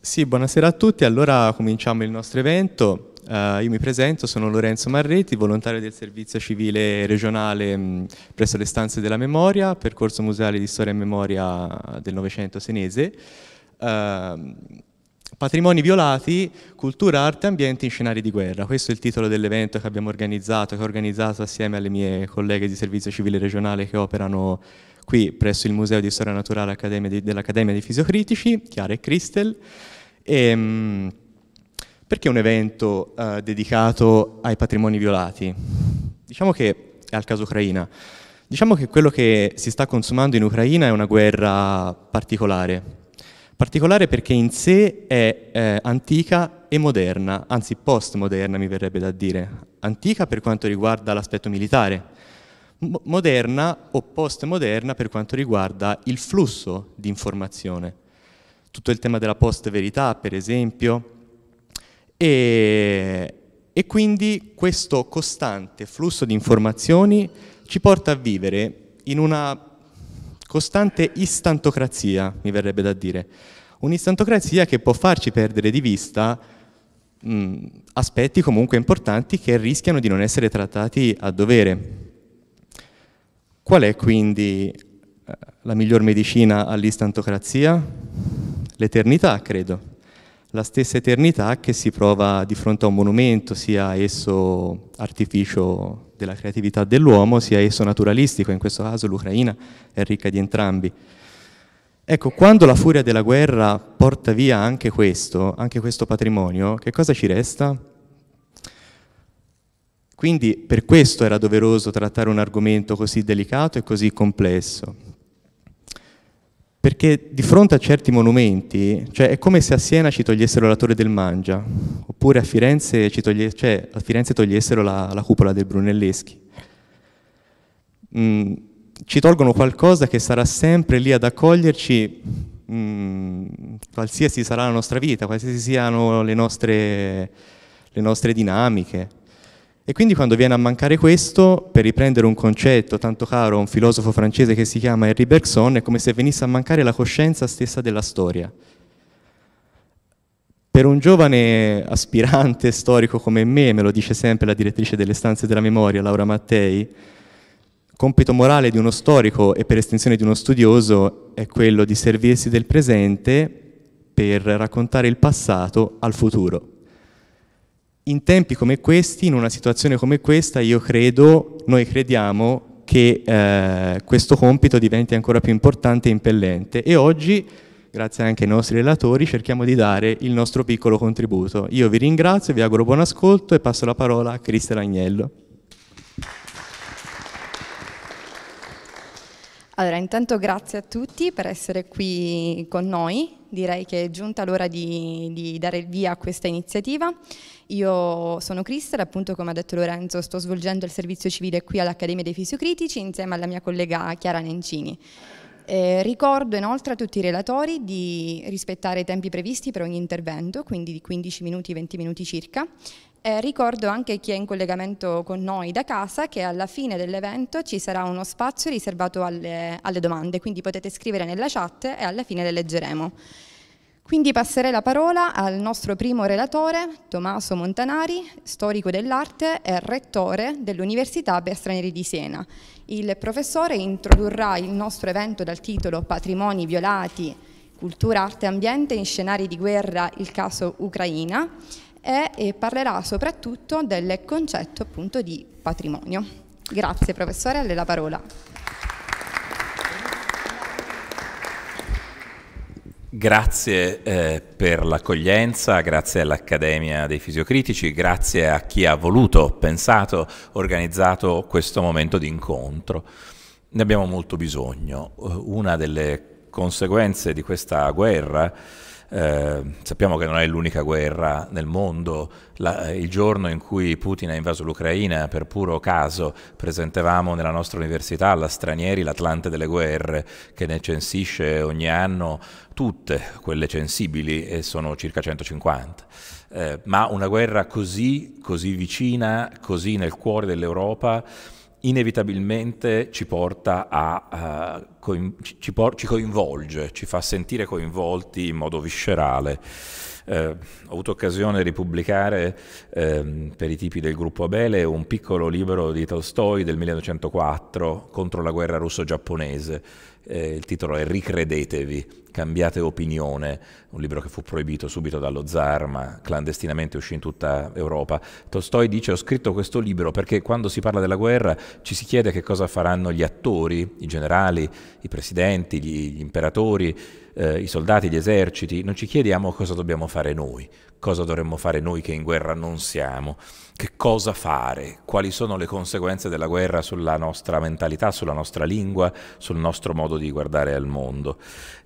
Sì, buonasera a tutti. Allora cominciamo il nostro evento. Uh, io mi presento, sono Lorenzo Marreti, volontario del servizio civile regionale mh, mm, presso le stanze della memoria, percorso museale di storia e memoria del Novecento senese. Uh, Patrimoni violati, cultura, arte e ambiente in scenari di guerra. Questo è il titolo dell'evento che abbiamo organizzato, che ho organizzato assieme alle mie colleghe di servizio civile regionale che operano qui presso il Museo di Storia Naturale dell'Accademia dei Fisiocritici, Chiara e Cristel, e, ehm, perché un evento eh, dedicato ai patrimoni violati? Diciamo che è al caso Ucraina. Diciamo che quello che si sta consumando in Ucraina è una guerra particolare. Particolare perché in sé è eh, antica e moderna, anzi postmoderna mi verrebbe da dire. Antica per quanto riguarda l'aspetto militare, moderna o postmoderna per quanto riguarda il flusso di informazione. Tutto il tema della post-verità, per esempio, e, e quindi questo costante flusso di informazioni ci porta a vivere in una costante istantocrazia, mi verrebbe da dire. Un'istantocrazia che può farci perdere di vista mh, aspetti comunque importanti che rischiano di non essere trattati a dovere. Qual è quindi eh, la miglior medicina all'istantocrazia? L'eternità, credo. La stessa eternità che si prova di fronte a un monumento, sia esso artificio della creatività dell'uomo, sia esso naturalistico, in questo caso l'Ucraina è ricca di entrambi. Ecco, quando la furia della guerra porta via anche questo, anche questo patrimonio, che cosa ci resta? Quindi per questo era doveroso trattare un argomento così delicato e così complesso. Perché di fronte a certi monumenti, cioè è come se a Siena ci togliessero la Torre del Mangia, oppure a Firenze, toglie, cioè, a Firenze togliessero la, la, cupola del Brunelleschi. Mm, ci tolgono qualcosa che sarà sempre lì ad accoglierci, mm, qualsiasi sarà la nostra vita, qualsiasi siano le nostre, le nostre dinamiche. E quindi quando viene a mancare questo, per riprendere un concetto tanto caro a un filosofo francese che si chiama Henri Bergson, è come se venisse a mancare la coscienza stessa della storia. Per un giovane aspirante storico come me, me lo dice sempre la direttrice delle stanze della memoria, Laura Mattei, compito morale di uno storico e per estensione di uno studioso è quello di servirsi del presente per raccontare il passato al futuro in tempi come questi, in una situazione come questa, io credo, noi crediamo che eh, questo compito diventi ancora più importante e impellente e oggi, grazie anche ai nostri relatori, cerchiamo di dare il nostro piccolo contributo. Io vi ringrazio, vi auguro buon ascolto e passo la parola a Cristian Agnello. Allora, intanto grazie a tutti per essere qui con noi. Direi che è giunta l'ora di, di, dare il via a questa iniziativa. Io sono Cristal, appunto come ha detto Lorenzo sto svolgendo il servizio civile qui all'Accademia dei Fisiocritici insieme alla mia collega Chiara Nencini. Eh, ricordo inoltre a tutti i relatori di rispettare i tempi previsti per ogni intervento, quindi di 15 minuti, 20 minuti circa, eh, ricordo anche chi è in collegamento con noi da casa che alla fine dell'evento ci sarà uno spazio riservato alle, alle domande, quindi potete scrivere nella chat e alla fine le leggeremo. Quindi passerei la parola al nostro primo relatore, Tommaso Montanari, storico dell'arte e rettore dell'Università Berstranieri di Siena. Il professore introdurrà il nostro evento dal titolo Patrimoni violati, cultura, arte e ambiente in scenari di guerra, il caso Ucraina e, e parlerà soprattutto del concetto appunto di patrimonio. Grazie professore, a lei la parola. Grazie eh, per l'accoglienza, grazie all'Accademia dei Fisiocritici, grazie a chi ha voluto, pensato, organizzato questo momento di incontro. Ne abbiamo molto bisogno. Eh, una delle conseguenze di questa guerra eh, sappiamo che non è l'unica guerra nel mondo. La, eh, il giorno in cui Putin ha invaso l'Ucraina, per puro caso, presentavamo nella nostra università alla Stranieri l'Atlante delle guerre, che ne censisce ogni anno tutte quelle censibili e sono circa 150. Eh, ma una guerra così, così vicina, così nel cuore dell'Europa, inevitabilmente ci porta a, uh, coin- ci, por- ci, coinvolge, ci fa sentire coinvolti in modo viscerale. Eh, ho avuto occasione di pubblicare ehm, per i tipi del gruppo Abele un piccolo libro di Tolstoi del 1904 contro la guerra russo-giapponese eh, il titolo è Ricredetevi, cambiate opinione, un libro che fu proibito subito dallo zar ma clandestinamente uscì in tutta Europa. Tolstoi dice ho scritto questo libro perché quando si parla della guerra ci si chiede che cosa faranno gli attori, i generali, i presidenti, gli, gli imperatori, eh, i soldati, gli eserciti, non ci chiediamo cosa dobbiamo fare noi cosa dovremmo fare noi che in guerra non siamo, che cosa fare, quali sono le conseguenze della guerra sulla nostra mentalità, sulla nostra lingua, sul nostro modo di guardare al mondo.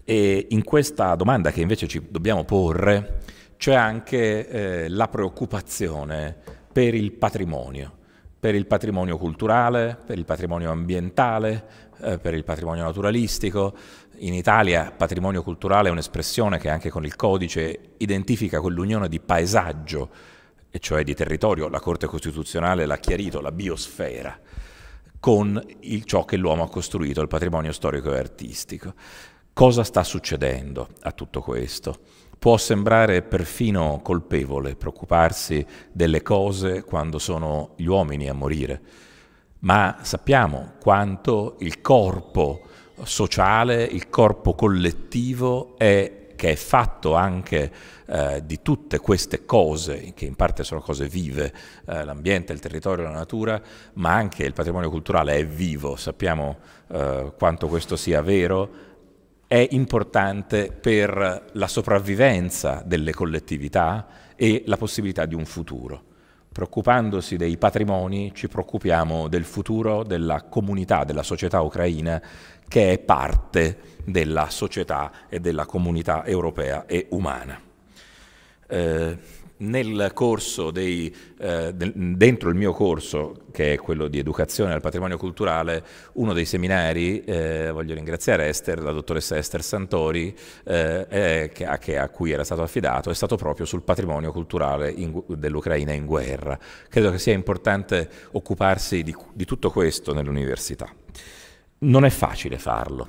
E in questa domanda che invece ci dobbiamo porre c'è anche eh, la preoccupazione per il patrimonio per il patrimonio culturale, per il patrimonio ambientale, eh, per il patrimonio naturalistico, in Italia patrimonio culturale è un'espressione che anche con il codice identifica quell'unione di paesaggio, e cioè di territorio, la Corte Costituzionale l'ha chiarito, la biosfera, con il, ciò che l'uomo ha costruito, il patrimonio storico e artistico. Cosa sta succedendo a tutto questo? Può sembrare perfino colpevole preoccuparsi delle cose quando sono gli uomini a morire, ma sappiamo quanto il corpo sociale, il corpo collettivo è che è fatto anche eh, di tutte queste cose, che in parte sono cose vive, eh, l'ambiente, il territorio, la natura, ma anche il patrimonio culturale è vivo, sappiamo eh, quanto questo sia vero, è importante per la sopravvivenza delle collettività e la possibilità di un futuro. Preoccupandosi dei patrimoni ci preoccupiamo del futuro della comunità, della società ucraina che è parte della società e della comunità europea e umana. Eh, nel corso dei, eh, dentro il mio corso, che è quello di educazione al patrimonio culturale, uno dei seminari, eh, voglio ringraziare Esther, la dottoressa Esther Santori, eh, che, a, che, a, cui era stato affidato, è stato proprio sul patrimonio culturale dell'Ucraina in guerra. Credo che sia importante occuparsi di, di tutto questo nell'università. Non è facile farlo,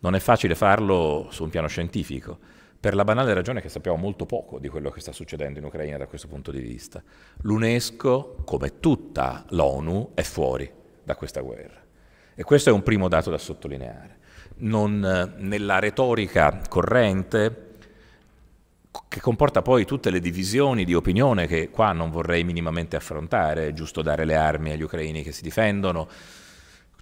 non è facile farlo su un piano scientifico, per la banale ragione che sappiamo molto poco di quello che sta succedendo in Ucraina da questo punto di vista. L'UNESCO, come tutta l'ONU, è fuori da questa guerra. E questo è un primo dato da sottolineare. Non, eh, nella retorica corrente, che comporta poi tutte le divisioni di opinione che qua non vorrei minimamente affrontare, è giusto dare le armi agli ucraini che si difendono,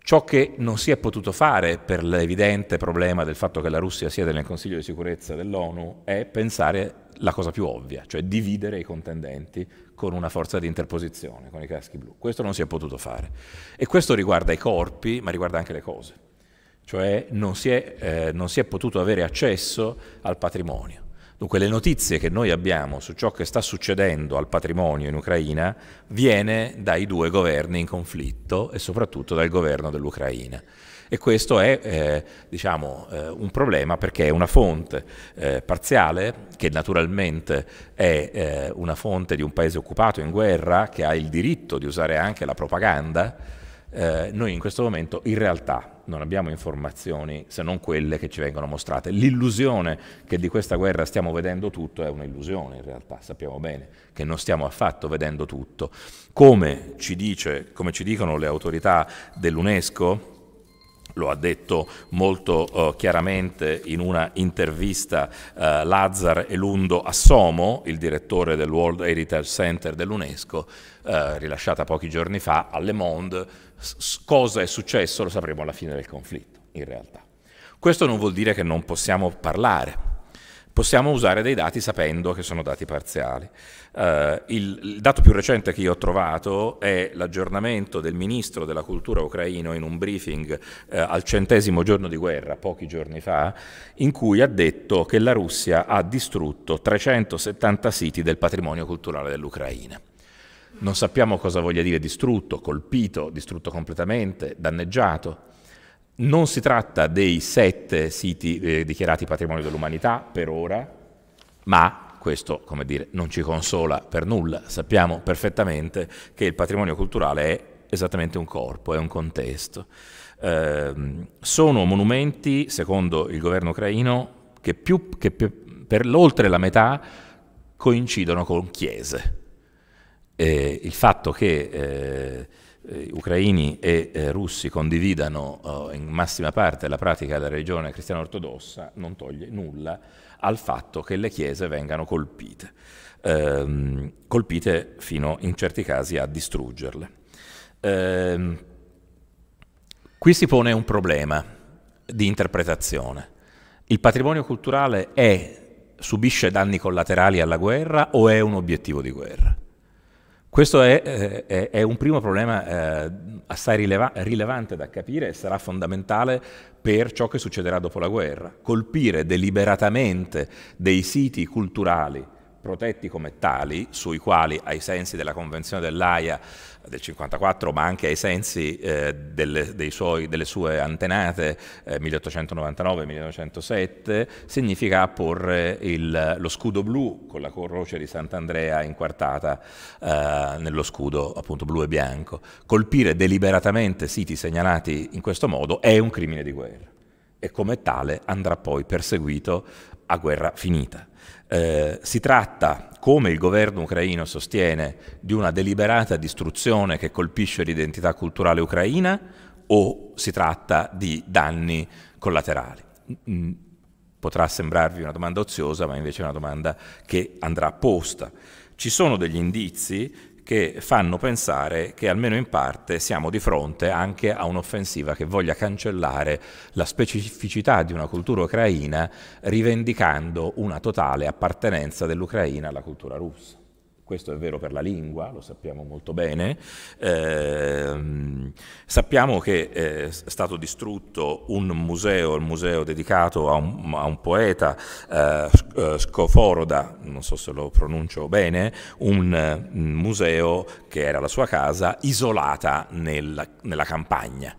Ciò che non si è potuto fare per l'evidente problema del fatto che la Russia siede nel Consiglio di sicurezza dell'ONU è pensare la cosa più ovvia, cioè dividere i contendenti con una forza di interposizione, con i caschi blu. Questo non si è potuto fare. E questo riguarda i corpi, ma riguarda anche le cose. Cioè non si è, eh, non si è potuto avere accesso al patrimonio. Dunque le notizie che noi abbiamo su ciò che sta succedendo al patrimonio in Ucraina viene dai due governi in conflitto e soprattutto dal governo dell'Ucraina. E questo è eh, diciamo, eh, un problema perché è una fonte eh, parziale, che naturalmente è eh, una fonte di un paese occupato in guerra, che ha il diritto di usare anche la propaganda, eh, noi in questo momento in realtà non abbiamo informazioni se non quelle che ci vengono mostrate. L'illusione che di questa guerra stiamo vedendo tutto è un'illusione in realtà, sappiamo bene che non stiamo affatto vedendo tutto. Come ci, dice, come ci dicono le autorità dell'UNESCO, lo ha detto molto uh, chiaramente in una intervista uh, eh, Lazzar Elundo Assomo, il direttore del World Heritage Center dell'UNESCO, uh, rilasciata pochi giorni fa a Le Monde, cosa è successo lo sapremo alla fine del conflitto, in realtà. Questo non vuol dire che non possiamo parlare. Possiamo usare dei dati sapendo che sono dati parziali. Eh, il, il, dato più recente che io ho trovato è l'aggiornamento del ministro della cultura ucraino in un briefing eh, al centesimo giorno di guerra, pochi giorni fa, in cui ha detto che la Russia ha distrutto 370 siti del patrimonio culturale dell'Ucraina. Non sappiamo cosa voglia dire distrutto, colpito, distrutto completamente, danneggiato. Non si tratta dei sette siti eh, dichiarati patrimonio dell'umanità per ora, ma questo, come dire, non ci consola per nulla. Sappiamo perfettamente che il patrimonio culturale è esattamente un corpo, è un contesto. Eh, sono monumenti, secondo il governo ucraino, che, più, che per l'oltre la metà coincidono con chiese eh, il fatto che eh, eh, ucraini e eh, russi condividano oh, in massima parte la pratica della religione cristiana ortodossa non toglie nulla al fatto che le chiese vengano colpite, ehm, colpite fino in certi casi a distruggerle. Ehm, qui si pone un problema di interpretazione. Il patrimonio culturale è, subisce danni collaterali alla guerra o è un obiettivo di guerra? Questo è, eh, è, è, un primo problema eh, assai rileva rilevante da capire e sarà fondamentale per ciò che succederà dopo la guerra. Colpire deliberatamente dei siti culturali protetti come tali, sui quali ai sensi della Convenzione dell'AIA del 54, ma anche ai sensi eh, delle, suoi, delle, sue antenate eh, 1899-1907, significa apporre il, lo scudo blu con la croce di Sant'Andrea inquartata eh, nello scudo appunto blu e bianco. Colpire deliberatamente siti segnalati in questo modo è un crimine di guerra e come tale andrà poi perseguito a guerra finita. Eh, si tratta come il governo ucraino sostiene, di una deliberata distruzione che colpisce l'identità culturale ucraina o si tratta di danni collaterali. Mm, mm, potrà sembrarvi una domanda oziosa, ma invece è una domanda che andrà posta. Ci sono degli indizi che fanno pensare che almeno in parte siamo di fronte anche a un'offensiva che voglia cancellare la specificità di una cultura ucraina rivendicando una totale appartenenza dell'Ucraina alla cultura russa questo è vero per la lingua, lo sappiamo molto bene, eh, sappiamo che eh, è stato distrutto un museo, il museo dedicato a un, a un poeta, eh, eh Scoforoda, non so se lo pronuncio bene, un mm, museo che era la sua casa isolata nella, nella campagna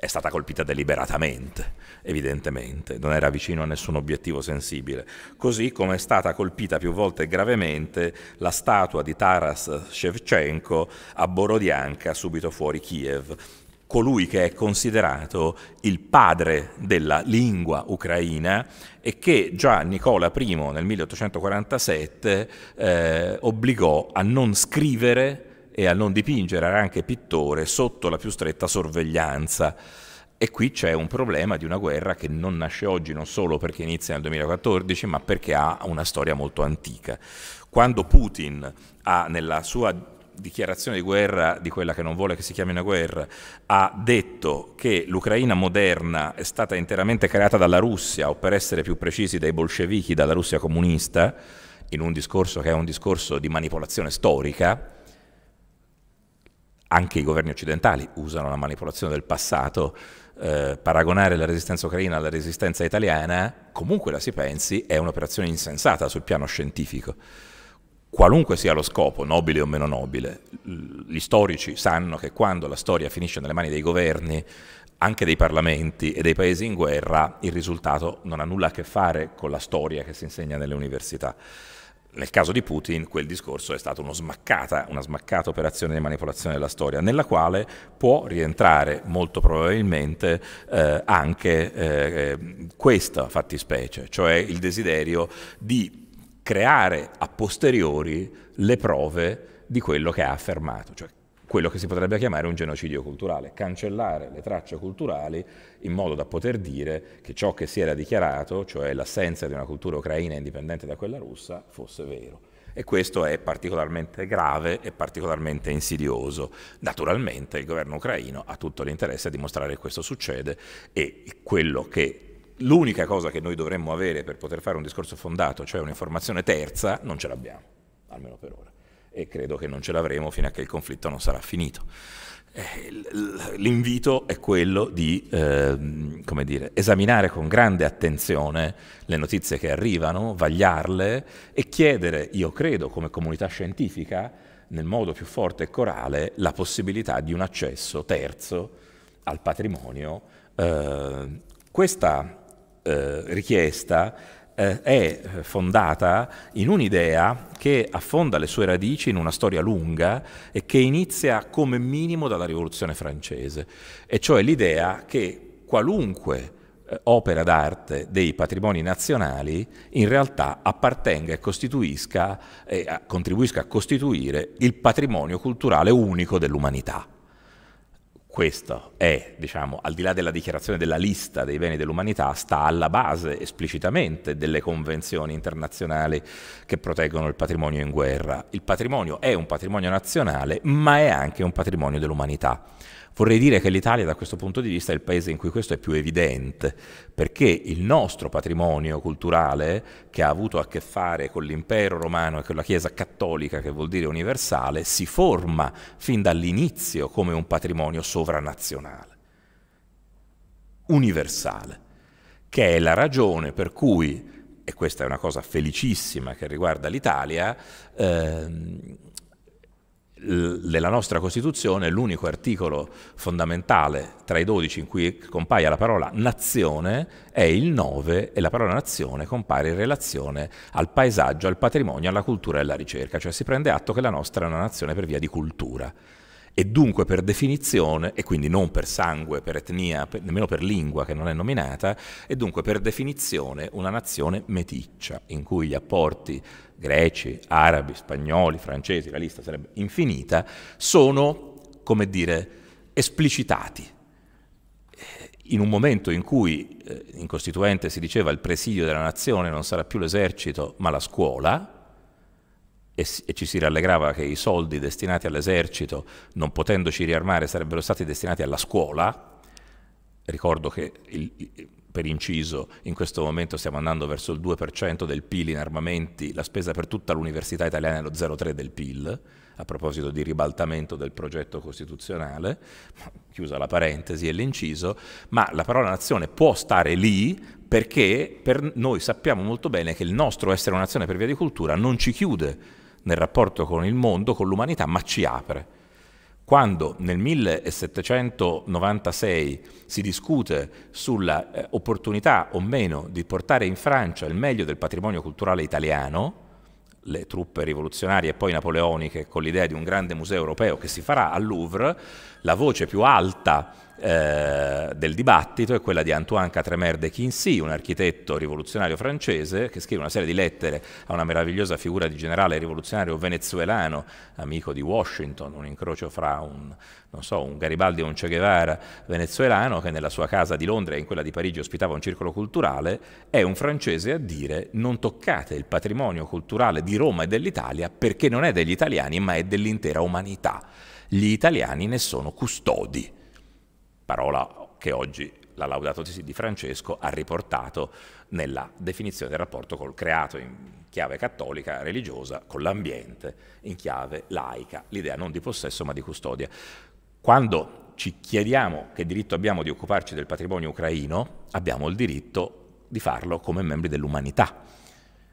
è stata colpita deliberatamente, evidentemente, non era vicino a nessun obiettivo sensibile, così come è stata colpita più volte gravemente la statua di Taras Shevchenko a Borodianka, subito fuori Kiev, colui che è considerato il padre della lingua ucraina e che già Nicola I nel 1847 eh, obbligò a non scrivere e a non dipingere era anche pittore sotto la più stretta sorveglianza. E qui c'è un problema di una guerra che non nasce oggi, non solo perché inizia nel 2014, ma perché ha una storia molto antica. Quando Putin ha nella sua dichiarazione di guerra, di quella che non vuole che si chiami una guerra, ha detto che l'Ucraina moderna è stata interamente creata dalla Russia, o per essere più precisi dai bolscevichi, dalla Russia comunista, in un discorso che è un discorso di manipolazione storica, anche i governi occidentali usano la manipolazione del passato, eh, paragonare la resistenza ucraina alla resistenza italiana, comunque la si pensi, è un'operazione insensata sul piano scientifico. Qualunque sia lo scopo, nobile o meno nobile, gli storici sanno che quando la storia finisce nelle mani dei governi, anche dei parlamenti e dei paesi in guerra, il risultato non ha nulla a che fare con la storia che si insegna nelle università. Nel caso di Putin quel discorso è stato una smaccata, una smaccata operazione di manipolazione della storia, nella quale può rientrare molto probabilmente eh, anche eh, eh, questa fattispecie, cioè il desiderio di creare a posteriori le prove di quello che ha affermato, cioè quello che si potrebbe chiamare un genocidio culturale, cancellare le tracce culturali in modo da poter dire che ciò che si era dichiarato, cioè l'assenza di una cultura ucraina indipendente da quella russa, fosse vero. E questo è particolarmente grave e particolarmente insidioso. Naturalmente il governo ucraino ha tutto l'interesse a dimostrare che questo succede e quello che l'unica cosa che noi dovremmo avere per poter fare un discorso fondato, cioè un'informazione terza, non ce l'abbiamo, almeno per ora e credo che non ce l'avremo fino a che il conflitto non sarà finito. Eh, l'invito è quello di eh, dire, esaminare con grande attenzione le notizie che arrivano, vagliarle e chiedere, io credo, come comunità scientifica, nel modo più forte e corale, la possibilità di un accesso terzo al patrimonio. Eh, questa eh, richiesta eh, è fondata in un'idea che affonda le sue radici in una storia lunga e che inizia come minimo dalla Rivoluzione francese, e cioè l'idea che qualunque eh, opera d'arte dei patrimoni nazionali in realtà appartenga e costituisca e contribuisca a costituire il patrimonio culturale unico dell'umanità questo è, diciamo, al di là della dichiarazione della lista dei beni dell'umanità, sta alla base esplicitamente delle convenzioni internazionali che proteggono il patrimonio in guerra. Il patrimonio è un patrimonio nazionale, ma è anche un patrimonio dell'umanità. Vorrei dire che l'Italia da questo punto di vista è il paese in cui questo è più evidente, perché il nostro patrimonio culturale, che ha avuto a che fare con l'impero romano e con la Chiesa cattolica, che vuol dire universale, si forma fin dall'inizio come un patrimonio sovranazionale, universale, che è la ragione per cui, e questa è una cosa felicissima che riguarda l'Italia, ehm, nella nostra Costituzione l'unico articolo fondamentale tra i dodici in cui compaia la parola nazione è il 9 e la parola nazione compare in relazione al paesaggio, al patrimonio, alla cultura e alla ricerca, cioè si prende atto che la nostra è una nazione per via di cultura e dunque per definizione, e quindi non per sangue, per etnia, per, nemmeno per lingua che non è nominata, e dunque per definizione una nazione meticcia, in cui gli apporti greci, arabi, spagnoli, francesi, la lista sarebbe infinita, sono, come dire, esplicitati. Eh, in un momento in cui eh, in Costituente si diceva il presidio della nazione non sarà più l'esercito ma la scuola, e, ci si rallegrava che i soldi destinati all'esercito, non potendoci riarmare, sarebbero stati destinati alla scuola. Ricordo che il, per inciso, in questo momento stiamo andando verso il 2% del PIL in armamenti, la spesa per tutta l'università italiana è lo 0,3 del PIL, a proposito di ribaltamento del progetto costituzionale, chiusa la parentesi e l'inciso, ma la parola nazione può stare lì perché per noi sappiamo molto bene che il nostro essere una nazione per via di cultura non ci chiude nel rapporto con il mondo, con l'umanità, ma ci apre. Quando nel 1796 si discute sulla eh, opportunità o meno di portare in Francia il meglio del patrimonio culturale italiano, le truppe rivoluzionarie e poi napoleoniche con l'idea di un grande museo europeo che si farà al Louvre, la voce più alta eh, del dibattito è quella di Antoine Catremer de Quincy, un architetto rivoluzionario francese che scrive una serie di lettere a una meravigliosa figura di generale rivoluzionario venezuelano, amico di Washington, un incrocio fra un, so, un Garibaldi e un Che Guevara venezuelano che nella sua casa di Londra e in quella di Parigi ospitava un circolo culturale, è un francese a dire non toccate il patrimonio culturale di Roma e dell'Italia perché non è degli italiani ma è dell'intera umanità. Gli italiani ne sono custodi parola che oggi la Laudato Si di Francesco ha riportato nella definizione del rapporto col creato in chiave cattolica, religiosa, con l'ambiente in chiave laica, l'idea non di possesso ma di custodia. Quando ci chiediamo che diritto abbiamo di occuparci del patrimonio ucraino, abbiamo il diritto di farlo come membri dell'umanità.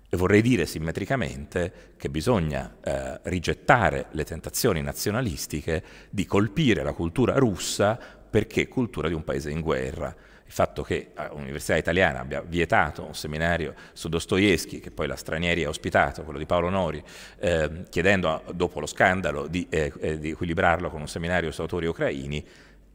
E vorrei dire simmetricamente che bisogna eh, rigettare le tentazioni nazionalistiche di colpire la cultura russa perché cultura di un paese in guerra. Il fatto che l'Università eh, italiana abbia vietato un seminario su Dostoevsky, che poi la Stranieri ha ospitato, quello di Paolo Nori, eh, chiedendo a, dopo lo scandalo di, eh, eh, di equilibrarlo con un seminario su autori ucraini,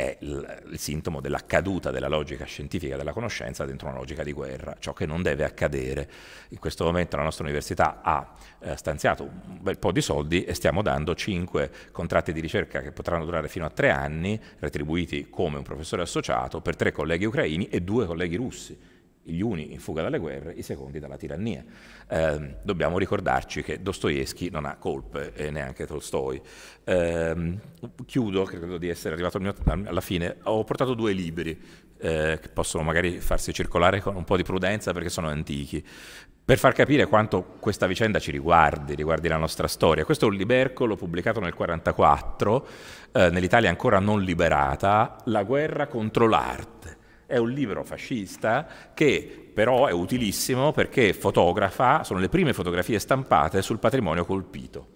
è il, il, sintomo della caduta della logica scientifica della conoscenza dentro una logica di guerra, ciò che non deve accadere. In questo momento la nostra università ha eh, stanziato un bel po' di soldi e stiamo dando cinque contratti di ricerca che potranno durare fino a tre anni, retribuiti come un professore associato, per tre colleghi ucraini e due colleghi russi gli uni in fuga dalle guerre, i secondi dalla tirannia. Eh, dobbiamo ricordarci che Dostoevsky non ha colpe e neanche Tolstoi. Eh, chiudo, credo di essere arrivato al mio, alla fine. Ho portato due libri eh, che possono magari farsi circolare con un po' di prudenza perché sono antichi. Per far capire quanto questa vicenda ci riguardi, riguardi la nostra storia. Questo è un libercolo pubblicato nel 1944, eh, nell'Italia ancora non liberata, La guerra contro l'arte è un libro fascista che però è utilissimo perché fotografa, sono le prime fotografie stampate sul patrimonio colpito.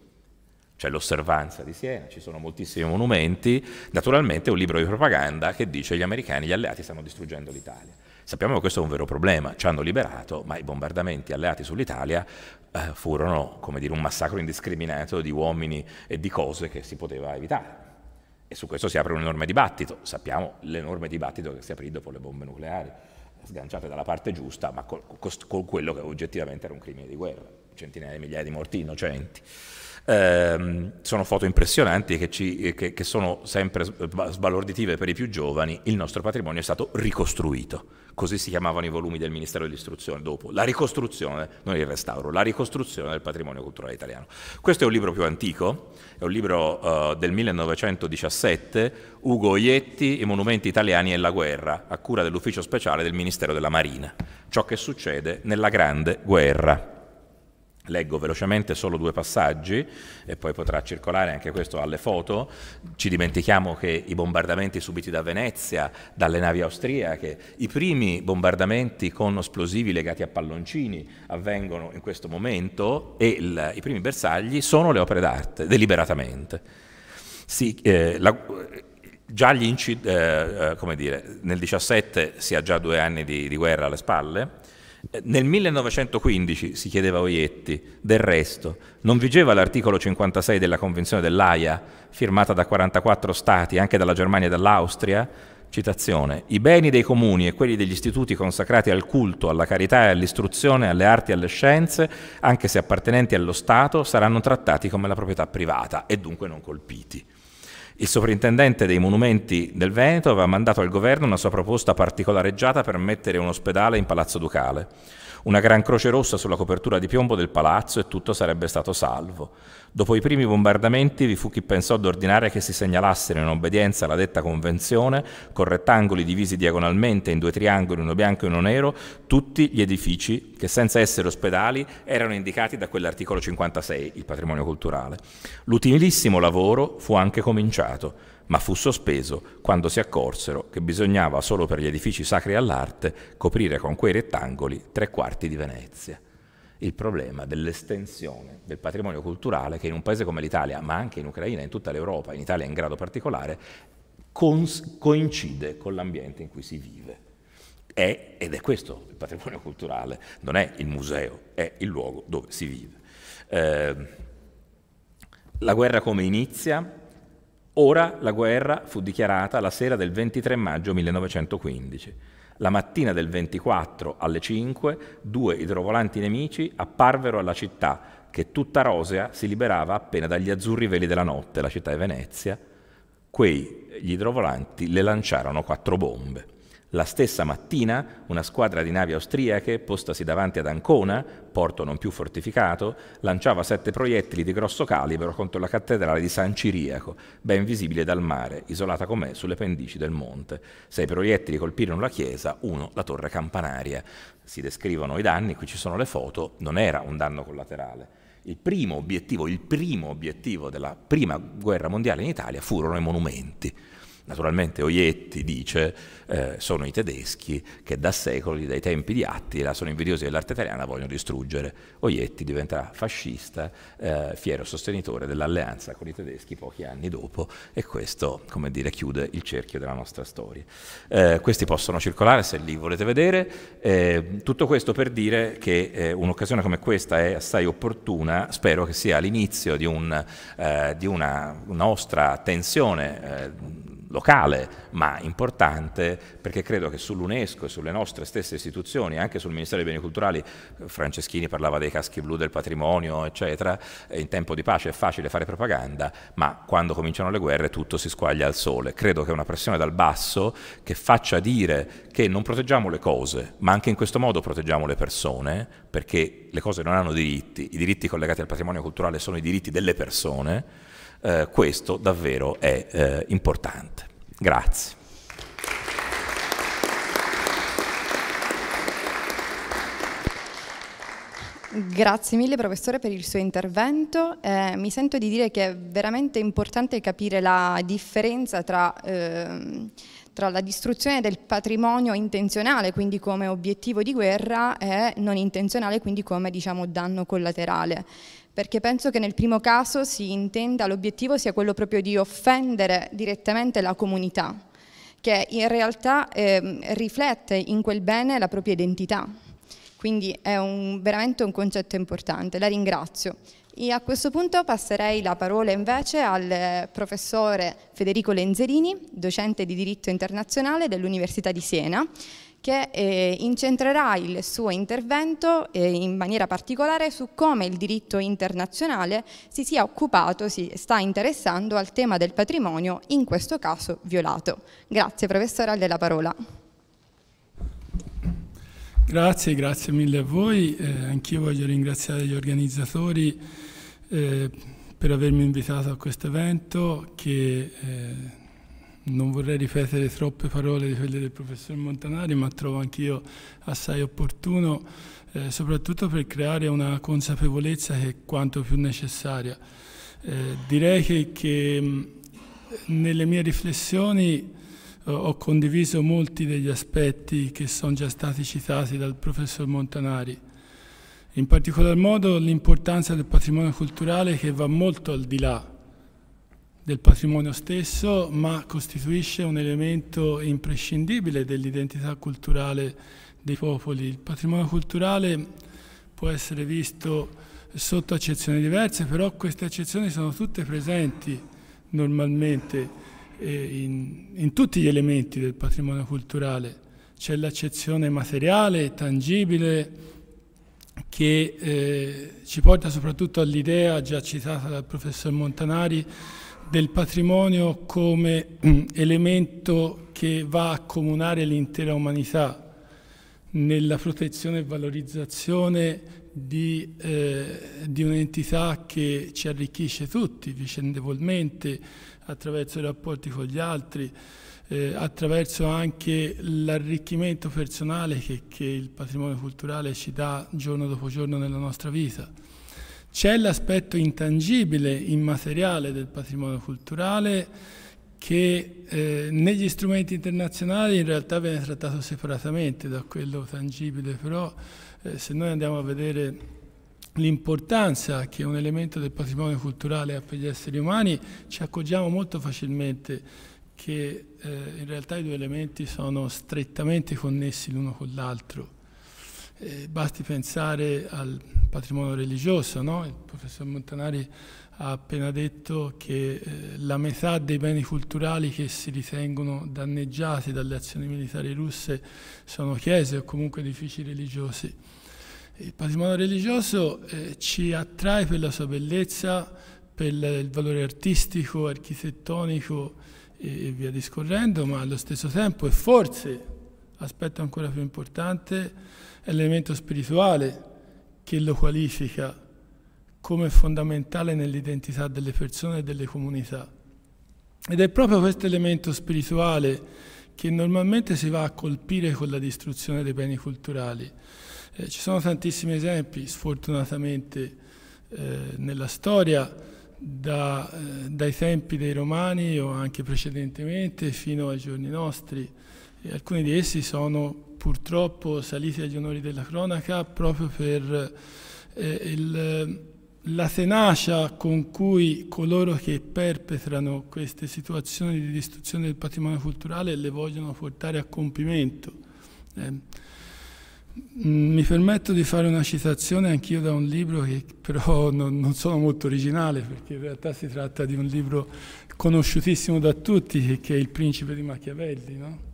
C'è l'osservanza di Siena, ci sono moltissimi monumenti, naturalmente è un libro di propaganda che dice che gli americani, gli alleati stanno distruggendo l'Italia. Sappiamo che questo è un vero problema, ci hanno liberato, ma i bombardamenti alleati sull'Italia eh, furono, come dire, un massacro indiscriminato di uomini e di cose che si poteva evitare. E su questo si apre un enorme dibattito. Sappiamo l'enorme dibattito che si aprì dopo le bombe nucleari, sganciate dalla parte giusta, ma con quello che oggettivamente era un crimine di guerra, centinaia di migliaia di morti innocenti. Eh, sono foto impressionanti che, ci, eh, che, che sono sempre sbalorditive per i più giovani. Il nostro patrimonio è stato ricostruito così si chiamavano i volumi del Ministero dell'Istruzione dopo, la ricostruzione, non il restauro, la ricostruzione del patrimonio culturale italiano. Questo è un libro più antico, è un libro uh, del 1917, Ugo Ietti, I monumenti italiani e la guerra, a cura dell'ufficio speciale del Ministero della Marina, ciò che succede nella Grande Guerra. Leggo velocemente solo due passaggi e poi potrà circolare anche questo alle foto. Ci dimentichiamo che i bombardamenti subiti da Venezia, dalle navi austriache, i primi bombardamenti con esplosivi legati a palloncini avvengono in questo momento e il, i primi bersagli sono le opere d'arte, deliberatamente. Si, eh, la, già gli incid- eh, eh come dire, nel 17 si ha già due anni di, di guerra alle spalle eh, nel 1915, si chiedeva Oietti, del resto, non vigeva l'articolo 56 della Convenzione dell'AIA, firmata da 44 Stati, anche dalla Germania e dall'Austria? Citazione, i beni dei comuni e quelli degli istituti consacrati al culto, alla carità e all'istruzione, alle arti e alle scienze, anche se appartenenti allo Stato, saranno trattati come la proprietà privata e dunque non colpiti. Il sovrintendente dei monumenti del Veneto aveva mandato al governo una sua proposta particolareggiata per mettere un ospedale in Palazzo Ducale. Una gran croce rossa sulla copertura di piombo del palazzo e tutto sarebbe stato salvo. Dopo i primi bombardamenti vi fu chi pensò ad ordinare che si segnalassero in obbedienza alla detta convenzione, con rettangoli divisi diagonalmente in due triangoli, uno bianco e uno nero, tutti gli edifici che senza essere ospedali erano indicati da quell'articolo 56, il patrimonio culturale. L'utilissimo lavoro fu anche cominciato ma fu sospeso quando si accorsero che bisognava solo per gli edifici sacri all'arte coprire con quei rettangoli tre quarti di Venezia il problema dell'estensione del patrimonio culturale che in un paese come l'Italia, ma anche in Ucraina, e in tutta l'Europa, in Italia in grado particolare, coincide con l'ambiente in cui si vive. È, ed è questo il patrimonio culturale, non è il museo, è il luogo dove si vive. Eh, la guerra come inizia? Ora la guerra fu dichiarata la sera del 23 maggio 1915 la mattina del 24 alle 5 due idrovolanti nemici apparvero alla città che tutta rosea si liberava appena dagli azzurri veli della notte, la città di Venezia. Quei gli idrovolanti le lanciarono quattro bombe. La stessa mattina una squadra di navi austriache, postasi davanti ad Ancona, porto non più fortificato, lanciava sette proiettili di grosso calibro contro la cattedrale di San Ciriaco, ben visibile dal mare, isolata com'è sulle pendici del monte. Sei proiettili colpirono la chiesa, uno la torre campanaria. Si descrivono i danni, qui ci sono le foto, non era un danno collaterale. Il primo obiettivo, il primo obiettivo della prima guerra mondiale in Italia furono i monumenti. Naturalmente Oietti dice eh, sono i tedeschi che da secoli, dai tempi di Attila, sono invidiosi dell'arte italiana e vogliono distruggere. Oietti diventerà fascista, eh, fiero sostenitore dell'alleanza con i tedeschi pochi anni dopo e questo, come dire, chiude il cerchio della nostra storia. Eh, questi possono circolare se li volete vedere. Eh, tutto questo per dire che eh, un'occasione come questa è assai opportuna, spero che sia l'inizio di, un, eh, di, una nostra tensione locale, ma importante perché credo che sull'UNESCO e sulle nostre stesse istituzioni, anche sul Ministero dei Beni Culturali, Franceschini parlava dei caschi blu del patrimonio, eccetera, eh, in tempo di pace è facile fare propaganda, ma quando cominciano le guerre tutto si squaglia al sole. Credo che una pressione dal basso che faccia dire che non proteggiamo le cose, ma anche in questo modo proteggiamo le persone, perché le cose non hanno diritti, i diritti collegati al patrimonio culturale sono i diritti delle persone, eh, questo davvero è eh, importante. Grazie. Grazie mille professore per il suo intervento. Eh, mi sento di dire che è veramente importante capire la differenza tra, eh, tra, la distruzione del patrimonio intenzionale, quindi come obiettivo di guerra, e non intenzionale, quindi come diciamo, danno collaterale perché penso che nel primo caso si intenda l'obiettivo sia quello proprio di offendere direttamente la comunità, che in realtà eh, riflette in quel bene la propria identità. Quindi è un, veramente un concetto importante, la ringrazio. E a questo punto passerei la parola invece al eh, professore Federico Lenzerini, docente di diritto internazionale dell'Università di Siena, che eh, incentrerà il suo intervento eh, in maniera particolare su come il diritto internazionale si sia occupato, si sta interessando al tema del patrimonio, in questo caso violato. Grazie professore, a lei la parola. Grazie, grazie mille a voi. Eh, Anch'io voglio ringraziare gli organizzatori eh, per avermi invitato a questo evento che eh, non vorrei ripetere troppe parole di quelle del professor Montanari, ma trovo anch'io assai opportuno, eh, soprattutto per creare una consapevolezza che è quanto più necessaria. Eh, direi che, che, mm, nelle mie riflessioni eh, ho condiviso molti degli aspetti che sono già stati citati dal professor Montanari, in particolar modo l'importanza del patrimonio culturale che va molto al di là del patrimonio stesso, ma costituisce un elemento imprescindibile dell'identità culturale dei popoli. Il patrimonio culturale può essere visto sotto accezioni diverse, però queste accezioni sono tutte presenti normalmente eh, in, in tutti gli elementi del patrimonio culturale. C'è l'accezione materiale, tangibile, che eh, ci porta soprattutto all'idea già citata dal professor Montanari del patrimonio come mm, elemento che va a comunare l'intera umanità nella protezione e valorizzazione di, eh, di un'entità che ci arricchisce tutti vicendevolmente attraverso i rapporti con gli altri, eh, attraverso anche l'arricchimento personale che, che il patrimonio culturale ci dà giorno dopo giorno nella nostra vita. C'è l'aspetto intangibile, immateriale del patrimonio culturale che eh, negli strumenti internazionali in realtà viene trattato separatamente da quello tangibile, però eh, se noi andiamo a vedere l'importanza che un elemento del patrimonio culturale ha per gli esseri umani, ci accorgiamo molto facilmente che eh, in realtà i due elementi sono strettamente connessi l'uno con l'altro eh, basti pensare al patrimonio religioso, no? il professor Montanari ha appena detto che eh, la metà dei beni culturali che si ritengono danneggiati dalle azioni militari russe sono chiese o comunque edifici religiosi. Il patrimonio religioso eh, ci attrae per la sua bellezza, per il valore artistico, architettonico e, e via discorrendo, ma allo stesso tempo e forse aspetto ancora più importante è l'elemento spirituale che lo qualifica come fondamentale nell'identità delle persone e delle comunità. Ed è proprio questo elemento spirituale che normalmente si va a colpire con la distruzione dei beni culturali. Eh, ci sono tantissimi esempi, sfortunatamente, eh, nella storia, da, eh, dai tempi dei Romani o anche precedentemente fino ai giorni nostri. E alcuni di essi sono purtroppo saliti agli onori della cronaca proprio per eh, il, la tenacia con cui coloro che perpetrano queste situazioni di distruzione del patrimonio culturale le vogliono portare a compimento. Eh, mm, mi permetto di fare una citazione anch'io da un libro che però non, non, sono molto originale perché in realtà si tratta di un libro conosciutissimo da tutti che è Il principe di Machiavelli, no?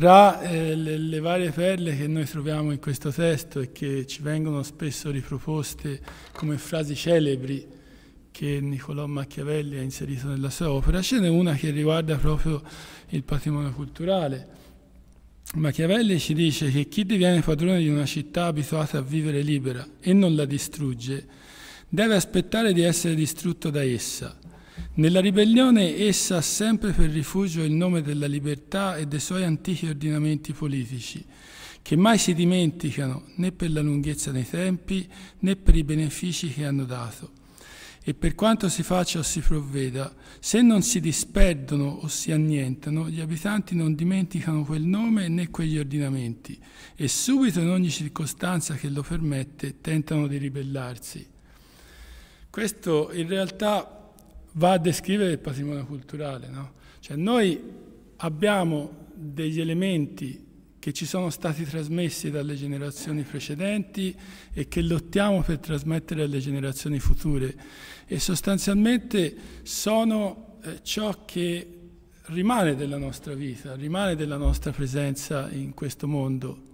Tra eh, le, le, varie perle che noi troviamo in questo testo e che ci vengono spesso riproposte come frasi celebri che Niccolò Machiavelli ha inserito nella sua opera, ce n'è una che riguarda proprio il patrimonio culturale. Machiavelli ci dice che chi diviene padrone di una città abituata a vivere libera e non la distrugge, deve aspettare di essere distrutto da essa nella ribellione essa ha sempre per rifugio il nome della libertà e dei suoi antichi ordinamenti politici, che mai si dimenticano né per la lunghezza dei tempi né per i benefici che hanno dato. E per quanto si faccia o si provveda, se non si disperdono o si annientano, gli abitanti non dimenticano quel nome né quegli ordinamenti e subito in ogni circostanza che lo permette tentano di ribellarsi. Questo in realtà va a descrivere il patrimonio culturale. No? Cioè noi abbiamo degli elementi che ci sono stati trasmessi dalle generazioni precedenti e che lottiamo per trasmettere alle generazioni future e sostanzialmente sono eh, ciò che rimane della nostra vita, rimane della nostra presenza in questo mondo.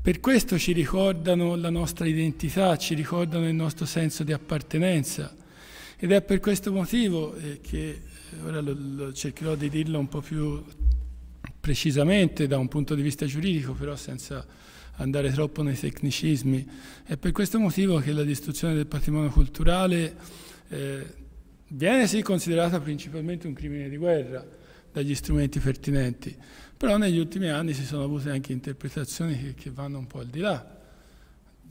Per questo ci ricordano la nostra identità, ci ricordano il nostro senso di appartenenza. Ed è per questo motivo eh, che, eh, ora lo, lo cercherò di dirlo un po' più precisamente da un punto di vista giuridico, però senza andare troppo nei tecnicismi, è per questo motivo che la distruzione del patrimonio culturale eh, viene sì considerata principalmente un crimine di guerra dagli strumenti pertinenti, però negli ultimi anni si sono avute anche interpretazioni che, che vanno un po' al di là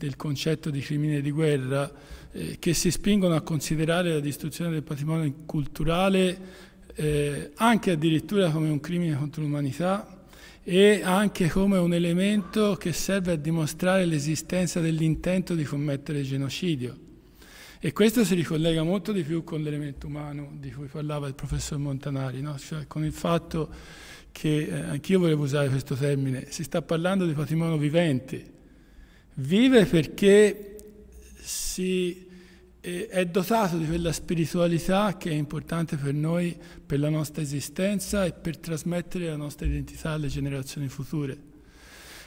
del concetto di crimine di guerra eh, che si spingono a considerare la distruzione del patrimonio culturale eh, anche addirittura come un crimine contro l'umanità e anche come un elemento che serve a dimostrare l'esistenza dell'intento di commettere genocidio. E questo si ricollega molto di più con l'elemento umano di cui parlava il professor Montanari, no? cioè con il fatto che, eh, anch'io volevo usare questo termine, si sta parlando di patrimonio vivente, Vive perché si, eh, è dotato di quella spiritualità che è importante per noi, per la nostra esistenza e per trasmettere la nostra identità alle generazioni future.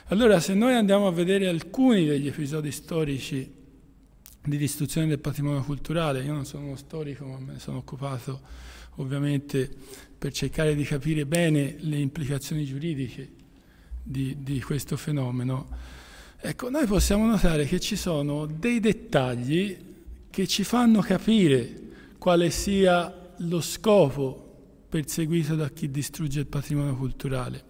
Allora, se noi andiamo a vedere alcuni degli episodi storici di distruzione del patrimonio culturale, io non sono uno storico, ma me ne sono occupato ovviamente per cercare di capire bene le implicazioni giuridiche di, di questo fenomeno, Ecco, noi possiamo notare che ci sono dei dettagli che ci fanno capire quale sia lo scopo perseguito da chi distrugge il patrimonio culturale.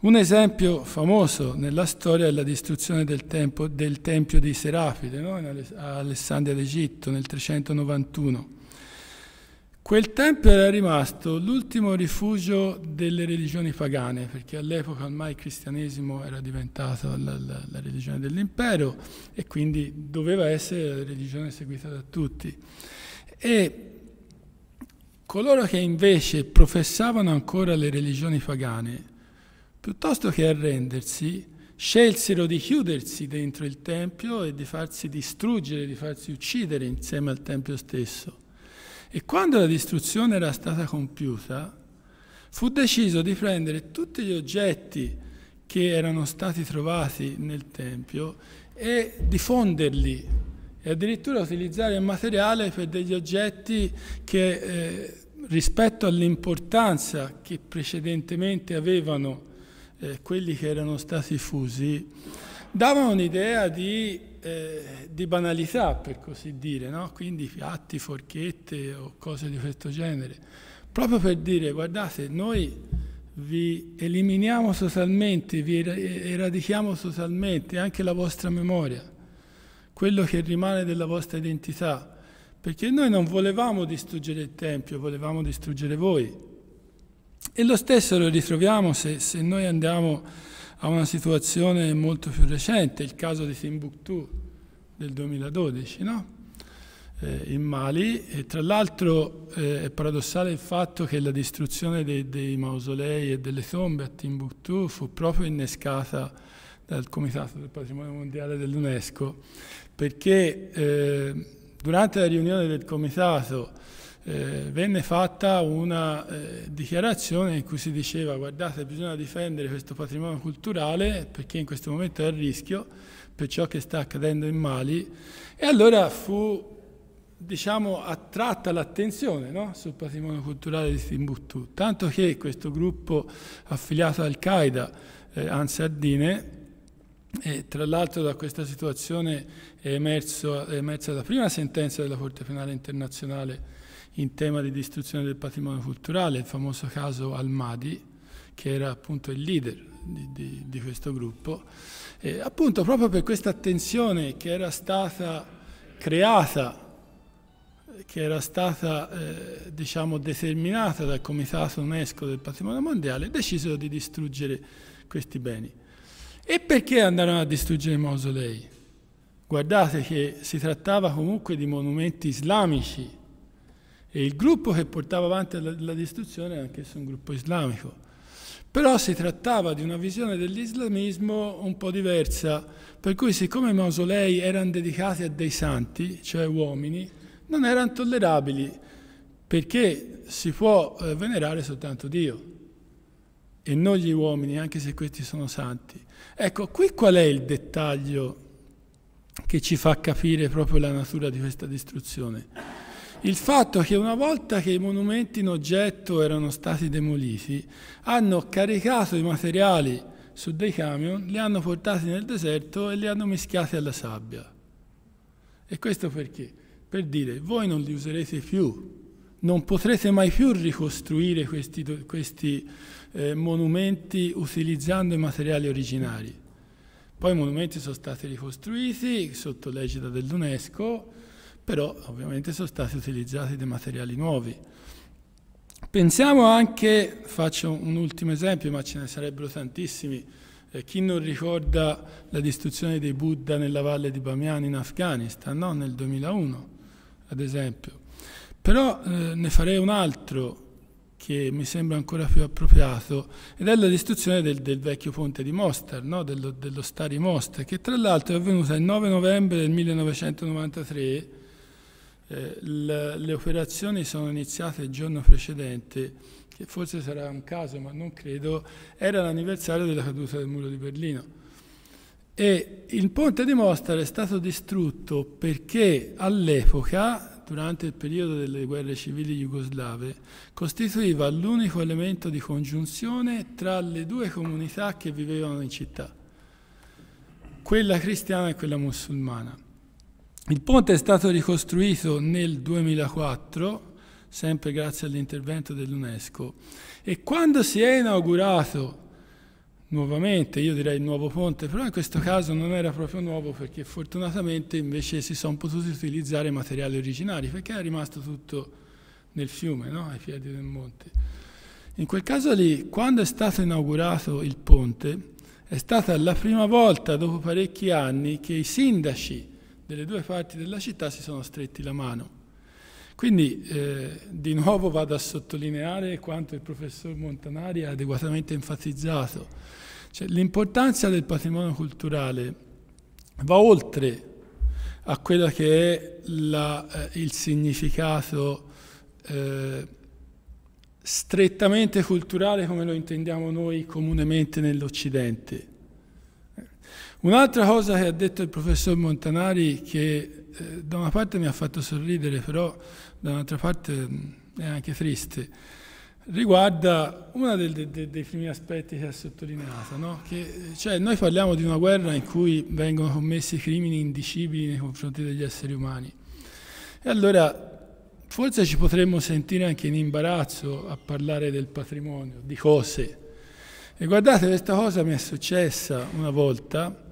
Un esempio famoso nella storia è la distruzione del, tempo, del Tempio di Serafide no? a Alessandria d'Egitto nel 391. Quel tempio era rimasto l'ultimo rifugio delle religioni pagane, perché all'epoca ormai il cristianesimo era diventato la, la, la, religione dell'impero e quindi doveva essere la religione seguita da tutti. E coloro che invece professavano ancora le religioni pagane, piuttosto che arrendersi, scelsero di chiudersi dentro il tempio e di farsi distruggere, di farsi uccidere insieme al tempio stesso. E quando la distruzione era stata compiuta, fu deciso di prendere tutti gli oggetti che erano stati trovati nel Tempio e diffonderli e addirittura utilizzare il materiale per degli oggetti che eh, rispetto all'importanza che precedentemente avevano eh, quelli che erano stati fusi, davano un'idea di eh, di banalità, per così dire, no? quindi piatti, forchette o cose di questo genere, proprio per dire, guardate, noi vi eliminiamo socialmente, vi er-, eradichiamo socialmente anche la vostra memoria, quello che rimane della vostra identità, perché noi non volevamo distruggere il Tempio, volevamo distruggere voi. E lo stesso lo ritroviamo se, se noi andiamo a una situazione molto più recente, il caso di Timbuktu del 2012, no? eh, in Mali. E tra l'altro eh, è paradossale il fatto che la distruzione dei, dei, mausolei e delle tombe a Timbuktu fu proprio innescata dal Comitato del Patrimonio Mondiale dell'UNESCO, perché eh, durante la riunione del Comitato eh, venne fatta una eh, dichiarazione in cui si diceva guardate bisogna difendere questo patrimonio culturale perché in questo momento è a rischio per ciò che sta accadendo in Mali e allora fu diciamo, attratta l'attenzione no? sul patrimonio culturale di Timbuktu, tanto che questo gruppo affiliato al Qaeda, eh, Ansardine, e eh, tra l'altro da questa situazione è, emerso, è, emersa la prima sentenza della Corte Penale Internazionale in tema di distruzione del patrimonio culturale, il famoso caso Al-Mahdi, che era appunto il leader di, di, di questo gruppo, eh, appunto proprio per questa tensione che era stata creata, che era stata eh, diciamo determinata dal Comitato UNESCO del Patrimonio Mondiale, decisero di distruggere questi beni. E perché andarono a distruggere i mausolei? Guardate che si trattava comunque di monumenti islamici e il gruppo che portava avanti la, la distruzione era anch'esso un gruppo islamico. Però si trattava di una visione dell'islamismo un po' diversa, per cui siccome i mausolei erano dedicati a dei santi, cioè uomini, non erano tollerabili, perché si può eh, venerare soltanto Dio e non gli uomini, anche se questi sono santi. Ecco, qui qual è il dettaglio che ci fa capire proprio la natura di questa distruzione? il fatto che una volta che i monumenti in oggetto erano stati demoliti, hanno caricato i materiali su dei camion, li hanno portati nel deserto e li hanno mischiati alla sabbia. E questo perché? Per dire, voi non li userete più, non potrete mai più ricostruire questi, questi eh, monumenti utilizzando i materiali originari. Poi i monumenti sono stati ricostruiti sotto l'egida dell'UNESCO, però ovviamente sono stati utilizzati dei materiali nuovi. Pensiamo anche, faccio un ultimo esempio, ma ce ne sarebbero tantissimi, eh, chi non ricorda la distruzione dei Buddha nella valle di Bamiyan in Afghanistan, no? nel 2001, ad esempio. Però eh, ne farei un altro che mi sembra ancora più appropriato ed è la distruzione del, del vecchio ponte di Mostar, no? dello, dello Stari Mostar, che tra l'altro è avvenuta il 9 novembre del 1993 eh, la, le operazioni sono iniziate il giorno precedente, che forse sarà un caso ma non credo, era l'anniversario della caduta del muro di Berlino. E il ponte di Mostar è stato distrutto perché all'epoca, durante il periodo delle guerre civili jugoslave, costituiva l'unico elemento di congiunzione tra le due comunità che vivevano in città, quella cristiana e quella musulmana. Il ponte è stato ricostruito nel 2004, sempre grazie all'intervento dell'UNESCO, e quando si è inaugurato nuovamente, io direi il nuovo ponte, però in questo caso non era proprio nuovo perché fortunatamente invece si sono potuti utilizzare materiali originari, perché è rimasto tutto nel fiume, no? ai piedi del monte. In quel caso lì, quando è stato inaugurato il ponte, è stata la prima volta dopo parecchi anni che i sindaci delle due parti della città si sono stretti la mano. Quindi eh, di nuovo vado a sottolineare quanto il professor Montanari ha adeguatamente enfatizzato. Cioè, l'importanza del patrimonio culturale va oltre a quello che è la, eh, il significato eh, strettamente culturale come lo intendiamo noi comunemente nell'Occidente Un'altra cosa che ha detto il professor Montanari, che eh, da una parte mi ha fatto sorridere, però dall'altra parte mm, è anche triste, riguarda uno dei, dei, dei primi aspetti che ha sottolineato, no? che eh, cioè, noi parliamo di una guerra in cui vengono commessi crimini indicibili nei confronti degli esseri umani. E allora forse ci potremmo sentire anche in imbarazzo a parlare del patrimonio, di cose. E guardate, questa cosa mi è successa una volta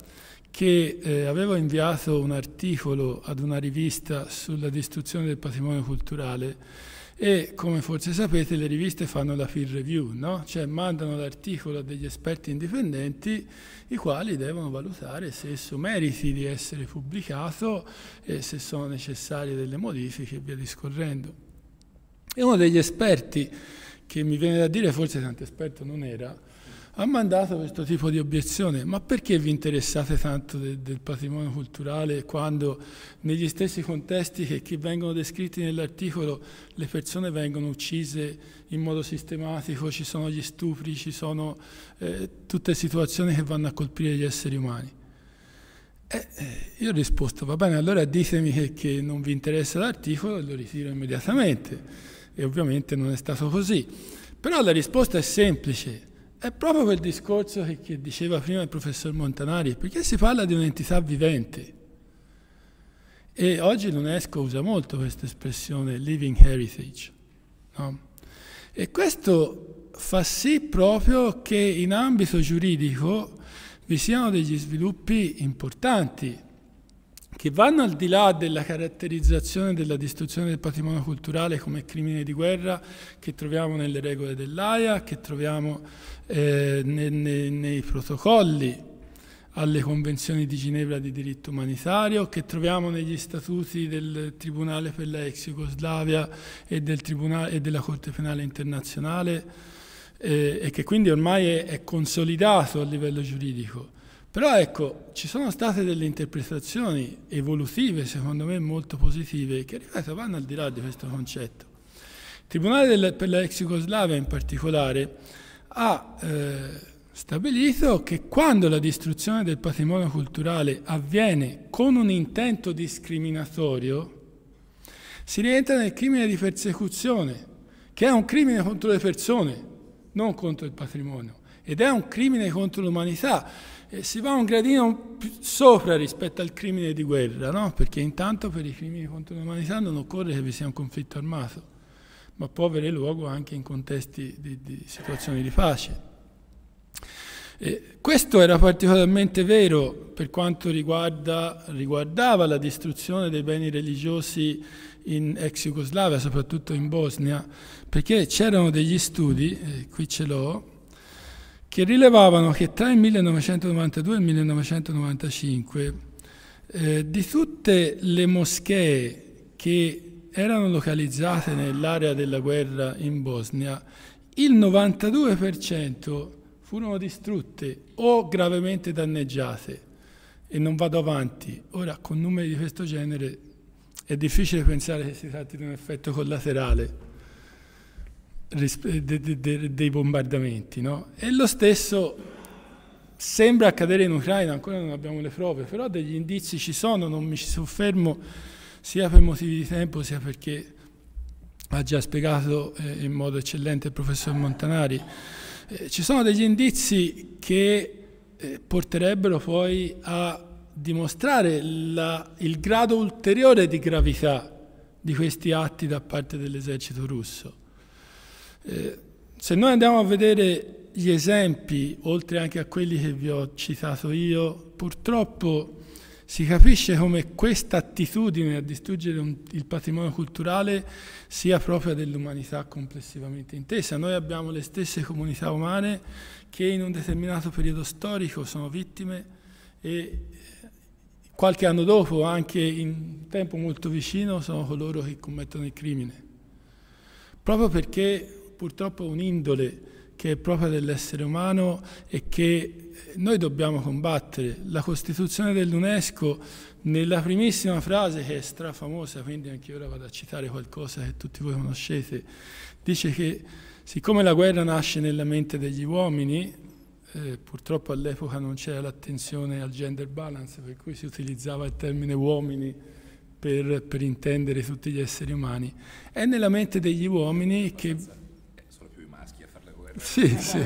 che eh, aveva inviato un articolo ad una rivista sulla distruzione del patrimonio culturale e come forse sapete le riviste fanno la peer review, no? cioè mandano l'articolo a degli esperti indipendenti i quali devono valutare se esso meriti di essere pubblicato e se sono necessarie delle modifiche e via discorrendo. E uno degli esperti, che mi viene da dire forse tanto esperto non era, ha mandato questo tipo di obiezione, ma perché vi interessate tanto de del patrimonio culturale quando negli stessi contesti che, che vengono descritti nell'articolo le persone vengono uccise in modo sistematico, ci sono gli stupri, ci sono eh, tutte situazioni che vanno a colpire gli esseri umani? Eh, eh io ho risposto, va bene, allora ditemi che, che non vi interessa l'articolo e lo ritiro immediatamente. E ovviamente non è stato così. Però la risposta è semplice è proprio quel discorso che, che diceva prima il professor Montanari, perché si parla di un'entità vivente. E oggi l'UNESCO usa molto questa espressione living heritage. No? E questo fa sì proprio che in ambito giuridico vi siano degli sviluppi importanti che vanno al di là della caratterizzazione della distruzione del patrimonio culturale come crimine di guerra che troviamo nelle regole dell'AIA, che troviamo eh, nei, nei, nei protocolli alle convenzioni di Ginevra di diritto umanitario, che troviamo negli statuti del Tribunale per la ex Jugoslavia e, del e della Corte Penale Internazionale eh, e che quindi ormai è, è consolidato a livello giuridico. Però ecco, ci sono state delle interpretazioni evolutive, secondo me molto positive, che ripeto vanno al di là di questo concetto. Il Tribunale della, per la ex Jugoslavia in particolare ha eh, stabilito che quando la distruzione del patrimonio culturale avviene con un intento discriminatorio, si rientra nel crimine di persecuzione, che è un crimine contro le persone, non contro il patrimonio, ed è un crimine contro l'umanità e eh, si va un gradino più sopra rispetto al crimine di guerra, no? perché intanto per i crimini contro l'umanità non occorre che vi sia un conflitto armato, ma può avere luogo anche in contesti di, di situazioni di pace. E eh, questo era particolarmente vero per quanto riguarda, riguardava la distruzione dei beni religiosi in ex Jugoslavia, soprattutto in Bosnia, perché c'erano degli studi, eh, qui ce l'ho, che rilevavano che tra il 1992 e il 1995 eh, di tutte le moschee che erano localizzate nell'area della guerra in Bosnia, il 92% furono distrutte o gravemente danneggiate. E non vado avanti. Ora, con numeri di questo genere è difficile pensare che si tratti di un effetto collaterale dei bombardamenti. No? E lo stesso sembra accadere in Ucraina, ancora non abbiamo le prove, però degli indizi ci sono, non mi ci soffermo sia per motivi di tempo sia perché ha già spiegato eh, in modo eccellente il professor Montanari. Eh, ci sono degli indizi che eh, porterebbero poi a dimostrare la, il grado ulteriore di gravità di questi atti da parte dell'esercito russo. Eh, se noi andiamo a vedere gli esempi, oltre anche a quelli che vi ho citato io, purtroppo si capisce come questa attitudine a distruggere un, il patrimonio culturale sia propria dell'umanità complessivamente intesa. Noi abbiamo le stesse comunità umane che in un determinato periodo storico sono vittime e eh, qualche anno dopo, anche in tempo molto vicino, sono coloro che commettono il crimine. Proprio perché purtroppo un'indole che è propria dell'essere umano e che eh, noi dobbiamo combattere. La Costituzione dell'UNESCO, nella primissima frase che è strafamosa, quindi anche ora vado a citare qualcosa che tutti voi conoscete, dice che siccome la guerra nasce nella mente degli uomini, eh, purtroppo all'epoca non c'era l'attenzione al gender balance, per cui si utilizzava il termine uomini per, per intendere tutti gli esseri umani, è nella mente degli uomini che sì, sì,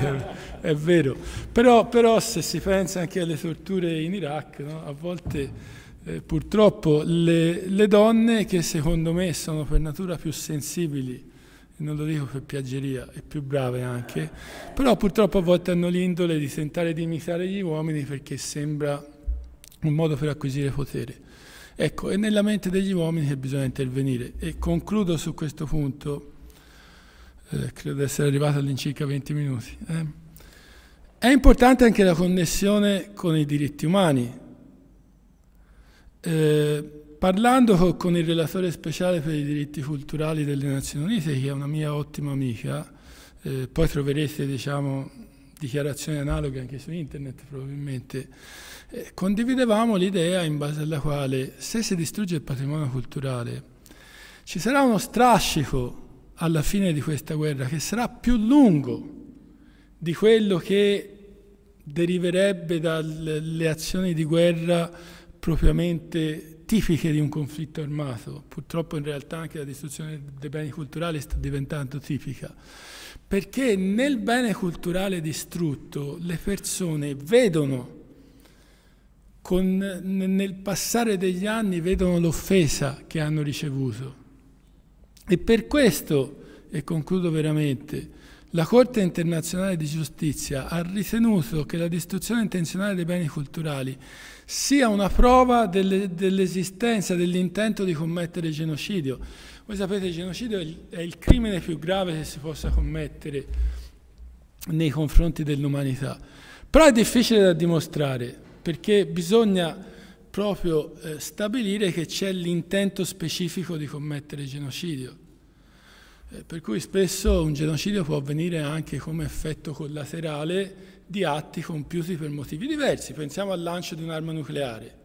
è, vero. Però, però, se si pensa anche alle torture in Iraq, no? a volte eh, purtroppo le, le, donne che secondo me sono per natura più sensibili, non lo dico per piaggeria, e più brave anche, però purtroppo a volte hanno l'indole di tentare di imitare gli uomini perché sembra un modo per acquisire potere. Ecco, è nella mente degli uomini che bisogna intervenire. E concludo su questo punto eh, credo di essere arrivato all'incirca 20 minuti. Eh. È importante anche la connessione con i diritti umani. Eh, parlando co con il relatore speciale per i diritti culturali delle Nazioni Unite, che è una mia ottima amica, eh, poi troverete diciamo, dichiarazioni analoghe anche su internet probabilmente, eh, condividevamo l'idea in base alla quale se si distrugge il patrimonio culturale ci sarà uno strascico alla fine di questa guerra, che sarà più lungo di quello che deriverebbe dalle azioni di guerra propriamente tipiche di un conflitto armato. Purtroppo in realtà anche la distruzione dei beni culturali sta diventando tipica, perché nel bene culturale distrutto le persone vedono, con, nel passare degli anni, vedono l'offesa che hanno ricevuto e per questo, e concludo veramente, la Corte internazionale di giustizia ha ritenuto che la distruzione intenzionale dei beni culturali sia una prova dell'esistenza, dell'intento di commettere genocidio. Voi sapete il genocidio è il, è il crimine più grave che si possa commettere nei confronti dell'umanità, però è difficile da dimostrare perché bisogna proprio eh, stabilire che c'è l'intento specifico di commettere genocidio. Eh, per cui spesso un genocidio può avvenire anche come effetto collaterale di atti compiuti per motivi diversi. Pensiamo al lancio di un'arma nucleare.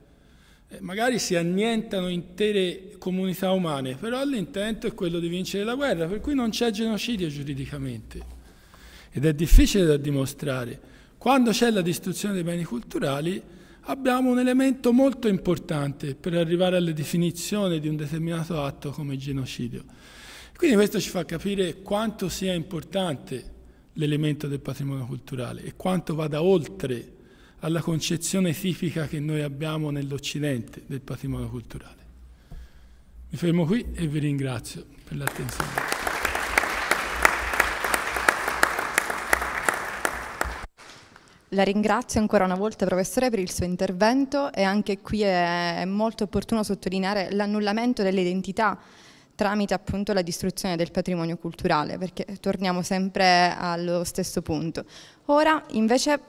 Eh, magari si annientano intere comunità umane, però l'intento è quello di vincere la guerra, per cui non c'è genocidio giuridicamente. Ed è difficile da dimostrare. Quando c'è la distruzione dei beni culturali, abbiamo un elemento molto importante per arrivare alla definizione di un determinato atto come genocidio. Quindi questo ci fa capire quanto sia importante l'elemento del patrimonio culturale e quanto vada oltre alla concezione tipica che noi abbiamo nell'Occidente del patrimonio culturale. Mi fermo qui e vi ringrazio per l'attenzione. La ringrazio ancora una volta professore per il suo intervento e anche qui è molto opportuno sottolineare l'annullamento dell'identità tramite appunto la distruzione del patrimonio culturale perché torniamo sempre allo stesso punto. Ora invece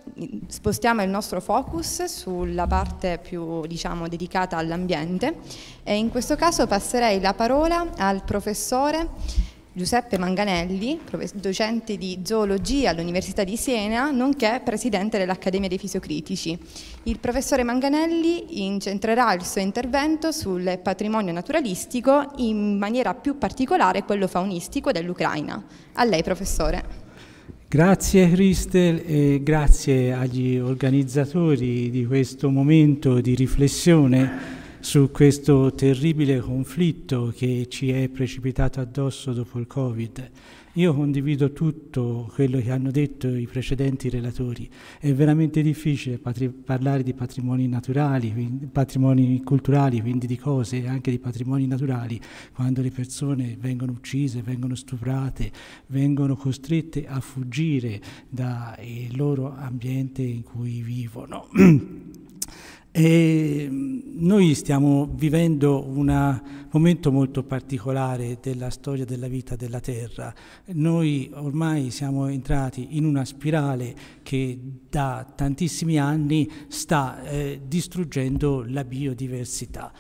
spostiamo il nostro focus sulla parte più diciamo dedicata all'ambiente e in questo caso passerei la parola al professore Giuseppe Manganelli, docente di zoologia all'Università di Siena, nonché presidente dell'Accademia dei Fisiocritici. Il professore Manganelli incentrerà il suo intervento sul patrimonio naturalistico, in maniera più particolare quello faunistico dell'Ucraina. A lei, professore. Grazie Christel e grazie agli organizzatori di questo momento di riflessione su questo terribile conflitto che ci è precipitato addosso dopo il Covid. Io condivido tutto quello che hanno detto i precedenti relatori. È veramente difficile parlare di patrimoni naturali, quindi, patrimoni culturali, quindi di cose, anche di patrimoni naturali, quando le persone vengono uccise, vengono stuprate, vengono costrette a fuggire dal loro ambiente in cui vivono. E mm, noi stiamo vivendo un momento molto particolare della storia della vita della Terra. Noi ormai siamo entrati in una spirale che da tantissimi anni sta eh, distruggendo la biodiversità.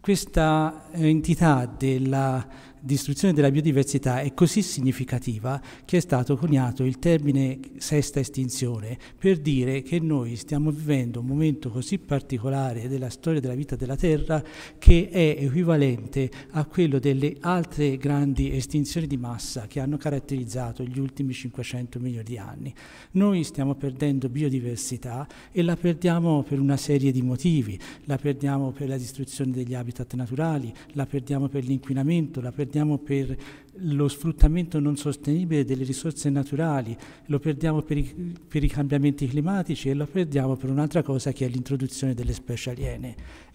Questa eh, entità della distruzione della biodiversità è così significativa che è stato coniato il termine sesta estinzione per dire che noi stiamo vivendo un momento così particolare della storia della vita della Terra che è equivalente a quello delle altre grandi estinzioni di massa che hanno caratterizzato gli ultimi 500 milioni di anni. Noi stiamo perdendo biodiversità e la perdiamo per una serie di motivi, la perdiamo per la distruzione degli habitat naturali, la perdiamo per l'inquinamento, la perdiamo perdiamo per lo sfruttamento non sostenibile delle risorse naturali, lo perdiamo per i, per i cambiamenti climatici e lo perdiamo per un'altra cosa che è l'introduzione delle specie aliene.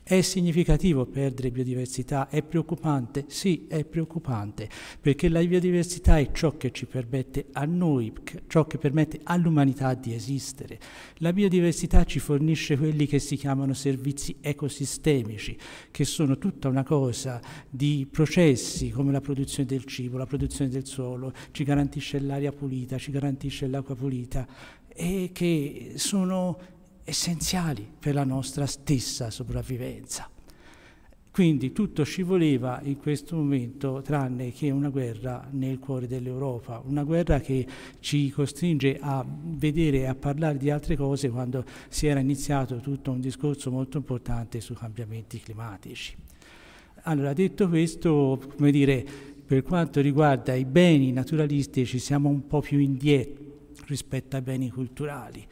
È significativo perdere biodiversità? È preoccupante? Sì, è preoccupante, perché la biodiversità è ciò che ci permette a noi, ciò che permette all'umanità di esistere. La biodiversità ci fornisce quelli che si chiamano servizi ecosistemici, che sono tutta una cosa di processi come la produzione del cibo, la produzione del suolo, ci garantisce l'aria pulita, ci garantisce l'acqua pulita e che sono essenziali per la nostra stessa sopravvivenza. Quindi tutto ci voleva in questo momento tranne che una guerra nel cuore dell'Europa, una guerra che ci costringe a vedere e a parlare di altre cose quando si era iniziato tutto un discorso molto importante sui cambiamenti climatici. Allora, detto questo, come dire, per quanto riguarda i beni naturalistici siamo un po' più indietro rispetto ai beni culturali.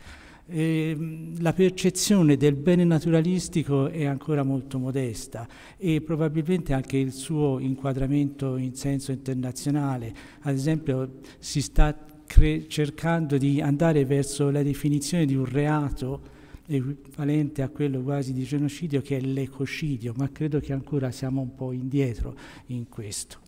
Eh, la percezione del bene naturalistico è ancora molto modesta e probabilmente anche il suo inquadramento in senso internazionale. Ad esempio si sta cercando di andare verso la definizione di un reato equivalente a quello quasi di genocidio che è l'ecocidio, ma credo che ancora siamo un po' indietro in questo.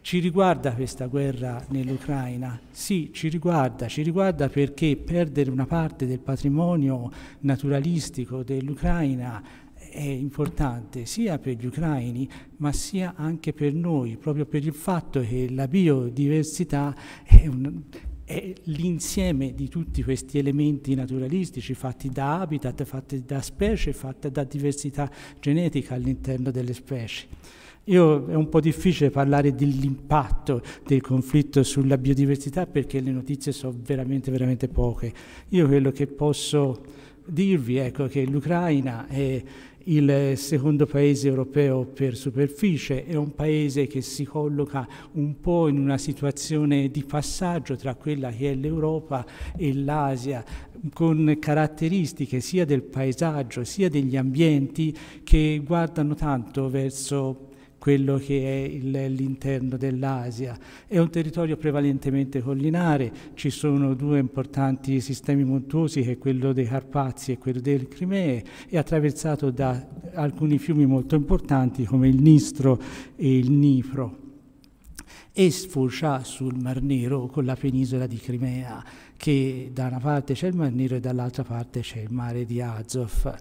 Ci riguarda questa guerra nell'Ucraina? Sì, ci riguarda, ci riguarda perché perdere una parte del patrimonio naturalistico dell'Ucraina è importante sia per gli ucraini ma sia anche per noi, proprio per il fatto che la biodiversità è un, è l'insieme di tutti questi elementi naturalistici fatti da habitat, fatti da specie, fatti da diversità genetica all'interno delle specie. Io, è un po' difficile parlare dell'impatto del conflitto sulla biodiversità perché le notizie sono veramente, veramente poche. Io quello che posso dirvi ecco, è ecco, che l'Ucraina è il secondo paese europeo per superficie, è un paese che si colloca un po' in una situazione di passaggio tra quella che è l'Europa e l'Asia, con caratteristiche sia del paesaggio sia degli ambienti che guardano tanto verso quello che è l'interno dell'Asia. È un territorio prevalentemente collinare, ci sono due importanti sistemi montuosi, che è quello dei Carpazi e quello del Crimea, è attraversato da alcuni fiumi molto importanti come il Nistro e il Nifro e sfocia sul Mar Nero con la penisola di Crimea, che da una parte c'è il Mar Nero e dall'altra parte c'è il mare di Azov.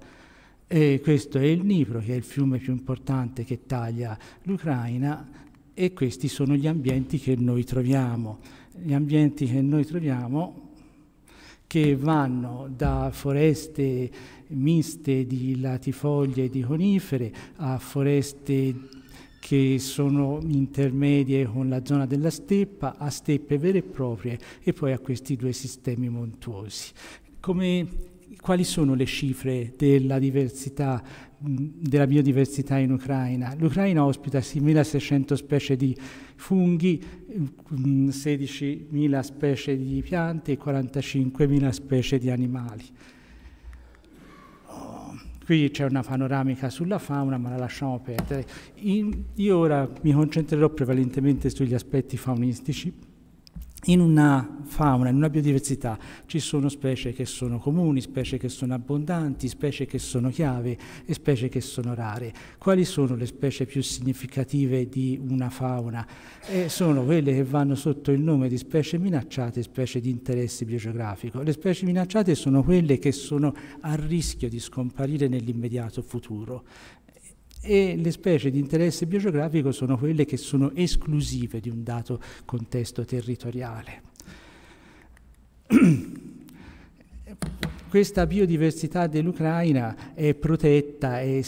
E questo è il Dnipro, che è il fiume più importante che taglia l'Ucraina, e questi sono gli ambienti che noi troviamo. Gli ambienti che noi troviamo che vanno da foreste miste di latifoglie e di conifere a foreste che sono intermedie con la zona della steppa, a steppe vere e proprie e poi a questi due sistemi montuosi. Come quali sono le cifre della, diversità, della biodiversità in Ucraina. L'Ucraina ospita 6.600 specie di funghi, 16.000 specie di piante e 45.000 specie di animali. Qui c'è una panoramica sulla fauna, ma la lasciamo perdere. io ora mi concentrerò prevalentemente sugli aspetti faunistici in una fauna, in una biodiversità, ci sono specie che sono comuni, specie che sono abbondanti, specie che sono chiave e specie che sono rare. Quali sono le specie più significative di una fauna? Eh, sono quelle che vanno sotto il nome di specie minacciate specie di interesse biogeografico. Le specie minacciate sono quelle che sono a rischio di scomparire nell'immediato futuro e le specie di interesse biogeografico sono quelle che sono esclusive di un dato contesto territoriale. Questa biodiversità dell'Ucraina è protetta, è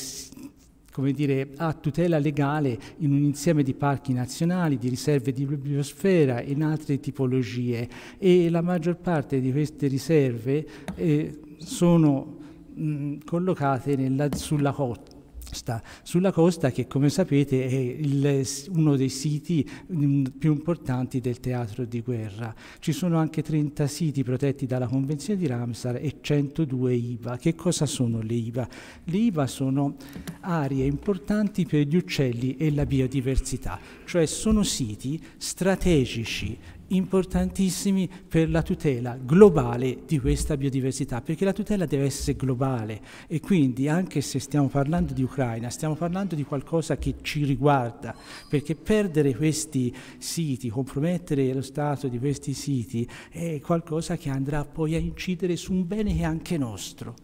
come dire, a tutela legale in un insieme di parchi nazionali, di riserve di biosfera e in altre tipologie e la maggior parte di queste riserve eh, sono mh, collocate nella, sulla costa sta sulla costa che come sapete è il, uno dei siti mm, più importanti del teatro di guerra. Ci sono anche 30 siti protetti dalla Convenzione di Ramsar e 102 IVA. Che cosa sono le IVA? Le IVA sono aree importanti per gli uccelli e la biodiversità, cioè sono siti strategici importantissimi per la tutela globale di questa biodiversità, perché la tutela deve essere globale e quindi anche se stiamo parlando di Ucraina, stiamo parlando di qualcosa che ci riguarda, perché perdere questi siti, compromettere lo stato di questi siti è qualcosa che andrà poi a incidere su un bene che è anche nostro.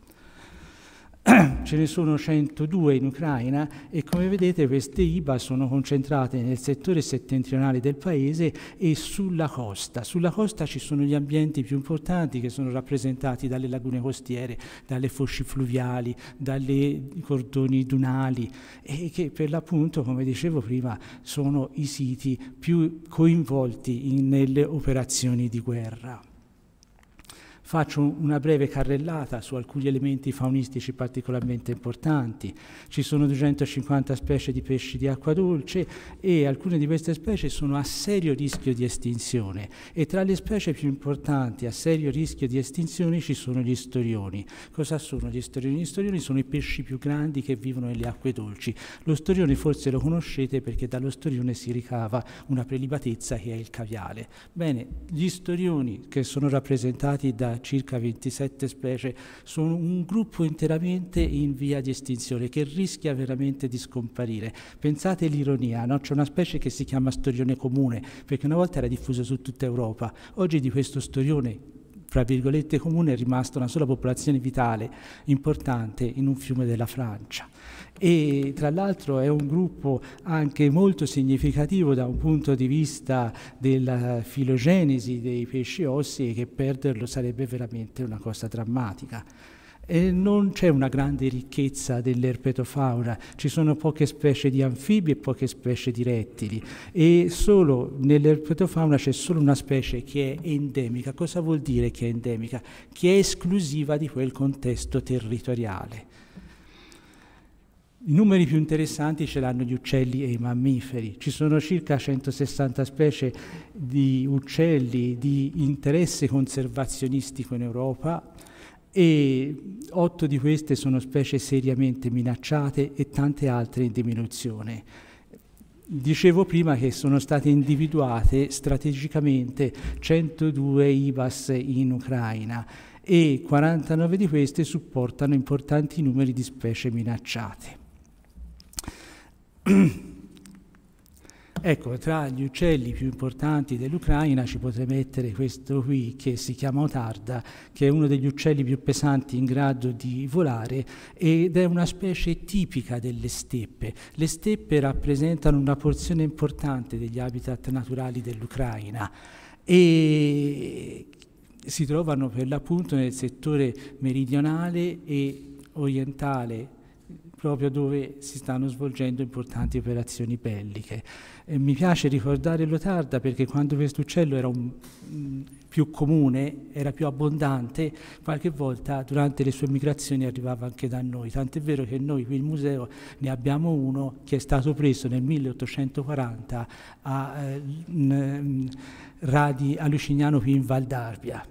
ce ne sono 102 in Ucraina e come vedete queste IBA sono concentrate nel settore settentrionale del paese e sulla costa. Sulla costa ci sono gli ambienti più importanti che sono rappresentati dalle lagune costiere, dalle fosci fluviali, dalle cordoni dunali e che per l'appunto, come dicevo prima, sono i siti più coinvolti in, nelle operazioni di guerra. Faccio una breve carrellata su alcuni elementi faunistici particolarmente importanti. Ci sono 250 specie di pesci di acqua dolce e alcune di queste specie sono a serio rischio di estinzione e tra le specie più importanti a serio rischio di estinzione ci sono gli storioni. Cosa sono gli storioni? Gli storioni sono i pesci più grandi che vivono nelle acque dolci. Lo storione forse lo conoscete perché dallo storione si ricava una prelibatezza che è il caviale. Bene, gli storioni che sono rappresentati da circa 27 specie, sono un gruppo interamente in via di estinzione che rischia veramente di scomparire. Pensate l'ironia, no? c'è una specie che si chiama storione comune, perché una volta era diffusa su tutta Europa, oggi di questo storione fra virgolette comune è rimasta una sola popolazione vitale importante in un fiume della Francia e tra l'altro è un gruppo anche molto significativo da un punto di vista della filogenesi dei pesci ossei che perderlo sarebbe veramente una cosa drammatica. E non c'è una grande ricchezza dell'erpetofauna, ci sono poche specie di anfibi e poche specie di rettili e solo nell'erpetofauna c'è solo una specie che è endemica. Cosa vuol dire che è endemica? Che è esclusiva di quel contesto territoriale. I numeri più interessanti ce l'hanno gli uccelli e i mammiferi. Ci sono circa 160 specie di uccelli di interesse conservazionistico in Europa e 8 di queste sono specie seriamente minacciate e tante altre in diminuzione. Dicevo prima che sono state individuate strategicamente 102 IBAS in Ucraina e 49 di queste supportano importanti numeri di specie minacciate. Ecco, tra gli uccelli più importanti dell'Ucraina ci potrei mettere questo qui che si chiama Otarda, che è uno degli uccelli più pesanti in grado di volare ed è una specie tipica delle steppe. Le steppe rappresentano una porzione importante degli habitat naturali dell'Ucraina e si trovano per l'appunto nel settore meridionale e orientale proprio dove si stanno svolgendo importanti operazioni belliche. E mi piace ricordare Lotarda perché quando questo uccello era un, mh, mm, più comune, era più abbondante, qualche volta durante le sue migrazioni arrivava anche da noi, tant'è vero che noi qui al museo ne abbiamo uno che è stato preso nel 1840 a eh, mh, mm, Radi a Lucignano qui in Val d'Arbia.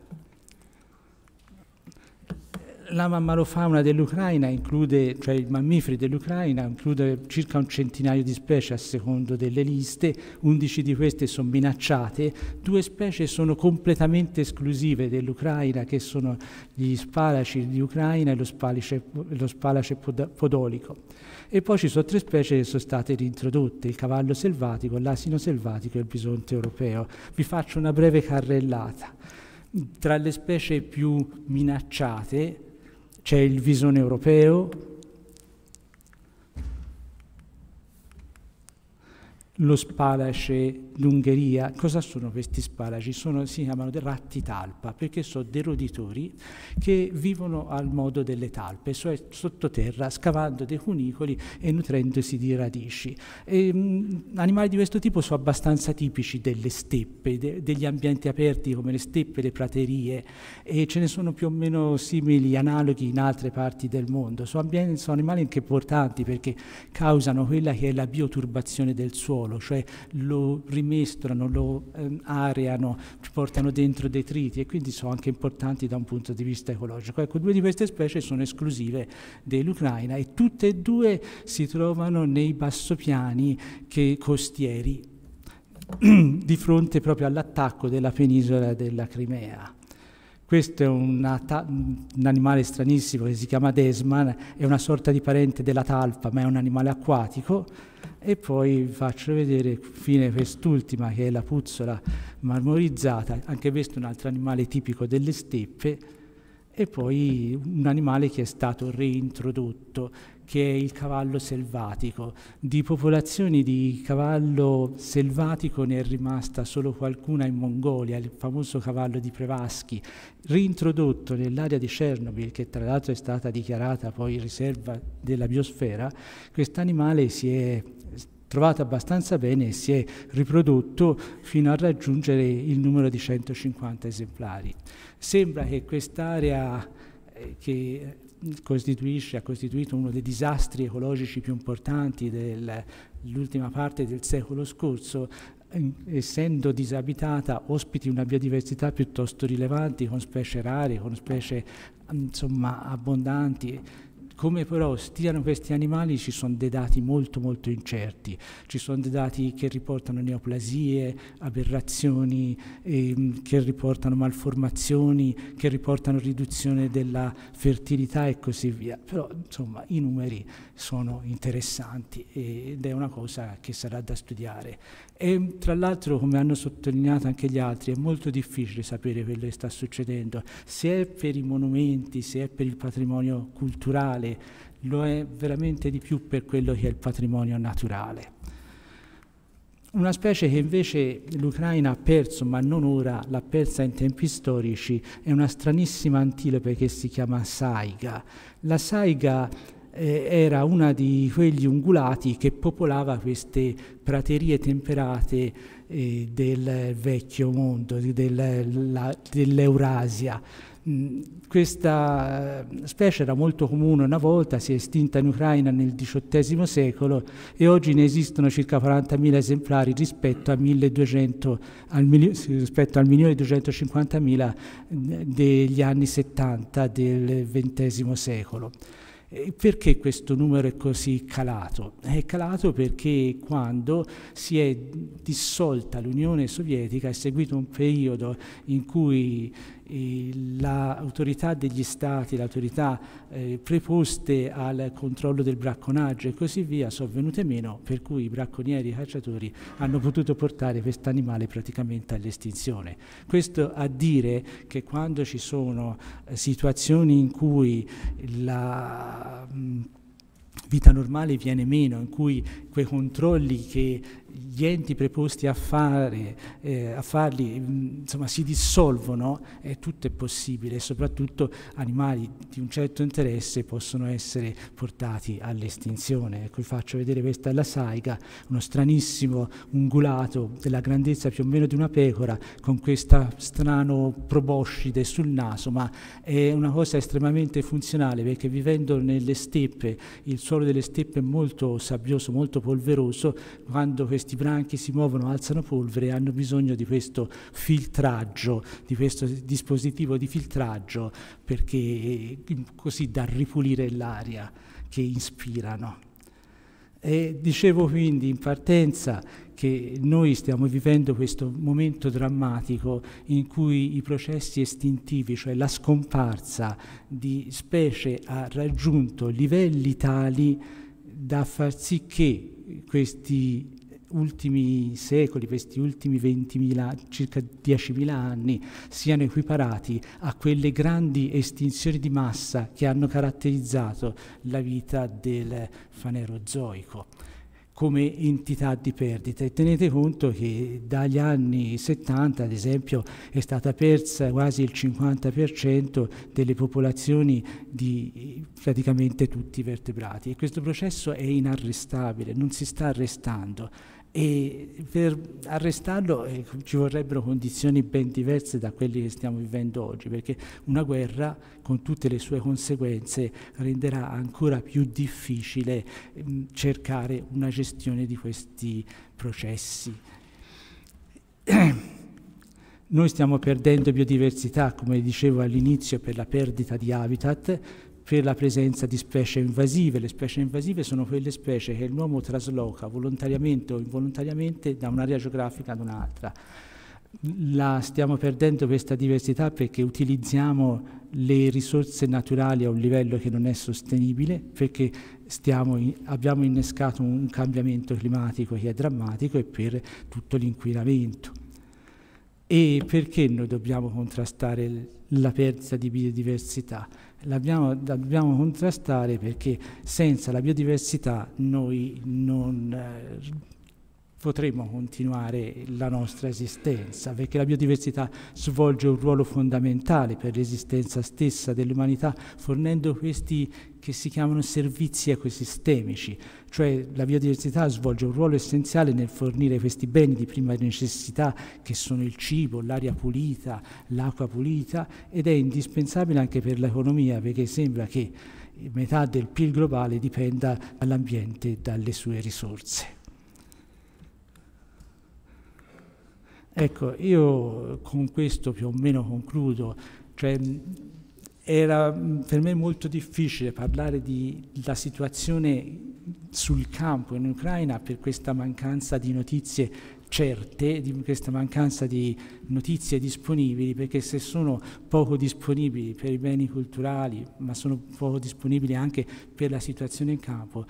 La mammalofauna dell'Ucraina include, cioè i mammiferi dell'Ucraina, include circa un centinaio di specie a secondo delle liste, 11 di queste sono minacciate, due specie sono completamente esclusive dell'Ucraina che sono gli spalaci di Ucraina e lo, spalice, lo spalace podolico. E poi ci sono tre specie che sono state reintrodotte, il cavallo selvatico, l'asino selvatico e il bisonte europeo. Vi faccio una breve carrellata. Tra le specie più minacciate c'è il visone europeo, lo Spalash d'Ungheria, cosa sono questi sparaci? Sono, si chiamano ratti talpa perché sono dei roditori che vivono al modo delle talpe, cioè sottoterra, scavando dei cunicoli e nutrendosi di radici. E, mh, mm, animali di questo tipo sono abbastanza tipici delle steppe, de, degli ambienti aperti come le steppe, le praterie e ce ne sono più o meno simili, analoghi in altre parti del mondo. Sono, ambienti, sono animali anche importanti perché causano quella che è la bioturbazione del suolo, cioè lo rimpiazzano mestrano, lo ehm, areano, ci portano dentro detriti e quindi sono anche importanti da un punto di vista ecologico. Ecco, due di queste specie sono esclusive dell'Ucraina e tutte e due si trovano nei bassopiani che, costieri di fronte proprio all'attacco della penisola della Crimea. Questo è un, un, animale stranissimo che si chiama Desman, è una sorta di parente della talpa, ma è un animale acquatico e poi vi faccio vedere fine quest'ultima che è la puzzola marmorizzata, anche questo è un altro animale tipico delle steppe e poi un animale che è stato reintrodotto che è il cavallo selvatico. Di popolazioni di cavallo selvatico ne è rimasta solo qualcuna in Mongolia, il famoso cavallo di Prevaschi, reintrodotto nell'area di Chernobyl, che tra l'altro è stata dichiarata poi riserva della biosfera, questo animale si è trovato abbastanza bene e si è riprodotto fino a raggiungere il numero di 150 esemplari. Sembra che quest'area eh, che costituisce, ha costituito uno dei disastri ecologici più importanti dell'ultima parte del secolo scorso, essendo disabitata ospiti una biodiversità piuttosto rilevante con specie rare, con specie insomma abbondanti come però stiano questi animali ci sono dei dati molto molto incerti, ci sono dei dati che riportano neoplasie, aberrazioni, ehm, che riportano malformazioni, che riportano riduzione della fertilità e così via. Però insomma i numeri sono interessanti ed è una cosa che sarà da studiare. E tra l'altro, come hanno sottolineato anche gli altri, è molto difficile sapere quello che sta succedendo. Se è per i monumenti, se è per il patrimonio culturale, lo è veramente di più per quello che è il patrimonio naturale. Una specie che invece l'Ucraina ha perso, ma non ora, l'ha persa in tempi storici, è una stranissima antilope che si chiama saiga. La saiga eh, era una di quegli ungulati che popolava queste praterie temperate eh, del vecchio mondo, del, dell'Eurasia. Mm, questa eh, specie era molto comune una volta, si è estinta in Ucraina nel XVIII secolo e oggi ne esistono circa 40.000 esemplari rispetto, a 1200, al, rispetto al 1.250.000 mm, degli anni 70 del XX secolo. Perché questo numero è così calato? È calato perché quando si è dissolta l'Unione Sovietica è seguito un periodo in cui l'autorità degli stati, le autorità eh, preposte al controllo del bracconaggio e così via sono venute meno, per cui i bracconieri e i cacciatori hanno potuto portare questo animale praticamente all'estinzione. Questo a dire che quando ci sono eh, situazioni in cui la... Mh, mm, vita normale viene meno, in cui quei controlli che gli enti preposti a, fare, eh, a farli mm, insomma, si dissolvono, è tutto è possibile soprattutto animali di un certo interesse possono essere portati all'estinzione. Ecco, vi faccio vedere questa è la saiga, uno stranissimo ungulato della grandezza più o meno di una pecora con questo strano proboscide sul naso, ma è una cosa estremamente funzionale perché vivendo nelle steppe, il suolo delle steppe è molto sabbioso, molto polveroso, quando questi questi branchi si muovono, alzano polvere, hanno bisogno di questo filtraggio, di questo dispositivo di filtraggio, perché eh, così da ripulire l'aria che inspirano. E dicevo quindi in partenza che noi stiamo vivendo questo momento drammatico in cui i processi estintivi, cioè la scomparsa di specie, ha raggiunto livelli tali da far sì che questi ultimi secoli, questi ultimi 20.000, circa 10.000 anni, siano equiparati a quelle grandi estinzioni di massa che hanno caratterizzato la vita del fanerozoico come entità di perdita e tenete conto che dagli anni 70 ad esempio è stata persa quasi il 50% delle popolazioni di praticamente tutti i vertebrati e questo processo è inarrestabile, non si sta arrestando e per arrestarlo eh, ci vorrebbero condizioni ben diverse da quelle che stiamo vivendo oggi, perché una guerra con tutte le sue conseguenze renderà ancora più difficile mh, mm, cercare una gestione di questi processi. Noi stiamo perdendo biodiversità, come dicevo all'inizio, per la perdita di habitat, per la presenza di specie invasive. Le specie invasive sono quelle specie che l'uomo trasloca volontariamente o involontariamente da un'area geografica ad un'altra. La stiamo perdendo questa diversità perché utilizziamo le risorse naturali a un livello che non è sostenibile, perché in, abbiamo innescato un cambiamento climatico che è drammatico e per tutto l'inquinamento. E perché noi dobbiamo contrastare la perdita di biodiversità? l'abbiamo, la dobbiamo contrastare perché senza la biodiversità noi non... Eh, potremo continuare la nostra esistenza, perché la biodiversità svolge un ruolo fondamentale per l'esistenza stessa dell'umanità, fornendo questi che si chiamano servizi ecosistemici, cioè la biodiversità svolge un ruolo essenziale nel fornire questi beni di prima necessità che sono il cibo, l'aria pulita, l'acqua pulita ed è indispensabile anche per l'economia perché sembra che metà del PIL globale dipenda dall'ambiente e dalle sue risorse. Ecco, io con questo più o meno concludo. Cioè, era mm, per me molto difficile parlare della situazione sul campo in Ucraina per questa mancanza di notizie certe di questa mancanza di notizie disponibili, perché se sono poco disponibili per i beni culturali, ma sono poco disponibili anche per la situazione in campo,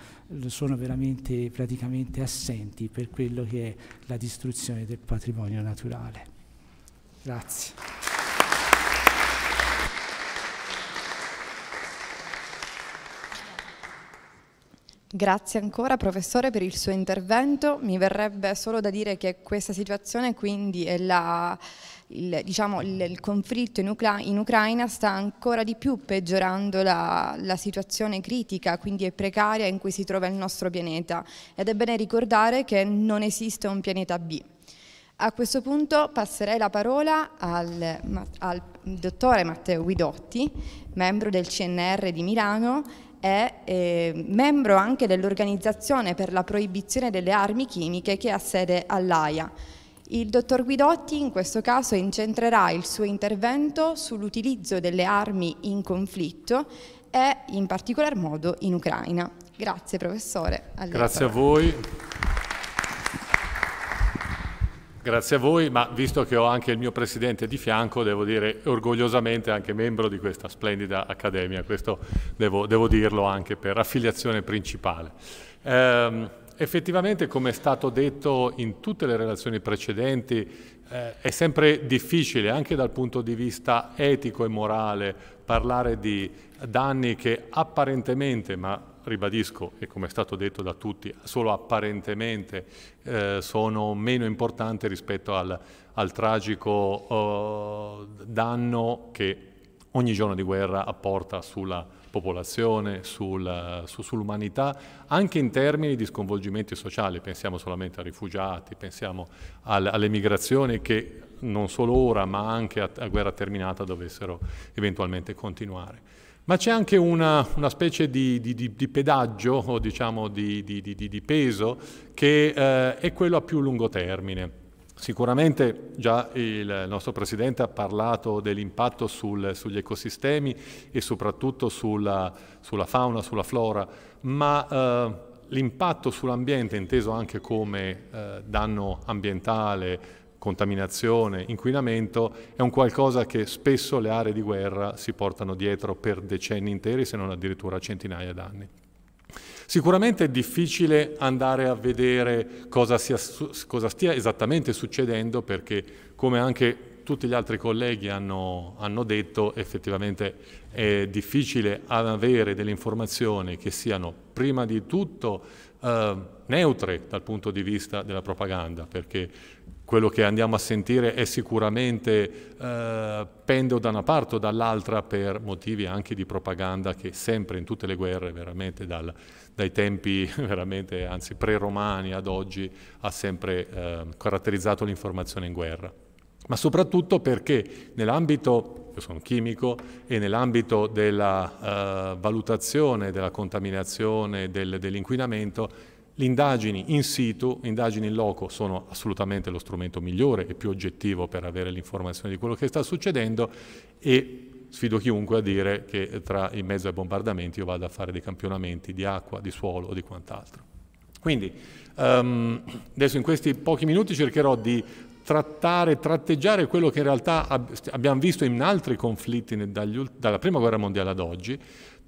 sono veramente praticamente assenti per quello che è la distruzione del patrimonio naturale. Grazie. Grazie ancora professore per il suo intervento, mi verrebbe solo da dire che questa situazione quindi è la, il, diciamo, il, il, conflitto in, Ucra in, Ucraina sta ancora di più peggiorando la, la, situazione critica, quindi è precaria in cui si trova il nostro pianeta ed è bene ricordare che non esiste un pianeta B. A questo punto passerei la parola al, al dottore Matteo Guidotti, membro del CNR di Milano è eh, membro anche dell'Organizzazione per la proibizione delle armi chimiche che ha sede all'AIA. Il dottor Guidotti in questo caso incentrerà il suo intervento sull'utilizzo delle armi in conflitto e in particolar modo in Ucraina. Grazie professore. Grazie a voi. Grazie a voi, ma visto che ho anche il mio presidente di fianco, devo dire orgogliosamente anche membro di questa splendida accademia, questo devo, devo dirlo anche per affiliazione principale. Eh, effettivamente, come è stato detto in tutte le relazioni precedenti, eh, è sempre difficile, anche dal punto di vista etico e morale, parlare di danni che apparentemente, ma ribadisco, e come è stato detto da tutti, solo apparentemente eh, sono meno importanti rispetto al, al tragico eh, danno che ogni giorno di guerra apporta sulla popolazione, sul, su, sull'umanità, anche in termini di sconvolgimenti sociali, pensiamo solamente ai rifugiati, pensiamo al, alle migrazioni che non solo ora ma anche a, a guerra terminata dovessero eventualmente continuare. Ma c'è anche una, una specie di, di, di, di, pedaggio o diciamo di, peso che eh, è quello a più lungo termine. Sicuramente già il nostro Presidente ha parlato dell'impatto sugli ecosistemi e soprattutto sulla, sulla fauna, sulla flora, ma eh, l'impatto sull'ambiente inteso anche come eh, danno ambientale, contaminazione, inquinamento, è un qualcosa che spesso le aree di guerra si portano dietro per decenni interi, se non addirittura centinaia d'anni. Sicuramente è difficile andare a vedere cosa, sia, cosa, stia esattamente succedendo perché, come anche tutti gli altri colleghi hanno, hanno detto, effettivamente è difficile avere delle informazioni che siano prima di tutto eh, neutre dal punto di vista della propaganda, perché quello che andiamo a sentire è sicuramente eh, pende da una parte o dall'altra per motivi anche di propaganda che sempre in tutte le guerre, veramente dal, dai tempi veramente, anzi pre-romani ad oggi, ha sempre eh, caratterizzato l'informazione in guerra. Ma soprattutto perché nell'ambito, io sono chimico, e nell'ambito della eh, valutazione della contaminazione, del, dell'inquinamento, le indagini in situ, le indagini in loco, sono assolutamente lo strumento migliore e più oggettivo per avere l'informazione di quello che sta succedendo e sfido chiunque a dire che tra in mezzo ai bombardamenti io vado a fare dei campionamenti di acqua, di suolo o di quant'altro. Quindi um, adesso in questi pochi minuti cercherò di trattare, tratteggiare quello che in realtà ab abbiamo visto in altri conflitti dagli, dalla prima guerra mondiale ad oggi,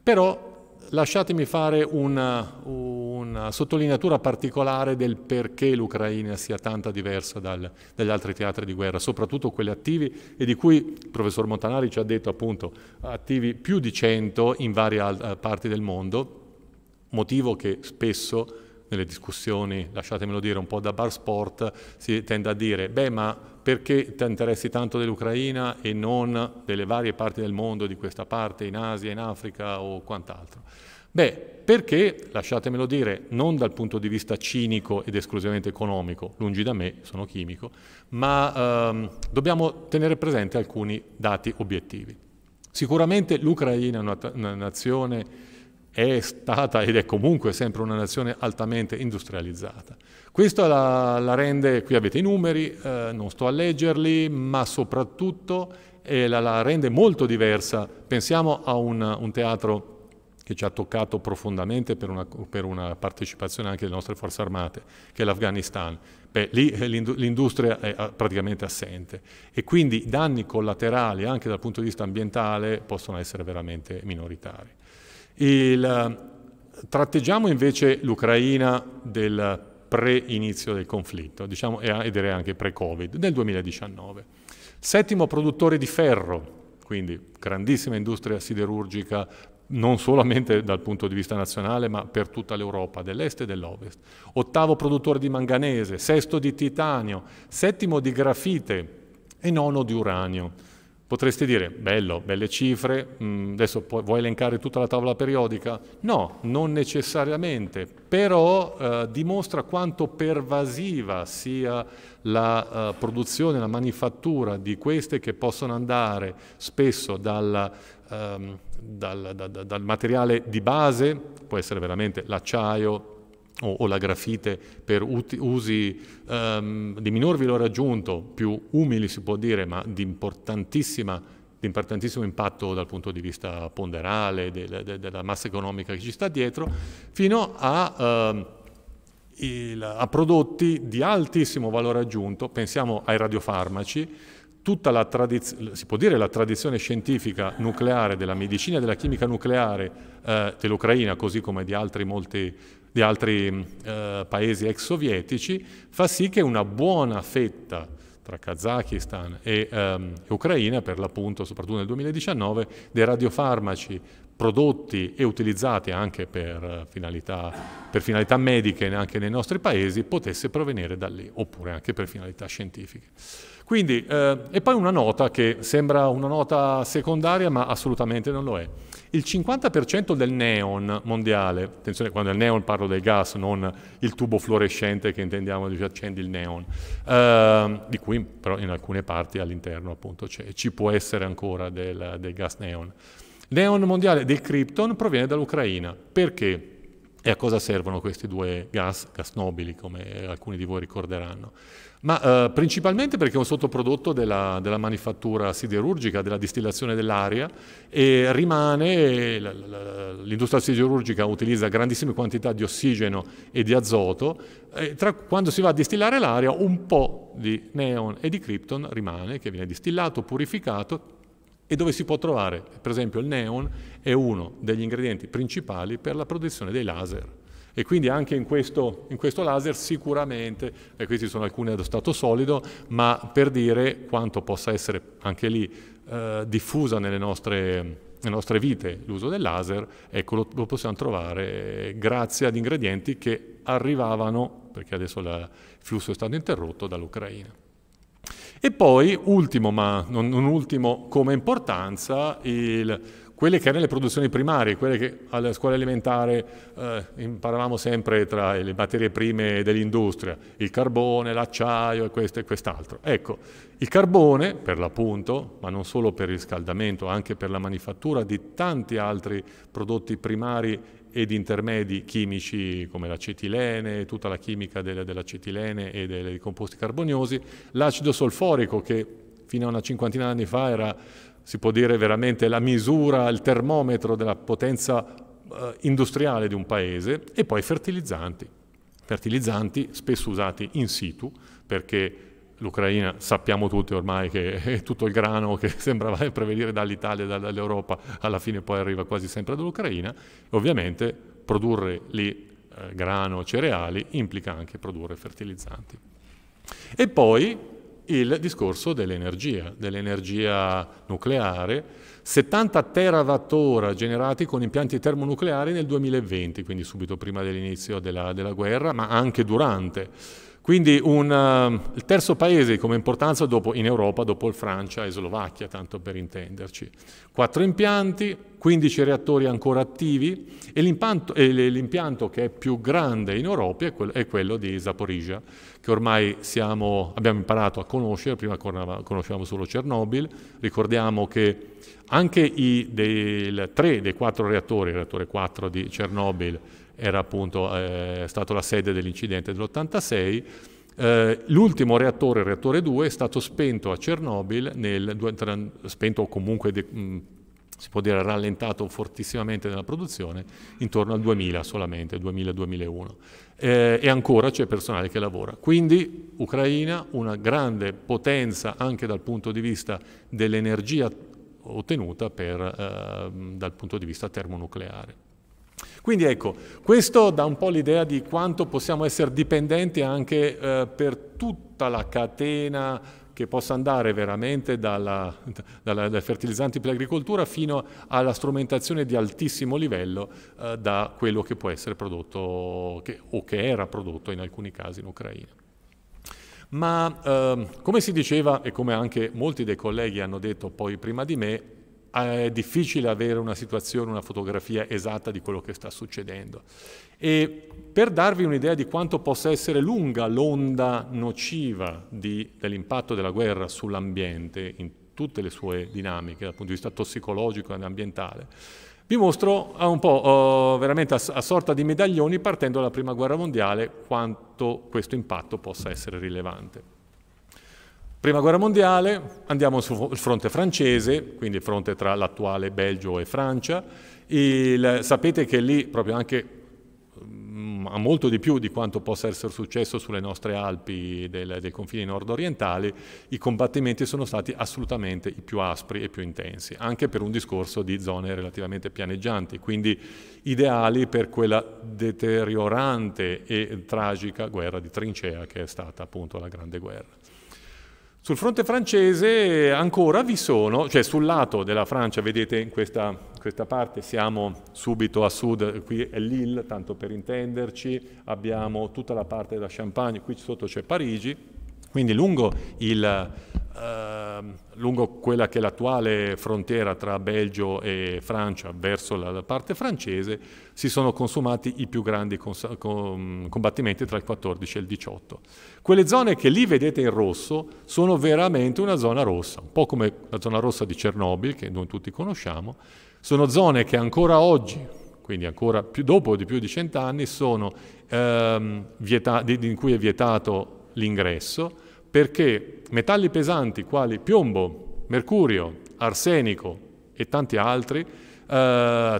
però Lasciatemi fare una, una, sottolineatura particolare del perché l'Ucraina sia tanto diversa dal, dagli altri teatri di guerra, soprattutto quelli attivi e di cui il professor Montanari ci ha detto appunto attivi più di 100 in varie uh, parti del mondo, motivo che spesso nelle discussioni, lasciatemelo dire, un po' da bar sport, si tende a dire, beh ma perché ti interessi tanto dell'Ucraina e non delle varie parti del mondo, di questa parte, in Asia, in Africa o quant'altro? Beh, perché, lasciatemelo dire, non dal punto di vista cinico ed esclusivamente economico, lungi da me, sono chimico, ma ehm, dobbiamo tenere presente alcuni dati obiettivi. Sicuramente l'Ucraina è una, una nazione, è stata ed è comunque sempre una nazione altamente industrializzata. Questo la, la rende, qui avete i numeri, eh, non sto a leggerli, ma soprattutto eh, la, la, rende molto diversa. Pensiamo a un, un teatro che ci ha toccato profondamente per una, per una, partecipazione anche delle nostre forze armate, che è l'Afghanistan. Beh, lì eh, l'industria è praticamente assente e quindi i danni collaterali anche dal punto di vista ambientale possono essere veramente minoritari. Il, tratteggiamo invece l'Ucraina del pre-inizio del conflitto, diciamo, e direi anche pre-Covid, nel 2019. Settimo produttore di ferro, quindi grandissima industria siderurgica, non solamente dal punto di vista nazionale, ma per tutta l'Europa, dell'est e dell'ovest. Ottavo produttore di manganese, sesto di titanio, settimo di grafite e nono di uranio. Potresti dire, bello, belle cifre, mm, adesso vuoi elencare tutta la tavola periodica? No, non necessariamente, però eh, dimostra quanto pervasiva sia la eh, produzione, la manifattura di queste che possono andare spesso dalla, ehm, dal, da, da, dal materiale di base, può essere veramente l'acciaio, o, o la grafite per uti, usi um, di minor valore aggiunto, più umili si può dire, ma di importantissima di importantissimo impatto dal punto di vista ponderale, della de, de massa economica che ci sta dietro, fino a, ehm, il, a, prodotti di altissimo valore aggiunto, pensiamo ai radiofarmaci, tutta la, tradiz- si può dire la tradizione scientifica nucleare della medicina e della chimica nucleare eh, dell'Ucraina, così come di altri molti di altri mm, eh, paesi ex sovietici, fa sì che una buona fetta tra Kazakistan e ehm, Ucraina, per l'appunto, soprattutto nel 2019, dei radiofarmaci prodotti e utilizzati anche per eh, finalità, per finalità mediche anche nei nostri paesi potesse provenire da lì, oppure anche per finalità scientifiche. Quindi, eh, e poi una nota che sembra una nota secondaria, ma assolutamente non lo è. Il 50% del neon mondiale, attenzione quando il neon parlo del gas, non il tubo fluorescente che intendiamo, dice accendi il neon, eh, di cui però in alcune parti all'interno appunto ci può essere ancora del, del gas neon. Il neon mondiale del krypton proviene dall'Ucraina. Perché? E a cosa servono questi due gas, gas nobili come alcuni di voi ricorderanno? ma eh, principalmente perché è un sottoprodotto della, della, manifattura siderurgica, della distillazione dell'aria e rimane, l'industria siderurgica utilizza grandissime quantità di ossigeno e di azoto, e tra, quando si va a distillare l'aria un po' di neon e di krypton rimane, che viene distillato, purificato e dove si può trovare, per esempio il neon è uno degli ingredienti principali per la produzione dei laser. E quindi anche in questo, in questo laser sicuramente, e questi sono alcuni allo stato solido, ma per dire quanto possa essere anche lì eh, diffusa nelle nostre nelle nostre vite l'uso del laser, ecco, lo, lo, possiamo trovare eh, grazie ad ingredienti che arrivavano, perché adesso la, il flusso è stato interrotto, dall'Ucraina. E poi, ultimo, ma non, non ultimo come importanza, il, quelle che erano le produzioni primarie, quelle che alla scuola elementare eh, imparavamo sempre tra le materie prime dell'industria, il carbone, l'acciaio e questo e quest'altro. Ecco, il carbone, per l'appunto, ma non solo per il riscaldamento, anche per la manifattura di tanti altri prodotti primari ed intermedi chimici come l'acetilene, tutta la chimica dell'acetilene e dei composti carboniosi, l'acido solforico che fino a una cinquantina di anni fa era si può dire veramente la misura, il termometro della potenza eh, industriale di un paese, e poi fertilizzanti. Fertilizzanti spesso usati in situ, perché l'Ucraina sappiamo tutti ormai che è tutto il grano che sembrava prevenire dall'Italia e dall'Europa, alla fine poi arriva quasi sempre dall'Ucraina, ovviamente produrre lì eh, grano, cereali, implica anche produrre fertilizzanti. E poi il discorso dell'energia, dell'energia nucleare, 70 terawattora generati con impianti termonucleari nel 2020, quindi subito prima dell'inizio della, della guerra, ma anche durante. Quindi un, uh, il terzo paese come importanza dopo, in Europa dopo Francia e Slovacchia, tanto per intenderci. Quattro impianti, 15 reattori ancora attivi e l'impianto, che è più grande in Europa è, quello, è quello di Zaporizia, che ormai siamo, abbiamo imparato a conoscere, prima conoscevamo solo Chernobyl, ricordiamo che anche i, del, tre dei quattro reattori, il reattore 4 di Chernobyl, era appunto eh, stato la sede dell'incidente dell'86. Eh, l'ultimo reattore, il reattore 2, è stato spento a Chernobyl, nel, spento o comunque mm, si può dire rallentato fortissimamente nella produzione, intorno al 2000 solamente, 2000-2001. Eh, e ancora c'è personale che lavora. Quindi Ucraina, una grande potenza anche dal punto di vista dell'energia ottenuta per, eh, dal punto di vista termonucleare. Quindi ecco, questo dà un po' l'idea di quanto possiamo essere dipendenti anche eh, per tutta la catena che possa andare veramente dalla, dalla, dai fertilizzanti per l'agricoltura fino alla strumentazione di altissimo livello eh, da quello che può essere prodotto che, o che era prodotto in alcuni casi in Ucraina. Ma eh, come si diceva e come anche molti dei colleghi hanno detto poi prima di me, Ah, è difficile avere una situazione, una fotografia esatta di quello che sta succedendo. E per darvi un'idea di quanto possa essere lunga l'onda nociva di, dell'impatto della guerra sull'ambiente, in tutte le sue dinamiche, dal punto di vista tossicologico e ambientale, vi mostro ah, un po' oh, veramente a, a sorta di medaglioni partendo dalla Prima Guerra Mondiale quanto questo impatto possa essere rilevante. Prima guerra mondiale, andiamo sul fronte francese, quindi il fronte tra l'attuale Belgio e Francia. Il, sapete che lì, proprio anche mm, a molto di più di quanto possa essere successo sulle nostre Alpi del, dei confini nord-orientali, i combattimenti sono stati assolutamente i più aspri e più intensi, anche per un discorso di zone relativamente pianeggianti, quindi ideali per quella deteriorante e tragica guerra di trincea che è stata appunto la Grande Guerra. Sul fronte francese ancora vi sono, cioè sul lato della Francia, vedete in questa, questa parte siamo subito a sud, qui è Lille, tanto per intenderci, abbiamo tutta la parte della Champagne, qui sotto c'è Parigi, quindi lungo, il, eh, lungo quella che è l'attuale frontiera tra Belgio e Francia verso la parte francese si sono consumati i più grandi cons- com- combattimenti tra il 14 e il 18. Quelle zone che lì vedete in rosso sono veramente una zona rossa, un po' come la zona rossa di Chernobyl che noi tutti conosciamo, sono zone che ancora oggi quindi ancora più, dopo di più di cent'anni, sono, ehm, vieta- di, in cui è vietato l'ingresso, perché metalli pesanti quali piombo, mercurio, arsenico e tanti altri, eh,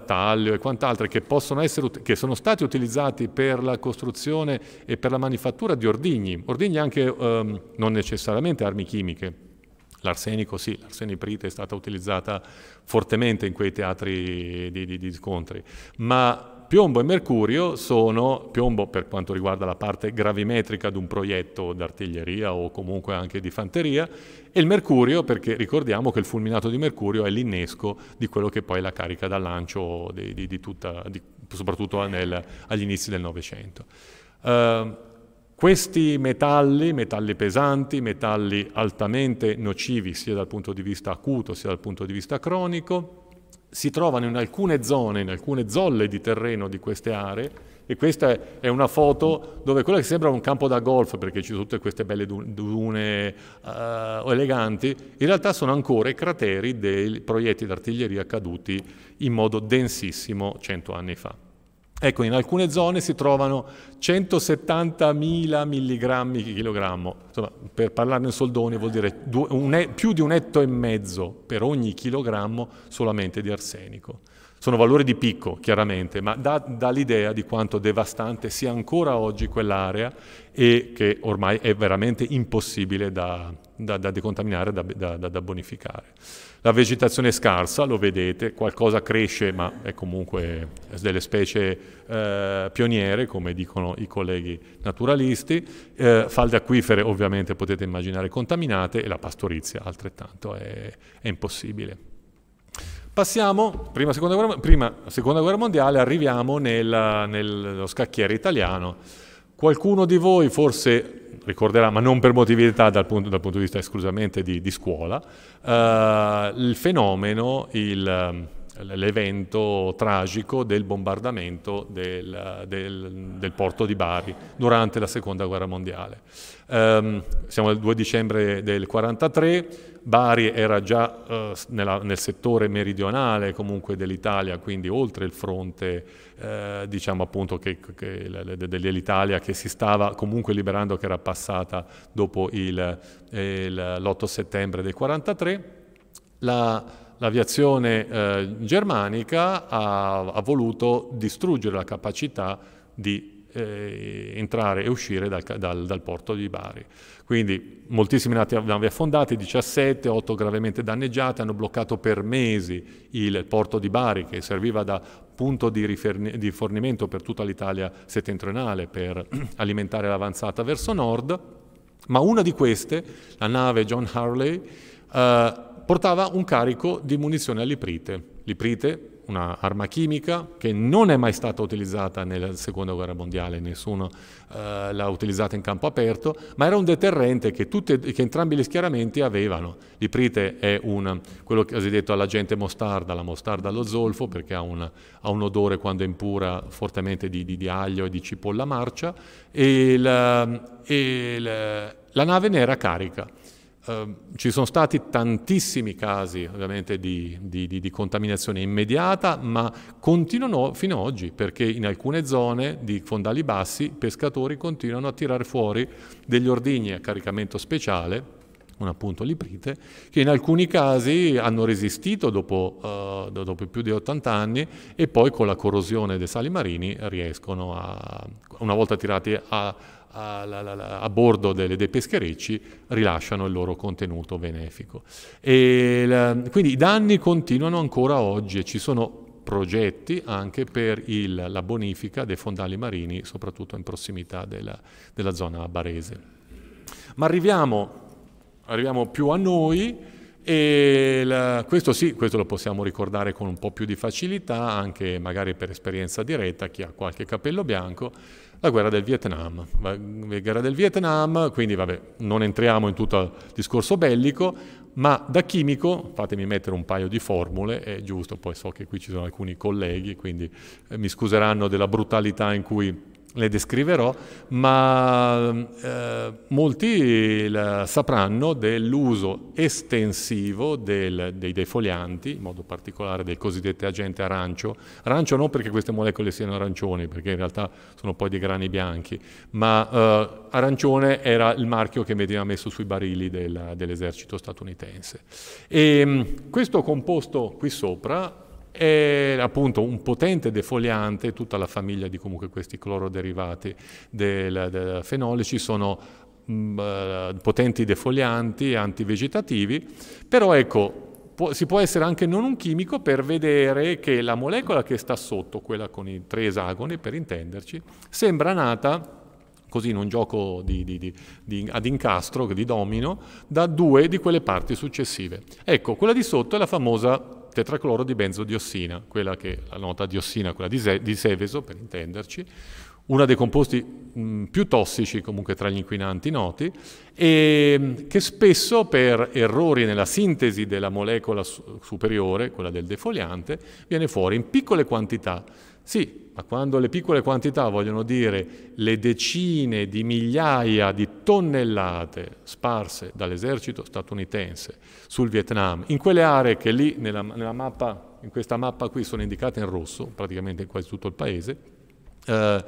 tallio e quant'altro, che, possono essere, che sono stati utilizzati per la costruzione e per la manifattura di ordigni, ordigni anche eh, non necessariamente armi chimiche, L'arsenico sì, l'arseniprite è stata utilizzata fortemente in quei teatri di, di, di scontri, ma piombo e mercurio sono, piombo per quanto riguarda la parte gravimetrica di un proietto d'artiglieria o comunque anche di fanteria, e il mercurio perché ricordiamo che il fulminato di mercurio è l'innesco di quello che poi è la carica da lancio di, di, di tutta, soprattutto nel, agli inizi del Novecento. Uh, questi metalli, metalli pesanti, metalli altamente nocivi sia dal punto di vista acuto sia dal punto di vista cronico, si trovano in alcune zone, in alcune zolle di terreno di queste aree, e questa è una foto dove quello che sembra un campo da golf, perché ci sono tutte queste belle dune uh, eleganti, in realtà sono ancora i crateri dei proiettili d'artiglieria caduti in modo densissimo cento anni fa. Ecco, in alcune zone si trovano 170.000 milligrammi per chilogrammo. Insomma, per parlarne in soldoni vuol dire due, un, più di un etto e mezzo per ogni chilogrammo solamente di arsenico. Sono valori di picco, chiaramente, ma dà, dà l'idea di quanto devastante sia ancora oggi quell'area e che ormai è veramente impossibile da, da, da decontaminare, da, da bonificare. La vegetazione è scarsa, lo vedete, qualcosa cresce, ma è comunque delle specie eh, pioniere, come dicono i colleghi naturalisti, eh, falde acquifere ovviamente potete immaginare contaminate e la pastorizia altrettanto è, è impossibile. Passiamo, prima seconda, guerra, prima seconda guerra, mondiale, arriviamo nel, nello scacchiere italiano. Qualcuno di voi forse ricorderà, ma non per motivi di età dal punto, dal punto di vista esclusivamente di, di scuola, eh, il fenomeno, il, ehm, l'evento tragico del bombardamento del, del, del, porto di Bari durante la Seconda Guerra Mondiale. Um, siamo al 2 dicembre del 1943, Bari era già eh, nella, nel settore meridionale comunque dell'Italia, quindi oltre il fronte eh, diciamo appunto che, che, dell'Italia che si stava comunque liberando, che era passata dopo il, il, l'8 settembre del 43. La, l'aviazione eh, germanica ha, ha, voluto distruggere la capacità di eh, entrare e uscire dal, dal, dal porto di Bari. Quindi moltissime navi affondate, 17, 8 gravemente danneggiate, hanno bloccato per mesi il porto di Bari che serviva da punto di, di fornimento per tutta l'Italia settentrionale per alimentare l'avanzata verso nord, ma una di queste, la nave John Harley, eh, portava un carico di munizioni all'iprite. L'iprite, un'arma chimica che non è mai stata utilizzata nella seconda guerra mondiale, nessuno eh, l'ha utilizzata in campo aperto, ma era un deterrente che, tutte, che entrambi gli schieramenti avevano. L'iprite è un, quello cosiddetto gente mostarda, la mostarda allo zolfo, perché ha un, ha un odore quando è impura fortemente di, di, di, aglio e di cipolla marcia, e, la, e la, la nave ne era carica. Ehm, ci sono stati tantissimi casi ovviamente di, di, di, di contaminazione immediata, ma continuano fino ad oggi perché in alcune zone di fondali bassi i pescatori continuano a tirare fuori degli ordigni a caricamento speciale un appunto l'iprite, che in alcuni casi hanno resistito dopo, uh, dopo, più di 80 anni e poi con la corrosione dei sali marini riescono, a, una volta tirati, a a, a, a bordo delle, dei pescherecci rilasciano il loro contenuto benefico. La, quindi i danni continuano ancora oggi e ci sono progetti anche per il, la bonifica dei fondali marini, soprattutto in prossimità della, della zona barese. Ma arriviamo, arriviamo più a noi, e la, questo sì, questo lo possiamo ricordare con un po' più di facilità, anche magari per esperienza diretta, chi ha qualche capello bianco, la guerra del Vietnam. La guerra del Vietnam, quindi vabbè, non entriamo in tutto il discorso bellico, ma da chimico, fatemi mettere un paio di formule, è giusto, poi so che qui ci sono alcuni colleghi, quindi eh, mi scuseranno della brutalità in cui le descriverò, ma eh, molti sapranno dell'uso estensivo del, dei defolianti, in modo particolare del cosiddetto agente arancio. Arancio non perché queste molecole siano arancioni, perché in realtà sono poi dei grani bianchi, ma eh, arancione era il marchio che veniva messo sui barili dell'esercito statunitense. E, ehm, questo composto qui sopra è appunto un potente defoliante, tutta la famiglia di comunque questi cloroderivati del, del fenolici sono mh, mm, eh, potenti defolianti, antivegetativi, però ecco, può, si può essere anche non un chimico per vedere che la molecola che sta sotto, quella con i tre esagoni per intenderci, sembra nata così in un gioco di, di, di, ad incastro, di domino, da due di quelle parti successive. Ecco, quella di sotto è la famosa tetracloro di benzodiossina, quella che la nota diossina, quella di, Se, di Seveso per intenderci, uno dei composti mh, mm, più tossici comunque tra gli inquinanti noti, e mm, che spesso per errori nella sintesi della molecola superiore, quella del defoliante, viene fuori in piccole quantità sì, ma quando le piccole quantità vogliono dire le decine di migliaia di tonnellate sparse dall'esercito statunitense sul Vietnam, in quelle aree che lì nella, nella mappa, in questa mappa qui sono indicate in rosso, praticamente in quasi tutto il paese, eh,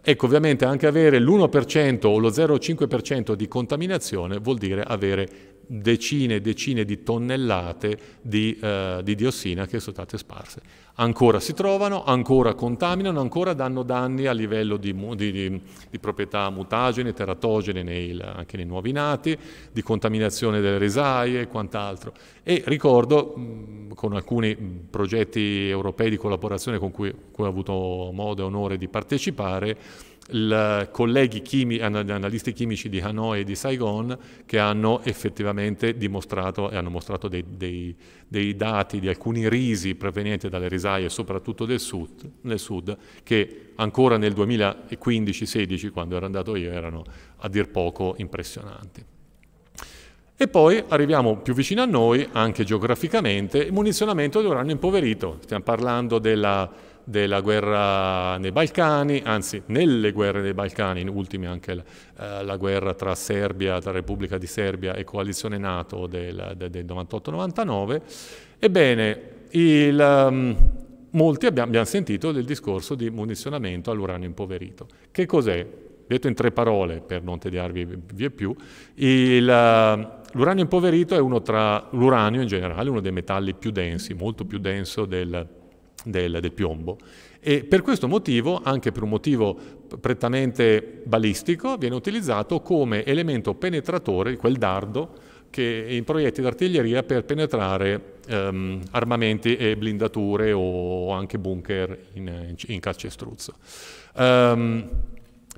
ecco ovviamente anche avere l'1% o lo 0,5% di contaminazione vuol dire avere decine e decine di tonnellate di, eh, di, diossina che sono state sparse. Ancora si trovano, ancora contaminano, ancora danno danni a livello di, di, di proprietà mutagene, teratogene nei, anche nei nuovi nati, di contaminazione delle risaie e quant'altro. E ricordo mh, con alcuni progetti europei di collaborazione con cui, cui ho avuto modo e onore di partecipare, colleghi chimi, analisti chimici di Hanoi e di Saigon che hanno effettivamente dimostrato e hanno mostrato dei, dei, dei dati di alcuni risi provenienti dalle risaie, soprattutto del sud, nel sud, che ancora nel 2015-16, quando ero andato io, erano a dir poco impressionanti. E poi arriviamo più vicino a noi, anche geograficamente, il munizionamento di uranio impoverito. Stiamo parlando della della guerra nei Balcani, anzi nelle guerre dei Balcani, in ultimi anche la, eh, la guerra tra Serbia, tra Repubblica di Serbia e coalizione NATO del, del, del 98-99. Ebbene, il, um, molti abbiamo, abbiamo sentito del discorso di munizionamento all'uranio impoverito. Che cos'è? detto in tre parole per non tediarvi via più, il, ehm, l'uranio impoverito è uno tra l'uranio in generale, uno dei metalli più densi, molto più denso del, del, del, piombo. E per questo motivo, anche per un motivo prettamente balistico, viene utilizzato come elemento penetratore, quel dardo, che in proietti d'artiglieria per penetrare ehm, armamenti e blindature o anche bunker in, in calcestruzzo. Um, ehm,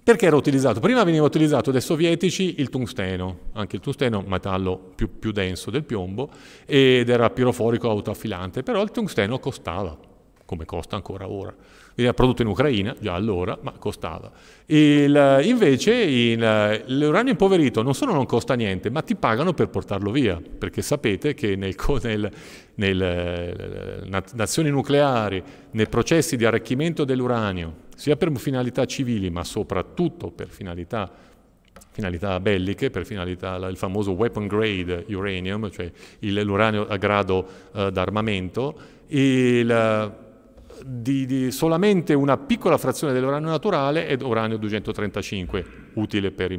perché era utilizzato? Prima veniva utilizzato dai sovietici il tungsteno, anche il tungsteno metallo più, più denso del piombo ed era piroforico autoaffilante, però il tungsteno costava come costa ancora ora. Era prodotto in Ucraina già allora, ma costava. Il, invece il, l'uranio impoverito non solo non costa niente, ma ti pagano per portarlo via, perché sapete che nelle nazioni nucleari, nei processi di arricchimento dell'uranio, sia per finalità civili, ma soprattutto per finalità finalità belliche, per finalità il famoso weapon grade uranium, cioè il, l'uranio a grado eh, d'armamento, il, di, di solamente una piccola frazione dell'uranio naturale è uranio 235, utile per,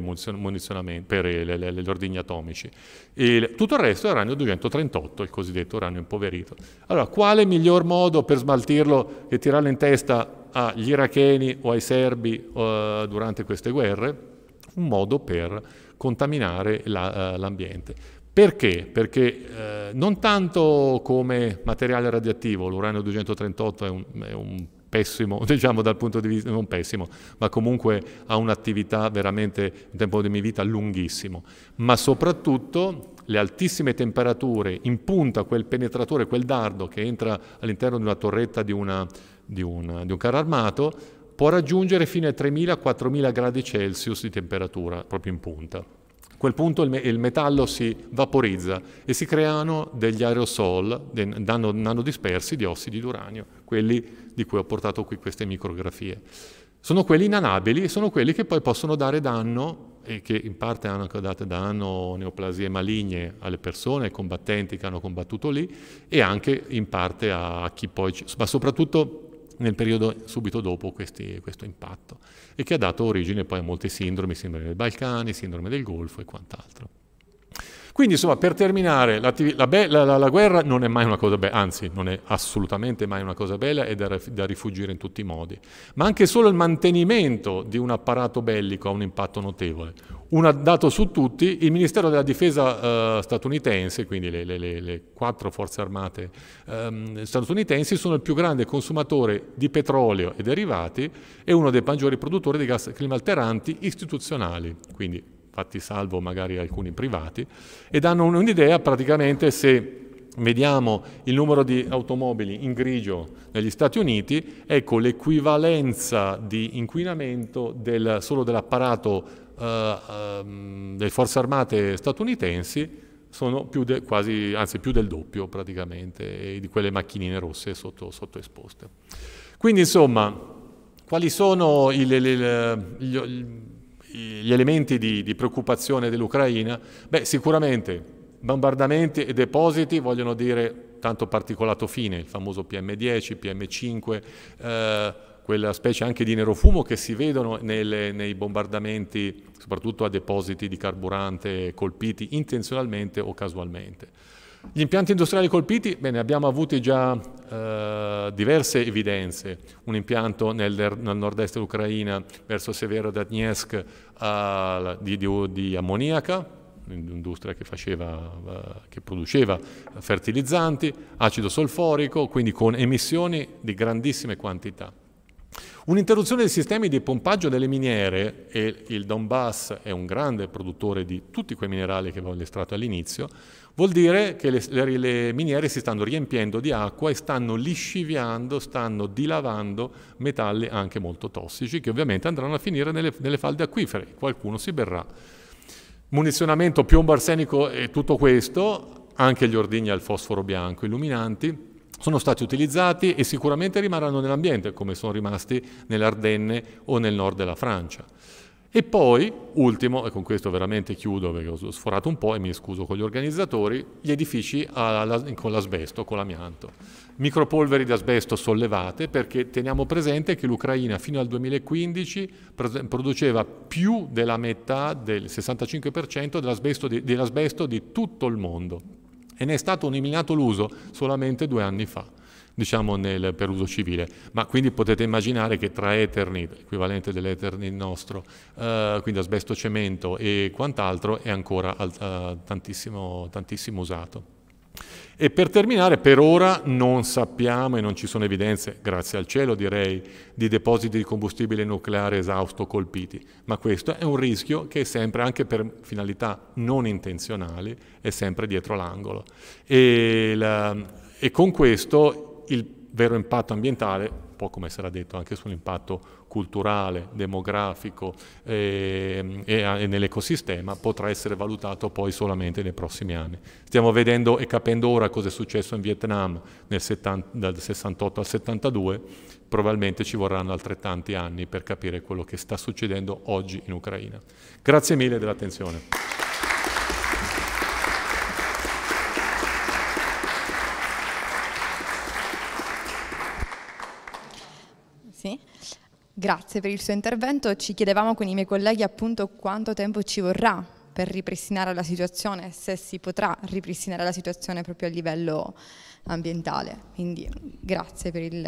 per le, le, gli ordigni atomici. E tutto il resto è uranio 238, il cosiddetto uranio impoverito. Allora, quale miglior modo per smaltirlo e tirarlo in testa agli iracheni o ai serbi uh, durante queste guerre? Un modo per contaminare eh, l'ambiente. La, uh, perché? Perché eh, non tanto come materiale radioattivo, l'uranio 238 è un, è un pessimo, diciamo dal punto di vista, non pessimo, ma comunque ha un'attività veramente, un tempo di mia vita lunghissimo, ma soprattutto le altissime temperature in punta, quel penetratore, quel dardo che entra all'interno di una torretta di, una, di, una, di un carro armato, può raggiungere fino a 3.000-4.000 gradi Celsius di temperatura proprio in punta. A quel punto il, il metallo si vaporizza e si creano degli aerosol, de- nano- dispersi di ossidi d'uranio, quelli di cui ho portato qui queste micrografie. Sono quelli inanabili e sono quelli che poi possono dare danno e che in parte hanno dato danno neoplasie maligne alle persone, ai combattenti che hanno combattuto lì e anche in parte a chi poi, ma soprattutto nel periodo subito dopo questi, questo impatto e che ha dato origine poi a molte sindrome, sindrome dei Balcani, sindrome del Golfo e quant'altro. Quindi insomma per terminare, la, la, la, la, guerra non è mai una cosa bella, anzi non è assolutamente mai una cosa bella, è da, da rifugire in tutti i modi, ma anche solo il mantenimento di un apparato bellico ha un impatto notevole. Un dato su tutti, il Ministero della Difesa eh, statunitense, quindi le, le, le, le, quattro forze armate ehm, statunitensi, sono il più grande consumatore di petrolio e derivati e uno dei maggiori produttori di gas climalteranti istituzionali, quindi fatti salvo magari alcuni privati, e danno un'idea praticamente se vediamo il numero di automobili in grigio negli Stati Uniti, ecco l'equivalenza di inquinamento del, solo dell'apparato eh, um, delle forze armate statunitensi sono più, de, quasi, anzi, più del doppio praticamente di quelle macchinine rosse sotto, Sotto Quindi insomma, quali sono i, le, le, gli, gli elementi di, di preoccupazione dell'Ucraina, beh sicuramente bombardamenti e depositi vogliono dire tanto particolato fine, il famoso PM10, PM5, eh, quella specie anche di nerofumo che si vedono nelle, nei bombardamenti, soprattutto a depositi di carburante colpiti intenzionalmente o casualmente. Gli impianti industriali colpiti, bene, abbiamo avuto già eh, diverse evidenze. Un impianto nel, nel nord-est dell'Ucraina, verso Severo Donetsk, eh, di, di, di ammoniaca, un'industria che, faceva, eh, che produceva fertilizzanti, acido solforico, quindi con emissioni di grandissime quantità. Un'interruzione dei sistemi di pompaggio delle miniere, e il Donbass è un grande produttore di tutti quei minerali che avevo illustrato all'inizio, Vuol dire che le, le, le, miniere si stanno riempiendo di acqua e stanno lisciviando, stanno dilavando metalli anche molto tossici che ovviamente andranno a finire nelle, nelle falde acquifere, qualcuno si berrà. Munizionamento, piombo arsenico e tutto questo, anche gli ordigni al fosforo bianco illuminanti, sono stati utilizzati e sicuramente rimarranno nell'ambiente come sono rimasti nelle Ardenne o nel nord della Francia. E poi, ultimo, e con questo veramente chiudo perché ho sforato un po' e mi scuso con gli organizzatori, gli edifici alla, con l'asbesto, con l'amianto. Micropolveri di asbesto sollevate perché teniamo presente che l'Ucraina fino al 2015 produceva più della metà, del 65% dell'asbesto di, dell'asbesto di tutto il mondo e ne è stato eliminato l'uso solamente due anni fa diciamo, nel, per uso civile. Ma quindi potete immaginare che tra Eternit, equivalente dell'Eternit nostro, eh, quindi asbesto cemento e quant'altro, è ancora eh, tantissimo, tantissimo usato. E per terminare, per ora non sappiamo e non ci sono evidenze, grazie al cielo direi, di depositi di combustibile nucleare esausto colpiti, ma questo è un rischio che è sempre, anche per finalità non intenzionali, è sempre dietro l'angolo. E, e, con questo il vero impatto ambientale, un po' come sarà detto anche sull'impatto culturale, demografico eh, e, e nell'ecosistema, potrà essere valutato poi solamente nei prossimi anni. Stiamo vedendo e capendo ora cosa è successo in Vietnam 70, dal 68 al 72, probabilmente ci vorranno altrettanti anni per capire quello che sta succedendo oggi in Ucraina. Grazie mille dell'attenzione. Grazie per il suo intervento. Ci chiedevamo con i miei colleghi appunto quanto tempo ci vorrà per ripristinare la situazione, se si potrà ripristinare la situazione proprio a livello ambientale. Quindi grazie per il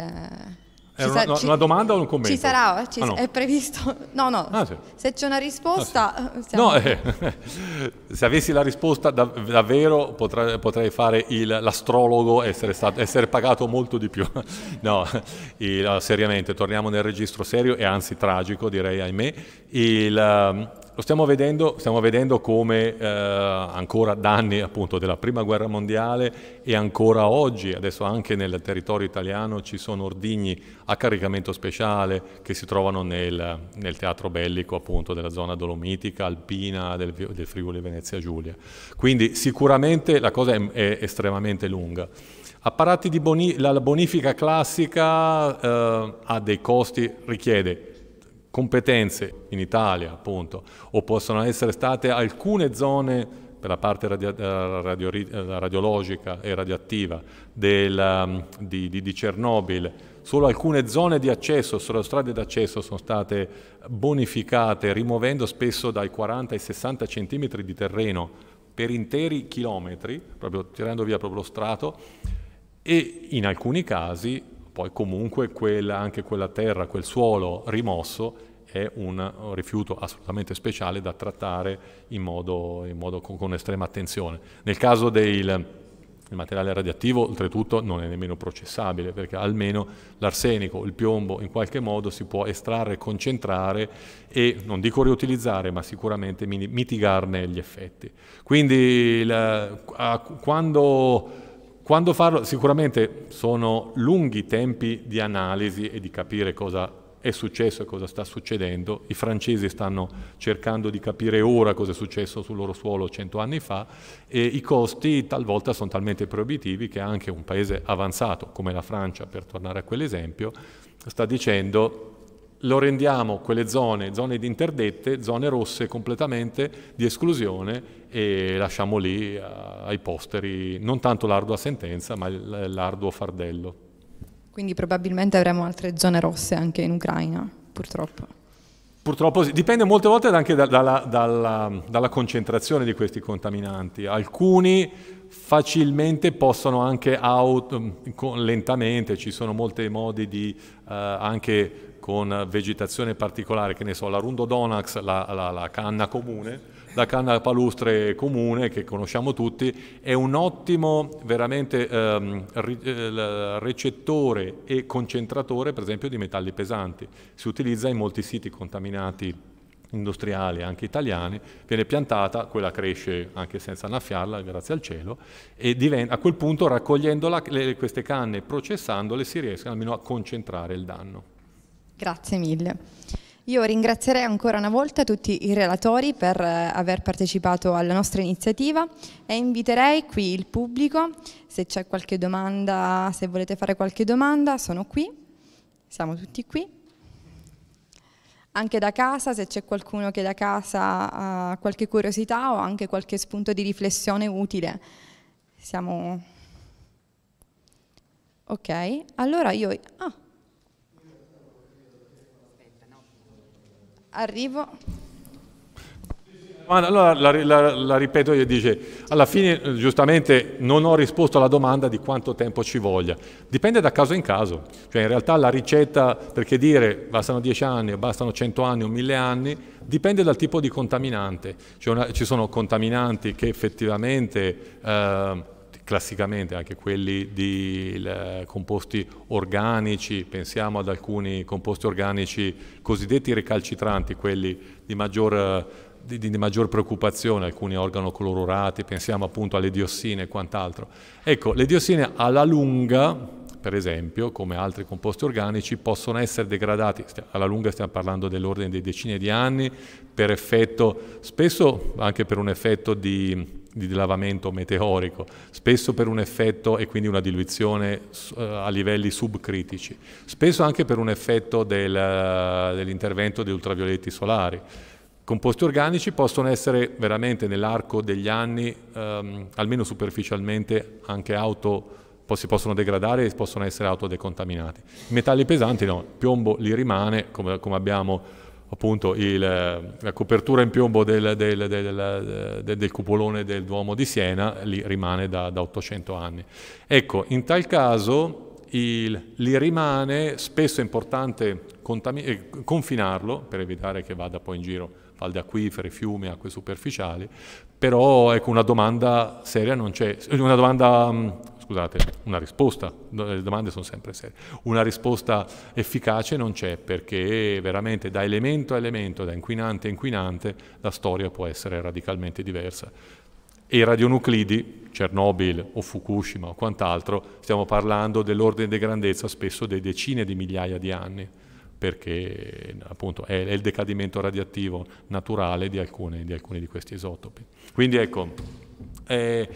una, ci, una, domanda o un commento? Ci sarà, eh, ci, ah, no. è previsto. No, no, ah, sì. se c'è una risposta... Ah, sì. Eh, siamo... no, eh, se avessi la risposta dav davvero potrei, potrei fare l'astrologo e essere, essere, pagato molto di più. no, e, ah, seriamente, torniamo nel registro serio e anzi tragico direi ahimè. Il, ehm, lo stiamo vedendo, stiamo vedendo come eh, ancora da anni appunto, della prima guerra mondiale e ancora oggi, adesso anche nel territorio italiano ci sono ordigni a caricamento speciale che si trovano nel, nel teatro bellico appunto, della zona dolomitica, alpina del, del Friuli Venezia Giulia. Quindi sicuramente la cosa è, è estremamente lunga. Apparati di boni la bonifica classica eh, ha dei costi, richiede competenze in Italia, appunto, o possono essere state alcune zone per la parte eh, radio, radio, eh, radiologica e radioattiva del, ehm, di, di, di Chernobyl, solo alcune zone di accesso, solo strade d'accesso sono state bonificate, rimuovendo spesso dai 40 ai 60 centimetri di terreno per interi chilometri, proprio tirando via proprio lo strato, e in alcuni casi poi comunque quella, anche quella terra, quel suolo rimosso è un rifiuto assolutamente speciale da trattare in modo, in modo con, con, estrema attenzione. Nel caso del materiale radioattivo, oltretutto, non è nemmeno processabile, perché almeno l'arsenico, il piombo, in qualche modo si può estrarre, concentrare e, non dico riutilizzare, ma sicuramente mitigarne gli effetti. Quindi la, a, quando... Quando farlo? Sicuramente sono lunghi tempi di analisi e di capire cosa è successo e cosa sta succedendo. I francesi stanno cercando di capire ora cosa è successo sul loro suolo cento anni fa e i costi talvolta sono talmente proibitivi che anche un paese avanzato come la Francia, per tornare a quell'esempio, sta dicendo lo rendiamo quelle zone, zone di interdette, zone rosse completamente di esclusione e lasciamo lì eh, ai posteri non tanto l'ardua sentenza ma l'arduo fardello. Quindi probabilmente avremo altre zone rosse anche in Ucraina, purtroppo. Purtroppo dipende molte volte anche da, dalla, dalla, dalla, concentrazione di questi contaminanti. Alcuni facilmente possono anche out, mm, lentamente, ci sono molti modi di eh, anche con vegetazione particolare, che ne so, la rundodonax, la, la, la canna comune, la canna palustre comune che conosciamo tutti, è un ottimo veramente ehm, eh, recettore e concentratore per esempio di metalli pesanti, si utilizza in molti siti contaminati industriali anche italiani, viene piantata, quella cresce anche senza annaffiarla, grazie al cielo, e diventa, a quel punto raccogliendola le, queste canne, processandole, si riescono almeno a concentrare il danno. Grazie mille. Io ringrazierei ancora una volta tutti i relatori per eh, aver partecipato alla nostra iniziativa e inviterei qui il pubblico, se c'è qualche domanda, se volete fare qualche domanda, sono qui, siamo tutti qui. Anche da casa, se c'è qualcuno che da casa ha qualche curiosità o anche qualche spunto di riflessione utile, siamo... Ok, allora io... Ah. arrivo. Allora la, la, la ripeto io dice, alla fine eh, giustamente non ho risposto alla domanda di quanto tempo ci voglia, dipende da caso in caso, cioè in realtà la ricetta perché dire bastano 10 anni o bastano 100 anni o 1000 anni dipende dal tipo di contaminante, cioè una, ci sono contaminanti che effettivamente... Eh, classicamente anche quelli di le, composti organici, pensiamo ad alcuni composti organici cosiddetti recalcitranti, quelli di maggior, di, di maggior preoccupazione, alcuni organoclorurati, pensiamo appunto alle diossine e quant'altro. Ecco, le diossine alla lunga per esempio, come altri composti organici, possono essere degradati, alla lunga stiamo parlando dell'ordine di decine di anni, per effetto, spesso anche per un effetto di di lavamento meteorico, spesso per un effetto e quindi una diluizione eh, a livelli subcritici, spesso anche per un effetto del, eh, dell'intervento di ultravioletti solari. Composti organici possono essere veramente nell'arco degli anni, um, almeno superficialmente, anche auto si possono degradare e possono essere autodecontaminati. I metalli pesanti no, il piombo li rimane, come, come abbiamo appunto il, eh, la copertura in piombo del, del, del, del, cupolone del Duomo di Siena lì rimane da, da 800 anni. Ecco, in tal caso il, li rimane, spesso è importante eh, confinarlo per evitare che vada poi in giro falde acquifere, fiumi, acque superficiali, però ecco, una domanda seria non c'è, una domanda scusate, una risposta, le domande sono sempre serie, una risposta efficace non c'è perché veramente da elemento a elemento, da inquinante a inquinante, la storia può essere radicalmente diversa. E i radionuclidi, Chernobyl o Fukushima o quant'altro, stiamo parlando dell'ordine di grandezza spesso di decine di migliaia di anni perché appunto è, il decadimento radioattivo naturale di alcuni di, alcuni di questi isotopi. Quindi ecco, eh,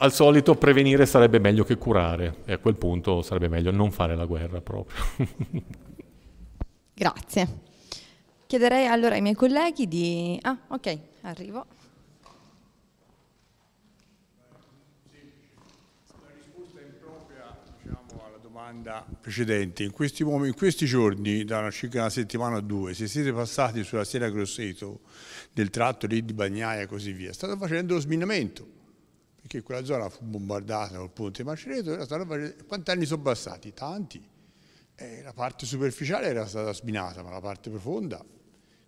al solito prevenire sarebbe meglio che curare e a quel punto sarebbe meglio non fare la guerra proprio. Grazie. Chiederei allora ai miei colleghi di... Ah, ok, arrivo. La risposta impropria diciamo, alla domanda precedente. In questi, in questi giorni, da una, circa una settimana o due, se siete passati sulla Sera Grosseto, del tratto lì di Bagnaia e così via, state facendo lo sminamento che quella zona fu bombardata col ponte Macereto, quanti anni sono passati? Tanti. Eh, la parte superficiale era stata sminata, ma la parte profonda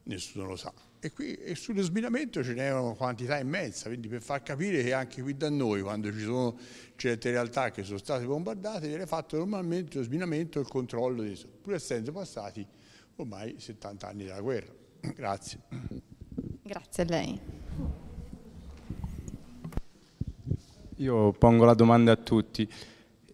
nessuno lo sa. E qui e sullo sminamento ce n'è una quantità immensa, quindi per far capire che anche qui da noi, quando ci sono certe realtà che sono state bombardate, viene fatto normalmente lo sminamento e il controllo, di, pur essendo passati ormai 70 anni dalla guerra. Grazie. Grazie a lei. Io pongo la domanda a tutti.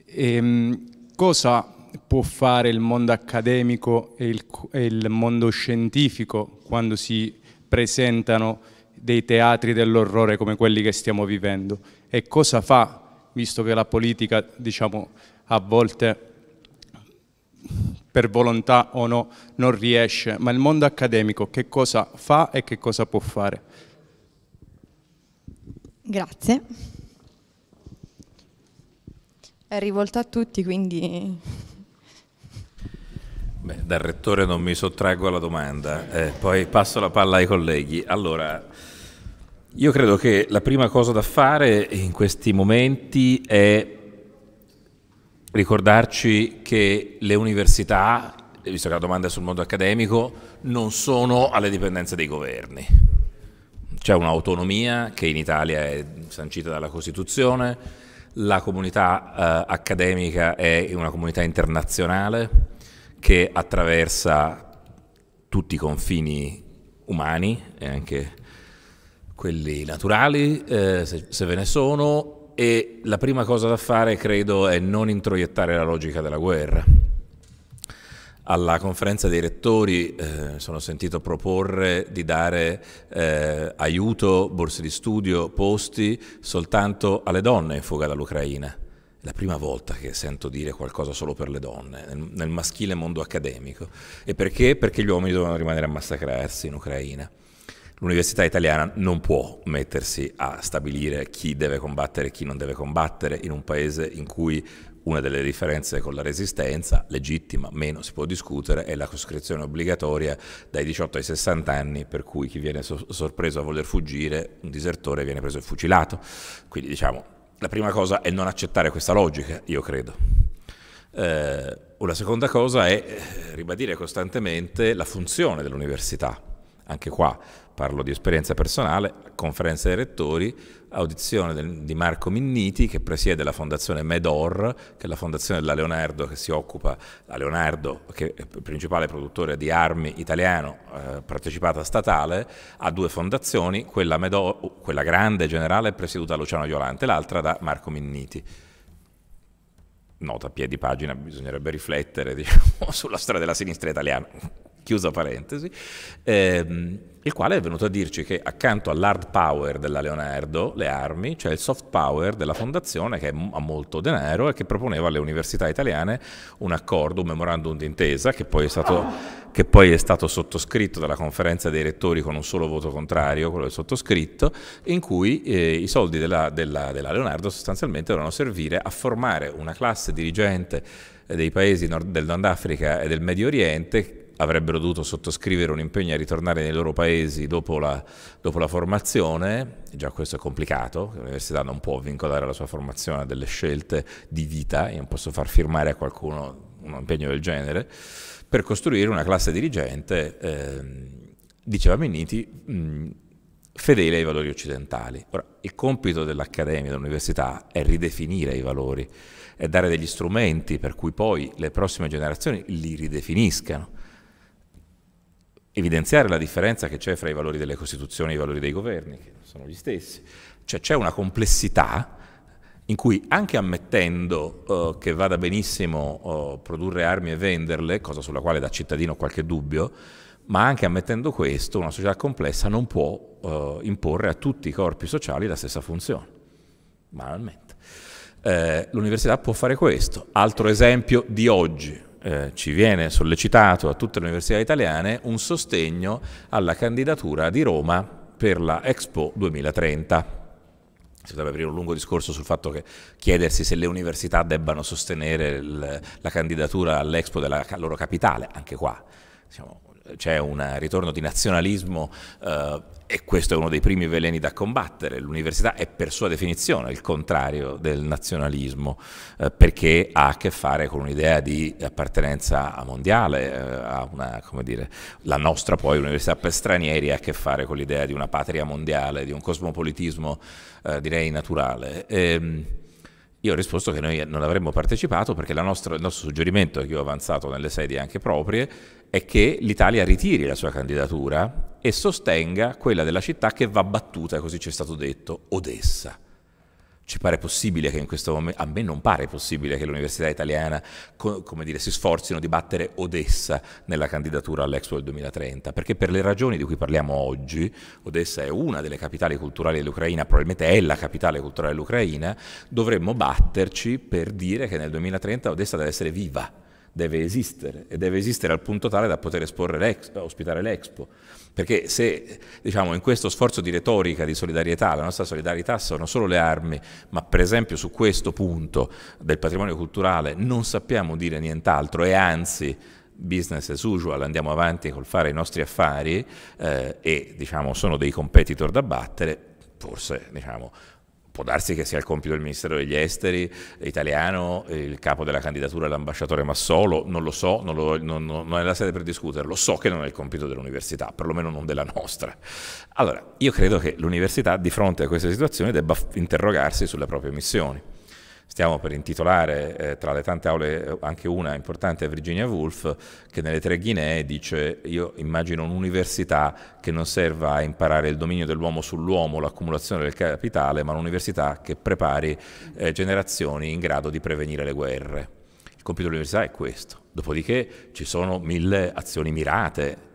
Ehm, cosa può fare il mondo accademico e il, e il, mondo scientifico quando si presentano dei teatri dell'orrore come quelli che stiamo vivendo? E cosa fa, visto che la politica, diciamo, a volte per volontà o no non riesce, ma il mondo accademico che cosa fa e che cosa può fare? Grazie. È rivolto a tutti, quindi... Beh, dal rettore non mi sottraggo alla domanda, eh, poi passo la palla ai colleghi. Allora, io credo che la prima cosa da fare in questi momenti è ricordarci che le università, visto che la domanda è sul mondo accademico, non sono alle dipendenze dei governi. C'è un'autonomia che in Italia è sancita dalla Costituzione, la comunità eh, accademica è una comunità internazionale che attraversa tutti i confini umani e anche quelli naturali, eh, se, se ve ne sono, e la prima cosa da fare, credo, è non introiettare la logica della guerra alla conferenza dei rettori eh, sono sentito proporre di dare eh, aiuto, borse di studio, posti soltanto alle donne in fuga dall'Ucraina. È la prima volta che sento dire qualcosa solo per le donne, nel, nel maschile mondo accademico. E perché? Perché gli uomini dovevano rimanere a massacrarsi in Ucraina. L'università italiana non può mettersi a stabilire chi deve combattere e chi non deve combattere in un paese in cui una delle differenze con la resistenza, legittima, meno si può discutere, è la coscrizione obbligatoria dai 18 ai 60 anni, per cui chi viene sorpreso a voler fuggire, un disertore viene preso e fucilato. Quindi diciamo, la prima cosa è non accettare questa logica, io credo. Eh, una seconda cosa è eh, ribadire costantemente la funzione dell'università. Anche qua parlo di esperienza personale, conferenze dei rettori, audizione del, di Marco Minniti che presiede la fondazione Medor, che è la fondazione della Leonardo che si occupa, la Leonardo che è il principale produttore di armi italiano eh, partecipata statale, ha due fondazioni, quella, Medor, quella grande generale presieduta da Luciano Violante, l'altra da Marco Minniti nota a piedi pagina, bisognerebbe riflettere diciamo, sulla storia della sinistra italiana chiusa parentesi, ehm, il quale è venuto a dirci che accanto all'hard power della Leonardo, le armi, c'è cioè il soft power della fondazione che ha molto denaro e che proponeva alle università italiane un accordo, un memorandum d'intesa che poi è stato, poi è stato sottoscritto dalla conferenza dei rettori con un solo voto contrario, quello del sottoscritto, in cui eh, i soldi della, della, della Leonardo sostanzialmente dovevano servire a formare una classe dirigente eh, dei paesi nord, del Nord Africa e del Medio Oriente avrebbero dovuto sottoscrivere un impegno a ritornare nei loro paesi dopo la, dopo la formazione, già questo è complicato, l'università non può vincolare la sua formazione a delle scelte di vita, io non posso far firmare a qualcuno un impegno del genere, per costruire una classe dirigente, eh, diceva Minniti, mh, fedele ai valori occidentali. Ora, il compito dell'accademia, dell'università, è ridefinire i valori, è dare degli strumenti per cui poi le prossime generazioni li ridefiniscano evidenziare la differenza che c'è fra i valori delle Costituzioni e i valori dei governi, che sono gli stessi. Cioè c'è una complessità in cui anche ammettendo eh, che vada benissimo eh, produrre armi e venderle, cosa sulla quale da cittadino ho qualche dubbio, ma anche ammettendo questo, una società complessa non può eh, imporre a tutti i corpi sociali la stessa funzione, banalmente. Eh, l'università può fare questo. Altro esempio di oggi, eh, ci viene sollecitato a tutte le università italiane un sostegno alla candidatura di Roma per la Expo 2030 si potrebbe aprire un lungo discorso sul fatto che chiedersi se le università debbano sostenere il, la candidatura all'Expo della loro capitale, anche qua. Diciamo, c'è un ritorno di nazionalismo eh, e questo è uno dei primi veleni da combattere. L'università è per sua definizione il contrario del nazionalismo eh, perché ha a che fare con un'idea di appartenenza mondiale, eh, a una, come dire, la nostra poi università per stranieri ha a che fare con l'idea di una patria mondiale, di un cosmopolitismo eh, direi naturale. E, ehm, io ho risposto che noi non avremmo partecipato perché nostra, il nostro suggerimento che io ho avanzato nelle sedi anche proprie è che l'Italia ritiri la sua candidatura e sostenga quella della città che va battuta, così ci è stato detto, Odessa ci pare possibile che in questo momento, a me non pare possibile che l'università italiana, co come dire, si sforzino di battere Odessa nella candidatura all'Expo del 2030, perché per le ragioni di cui parliamo oggi, Odessa è una delle capitali culturali dell'Ucraina, probabilmente è la capitale culturale dell'Ucraina, dovremmo batterci per dire che nel 2030 Odessa deve essere viva, deve esistere e deve esistere al punto tale da poter esporre ospitare l'Expo. Perché se diciamo, in questo sforzo di retorica, di solidarietà, la nostra solidarietà sono solo le armi, ma per esempio su questo punto del patrimonio culturale non sappiamo dire nient'altro e anzi business as usual, andiamo avanti col fare i nostri affari eh, e diciamo, sono dei competitor da battere, forse diciamo, può darsi che sia il compito del Ministero degli Esteri italiano, il capo della candidatura l'ambasciatore Massolo, non lo so, non, lo, non, non, è la sede per discuterlo, so che non è il compito dell'università, perlomeno non della nostra. Allora, io credo che l'università di fronte a queste situazioni debba interrogarsi sulle proprie missioni. Stiamo per intitolare eh, tra le tante aule eh, anche una importante Virginia Woolf che nelle tre Guinee dice io immagino un'università che non serva a imparare il dominio dell'uomo sull'uomo, l'accumulazione del capitale, ma un'università che prepari eh, generazioni in grado di prevenire le guerre. Il compito dell'università è questo. Dopodiché ci sono mille azioni mirate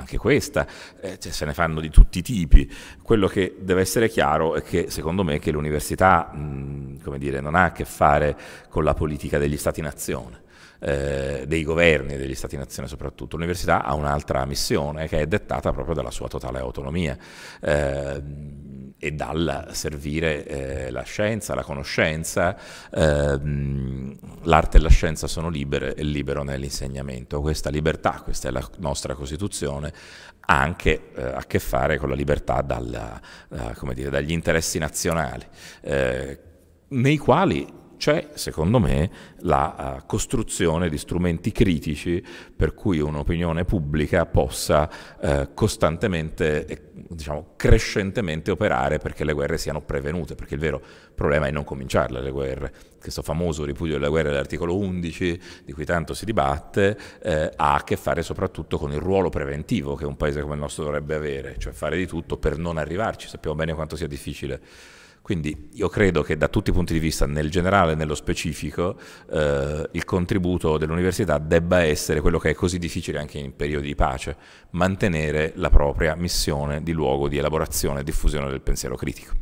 anche questa, eh, cioè, se ne fanno di tutti i tipi. Quello che deve essere chiaro è che secondo me che l'università mh, dire, non ha a che fare con la politica degli stati-nazione. Eh, dei governi degli stati nazione soprattutto l'università ha un'altra missione che è dettata proprio dalla sua totale autonomia eh, e dal servire eh, la scienza, la conoscenza, ehm, l'arte e la scienza sono libere e libero nell'insegnamento. Questa libertà, questa è la nostra Costituzione, ha anche eh, a che fare con la libertà dalla, eh, dire, dagli interessi nazionali eh, nei quali c'è, cioè, secondo me, la uh, costruzione di strumenti critici per cui un'opinione pubblica possa uh, costantemente, eh, diciamo, crescentemente operare perché le guerre siano prevenute, perché il vero problema è non cominciarle le guerre. Questo famoso ripudio della guerra dell'articolo 11, di cui tanto si dibatte, eh, ha a che fare soprattutto con il ruolo preventivo che un paese come il nostro dovrebbe avere, cioè fare di tutto per non arrivarci, sappiamo bene quanto sia difficile quindi io credo che da tutti i punti di vista, nel generale e nello specifico, eh, il contributo dell'università debba essere quello che è così difficile anche in periodi di pace, mantenere la propria missione di luogo di elaborazione e diffusione del pensiero critico.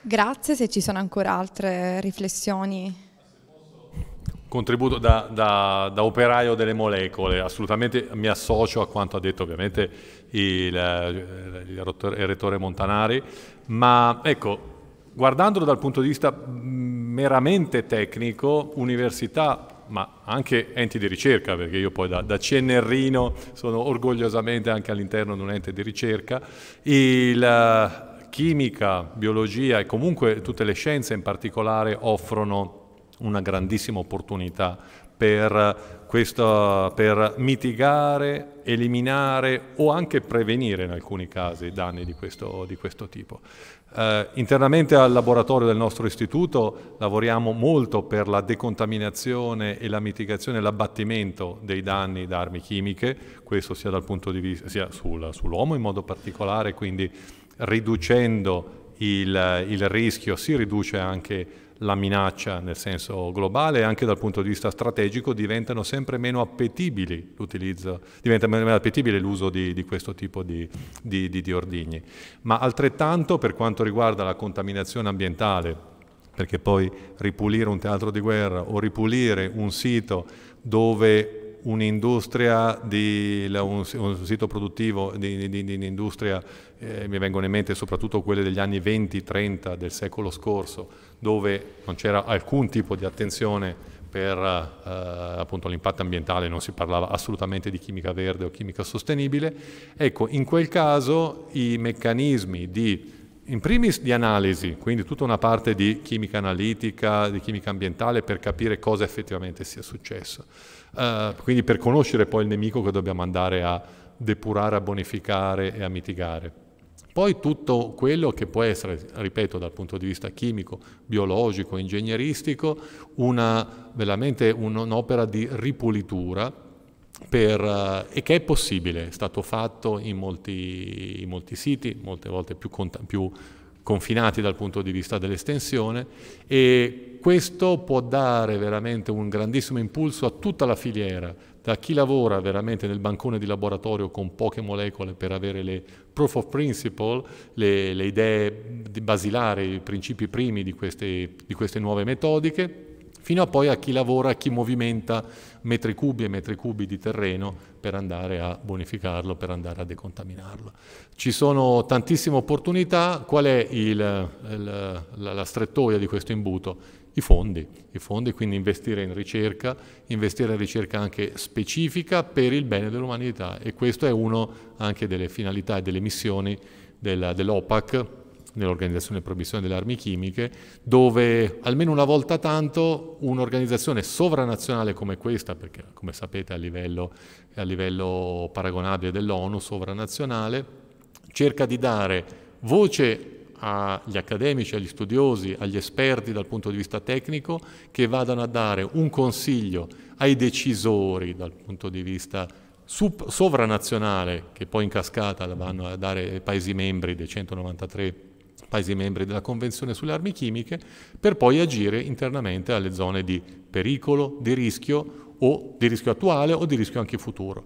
Grazie, se ci sono ancora altre riflessioni contributo da, da, da, operaio delle molecole, assolutamente mi associo a quanto ha detto ovviamente il, eh, il, il rettore Montanari, ma ecco, guardandolo dal punto di vista mm, meramente tecnico, università ma anche enti di ricerca, perché io poi da, da Cenerrino sono orgogliosamente anche all'interno di un ente di ricerca, il, eh, chimica, biologia e comunque tutte le scienze in particolare offrono una grandissima opportunità per, questo, per, mitigare, eliminare o anche prevenire in alcuni casi danni di questo, di questo tipo. Eh, internamente al laboratorio del nostro istituto lavoriamo molto per la decontaminazione e la mitigazione e l'abbattimento dei danni da armi chimiche, questo sia, sia sul, sull'uomo in modo particolare, quindi riducendo il, il rischio si riduce anche la minaccia nel senso globale e anche dal punto di vista strategico diventano sempre meno appetibili l'utilizzo, diventa meno appetibile l'uso di, di, questo tipo di, di, di ordigni. Ma altrettanto per quanto riguarda la contaminazione ambientale, perché poi ripulire un teatro di guerra o ripulire un sito dove un'industria di un, sito produttivo di, di, di un'industria, eh, mi vengono in mente soprattutto quelle degli anni 20-30 del secolo scorso, dove non c'era alcun tipo di attenzione per eh, l'impatto ambientale, non si parlava assolutamente di chimica verde o chimica sostenibile. Ecco, in quel caso i meccanismi di in primis di analisi, quindi tutta una parte di chimica analitica, di chimica ambientale per capire cosa effettivamente sia successo. Uh, quindi per conoscere poi il nemico che dobbiamo andare a depurare, a bonificare e a mitigare. Poi tutto quello che può essere, ripeto, dal punto di vista chimico, biologico, ingegneristico, una, veramente un'opera di ripulitura per, uh, e che è possibile, è stato fatto in molti, in molti siti, molte volte più, più, confinati dal punto di vista dell'estensione e questo può dare veramente un grandissimo impulso a tutta la filiera da chi lavora veramente nel bancone di laboratorio con poche molecole per avere le proof of principle, le, le idee basilari, i principi primi di queste, di queste nuove metodiche, fino a poi a chi lavora, a chi movimenta metri cubi e metri cubi di terreno per andare a bonificarlo, per andare a decontaminarlo. Ci sono tantissime opportunità, qual è il, il, la, la strettoia di questo imbuto? i fondi, i fondi quindi investire in ricerca, investire in ricerca anche specifica per il bene dell'umanità e questo è uno anche delle finalità e delle missioni della, dell'OPAC, dell'Organizzazione per Proibizione delle Armi Chimiche, dove almeno una volta tanto un'organizzazione sovranazionale come questa, perché come sapete a livello, a livello paragonabile dell'ONU, sovranazionale, cerca di dare voce agli accademici, agli studiosi, agli esperti dal punto di vista tecnico che vadano a dare un consiglio ai decisori dal punto di vista sub- sovranazionale, che poi in cascata vanno a dare ai Paesi membri dei 193 Paesi membri della Convenzione sulle armi chimiche, per poi agire internamente alle zone di pericolo, di rischio o di rischio attuale o di rischio anche futuro.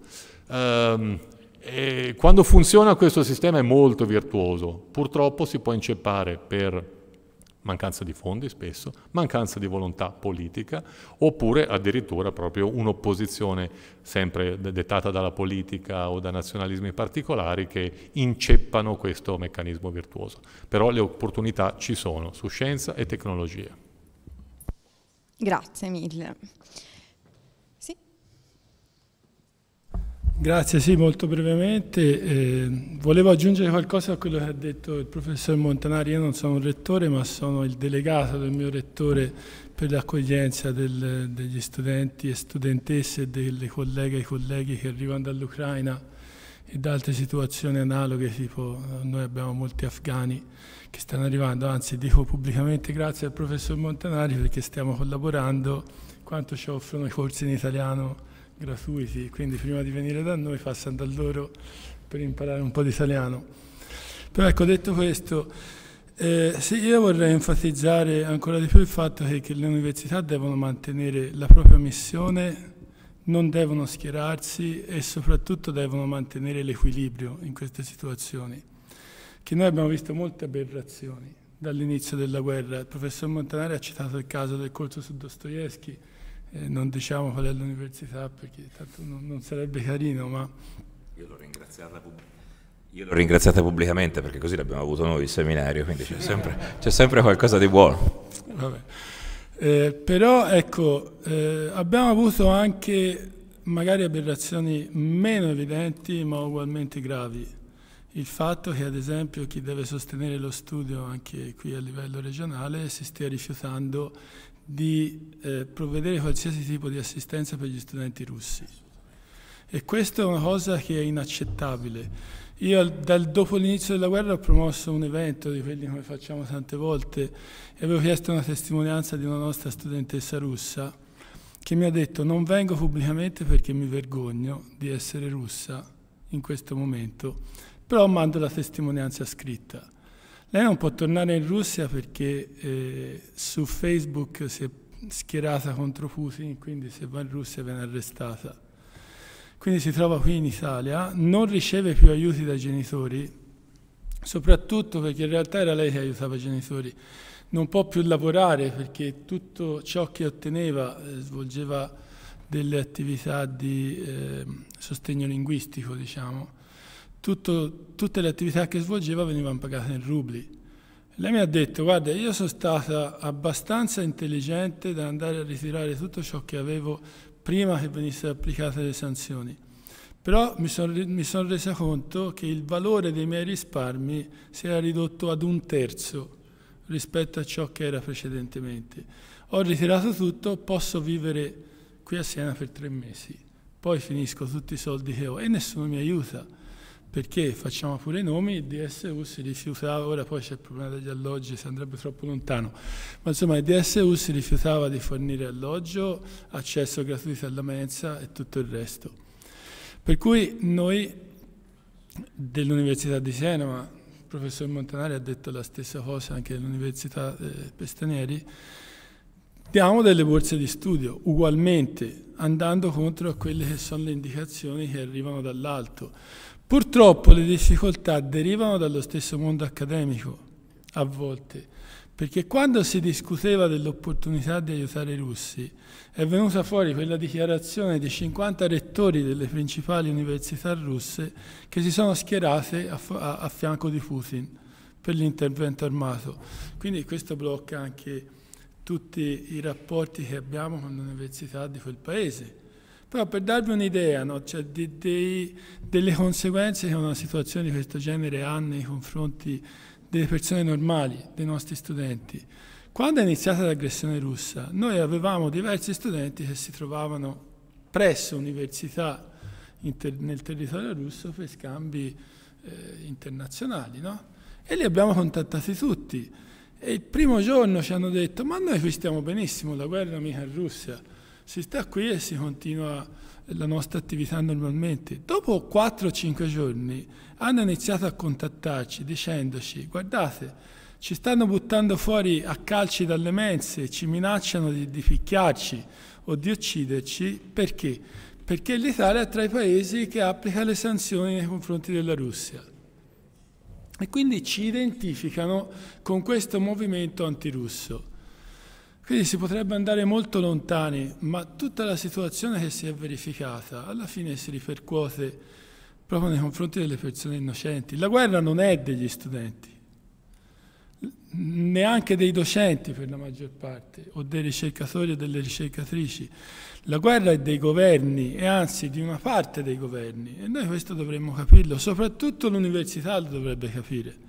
Um, e quando funziona questo sistema è molto virtuoso, purtroppo si può inceppare per mancanza di fondi spesso, mancanza di volontà politica, oppure addirittura proprio un'opposizione sempre dettata dalla politica o da nazionalismi particolari che inceppano questo meccanismo virtuoso. Però le opportunità ci sono su scienza e tecnologia. Grazie mille. Grazie, sì, molto brevemente. Eh, volevo aggiungere qualcosa a quello che ha detto il professor Montanari. Io non sono un rettore, ma sono il delegato del mio rettore per l'accoglienza degli studenti e studentesse e delle colleghe e colleghi che arrivano dall'Ucraina e da altre situazioni analoghe, tipo eh, noi abbiamo molti afghani che stanno arrivando, anzi dico pubblicamente grazie al professor Montanari perché stiamo collaborando quanto ci offrono i corsi in italiano gratuiti, quindi prima di venire da noi passano da loro per imparare un po' di italiano. Però ecco, detto questo, eh, sì, io vorrei enfatizzare ancora di più il fatto che, che le università devono mantenere la propria missione, non devono schierarsi e soprattutto devono mantenere l'equilibrio in queste situazioni, che noi abbiamo visto molte aberrazioni dall'inizio della guerra. Il professor Montanari ha citato il caso del corso su Dostoevsky, eh, non diciamo qual è l'università perché tanto non, non, sarebbe carino, ma... Io l'ho ringraziata, pub... ringraziata, pubblicamente perché così l'abbiamo avuto noi il seminario, quindi c'è sempre, sempre, qualcosa di buono. Eh, però ecco, eh, abbiamo avuto anche magari aberrazioni meno evidenti ma ugualmente gravi. Il fatto che ad esempio chi deve sostenere lo studio anche qui a livello regionale si stia rifiutando di eh, provvedere qualsiasi tipo di assistenza per gli studenti russi. E questa è una cosa che è inaccettabile. Io dal, dopo l'inizio della guerra ho promosso un evento di quelli come facciamo tante volte e avevo chiesto una testimonianza di una nostra studentessa russa che mi ha detto non vengo pubblicamente perché mi vergogno di essere russa in questo momento, però mando la testimonianza scritta. Lei non può tornare in Russia perché eh, su Facebook si è schierata contro Putin, quindi se va in Russia viene arrestata. Quindi si trova qui in Italia, non riceve più aiuti dai genitori, soprattutto perché in realtà era lei che aiutava i genitori. Non può più lavorare perché tutto ciò che otteneva eh, svolgeva delle attività di eh, sostegno linguistico, diciamo tutto, tutte le attività che svolgeva venivano pagate in rubli. Lei mi ha detto, guarda, io sono stata abbastanza intelligente da andare a ritirare tutto ciò che avevo prima che venissero applicate le sanzioni, però mi sono son resa conto che il valore dei miei risparmi si era ridotto ad un terzo rispetto a ciò che era precedentemente. Ho ritirato tutto, posso vivere qui a Siena per tre mesi, poi finisco tutti i soldi che ho e nessuno mi aiuta perché facciamo pure i nomi, il DSU si rifiutava, ora poi c'è il problema degli alloggi, si andrebbe troppo lontano, ma insomma il DSU si rifiutava di fornire alloggio, accesso gratuito alla mensa e tutto il resto. Per cui noi dell'Università di Siena, ma il professor Montanari ha detto la stessa cosa anche dell'Università eh, Pestanieri, diamo delle borse di studio ugualmente, andando contro quelle che sono le indicazioni che arrivano dall'alto Purtroppo le difficoltà derivano dallo stesso mondo accademico, a volte, perché quando si discuteva dell'opportunità di aiutare i russi è venuta fuori quella dichiarazione di 50 rettori delle principali università russe che si sono schierate a, a, a fianco di Putin per l'intervento armato. Quindi questo blocca anche tutti i rapporti che abbiamo con le università di quel paese. Però per darvi un'idea no? cioè, de, de, delle conseguenze che una situazione di questo genere ha nei confronti delle persone normali, dei nostri studenti, quando è iniziata l'aggressione russa, noi avevamo diversi studenti che si trovavano presso università ter nel territorio russo per scambi eh, internazionali, no? E li abbiamo contattati tutti. E il primo giorno ci hanno detto, ma noi qui stiamo benissimo, la guerra mica in Russia si sta qui e si continua la nostra attività normalmente. Dopo 4-5 giorni hanno iniziato a contattarci dicendoci guardate, ci stanno buttando fuori a calci dalle mense, ci minacciano di, di picchiarci o di ucciderci perché? Perché l'Italia è tra i paesi che applica le sanzioni nei confronti della Russia. E quindi ci identificano con questo movimento antirusso. Quindi si potrebbe andare molto lontani, ma tutta la situazione che si è verificata alla fine si ripercuote proprio nei confronti delle persone innocenti. La guerra non è degli studenti, neanche dei docenti per la maggior parte, o dei ricercatori e delle ricercatrici. La guerra è dei governi, e anzi di una parte dei governi, e noi questo dovremmo capirlo, soprattutto l'università lo dovrebbe capire.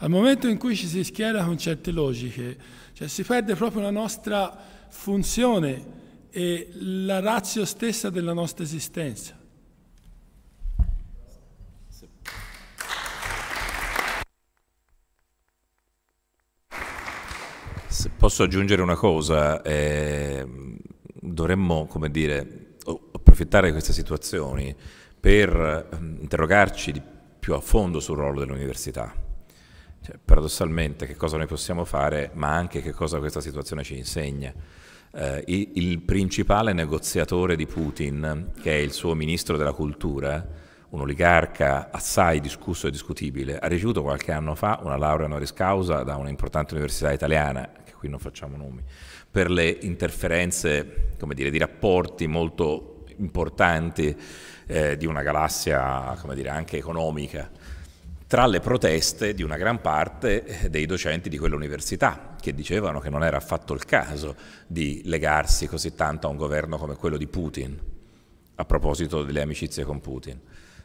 Al momento in cui ci si schiera con certe logiche, cioè si perde proprio la nostra funzione e la razio stessa della nostra esistenza. Se posso aggiungere una cosa, eh, dovremmo, come dire, approfittare di queste situazioni per ehm, interrogarci di più a fondo sul ruolo dell'università cioè, paradossalmente che cosa noi possiamo fare, ma anche che cosa questa situazione ci insegna. Eh, il, il principale negoziatore di Putin, che è il suo ministro della cultura, un oligarca assai discusso e discutibile, ha ricevuto qualche anno fa una laurea honoris causa da un'importante università italiana, che qui non facciamo nomi, per le interferenze, come dire, di rapporti molto importanti eh, di una galassia, come dire, anche economica tra le proteste di una gran parte eh, dei docenti di quell'università, che dicevano che non era affatto il caso di legarsi così tanto a un governo come quello di Putin, a proposito delle amicizie con Putin.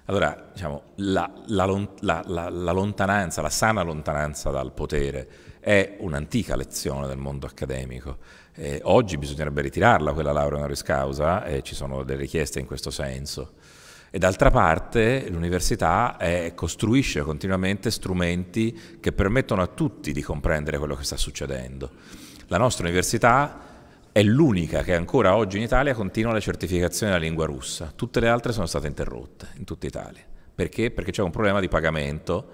Allora, diciamo, la, la, la, la lontananza, la sana lontananza dal potere è un'antica lezione del mondo accademico. Eh, oggi bisognerebbe ritirarla quella laurea honoris causa e eh, ci sono delle richieste in questo senso e d'altra parte l'università è, eh, costruisce continuamente strumenti che permettono a tutti di comprendere quello che sta succedendo. La nostra università è l'unica che ancora oggi in Italia continua la certificazione della lingua russa. Tutte le altre sono state interrotte in tutta Italia. Perché? Perché c'è un problema di pagamento,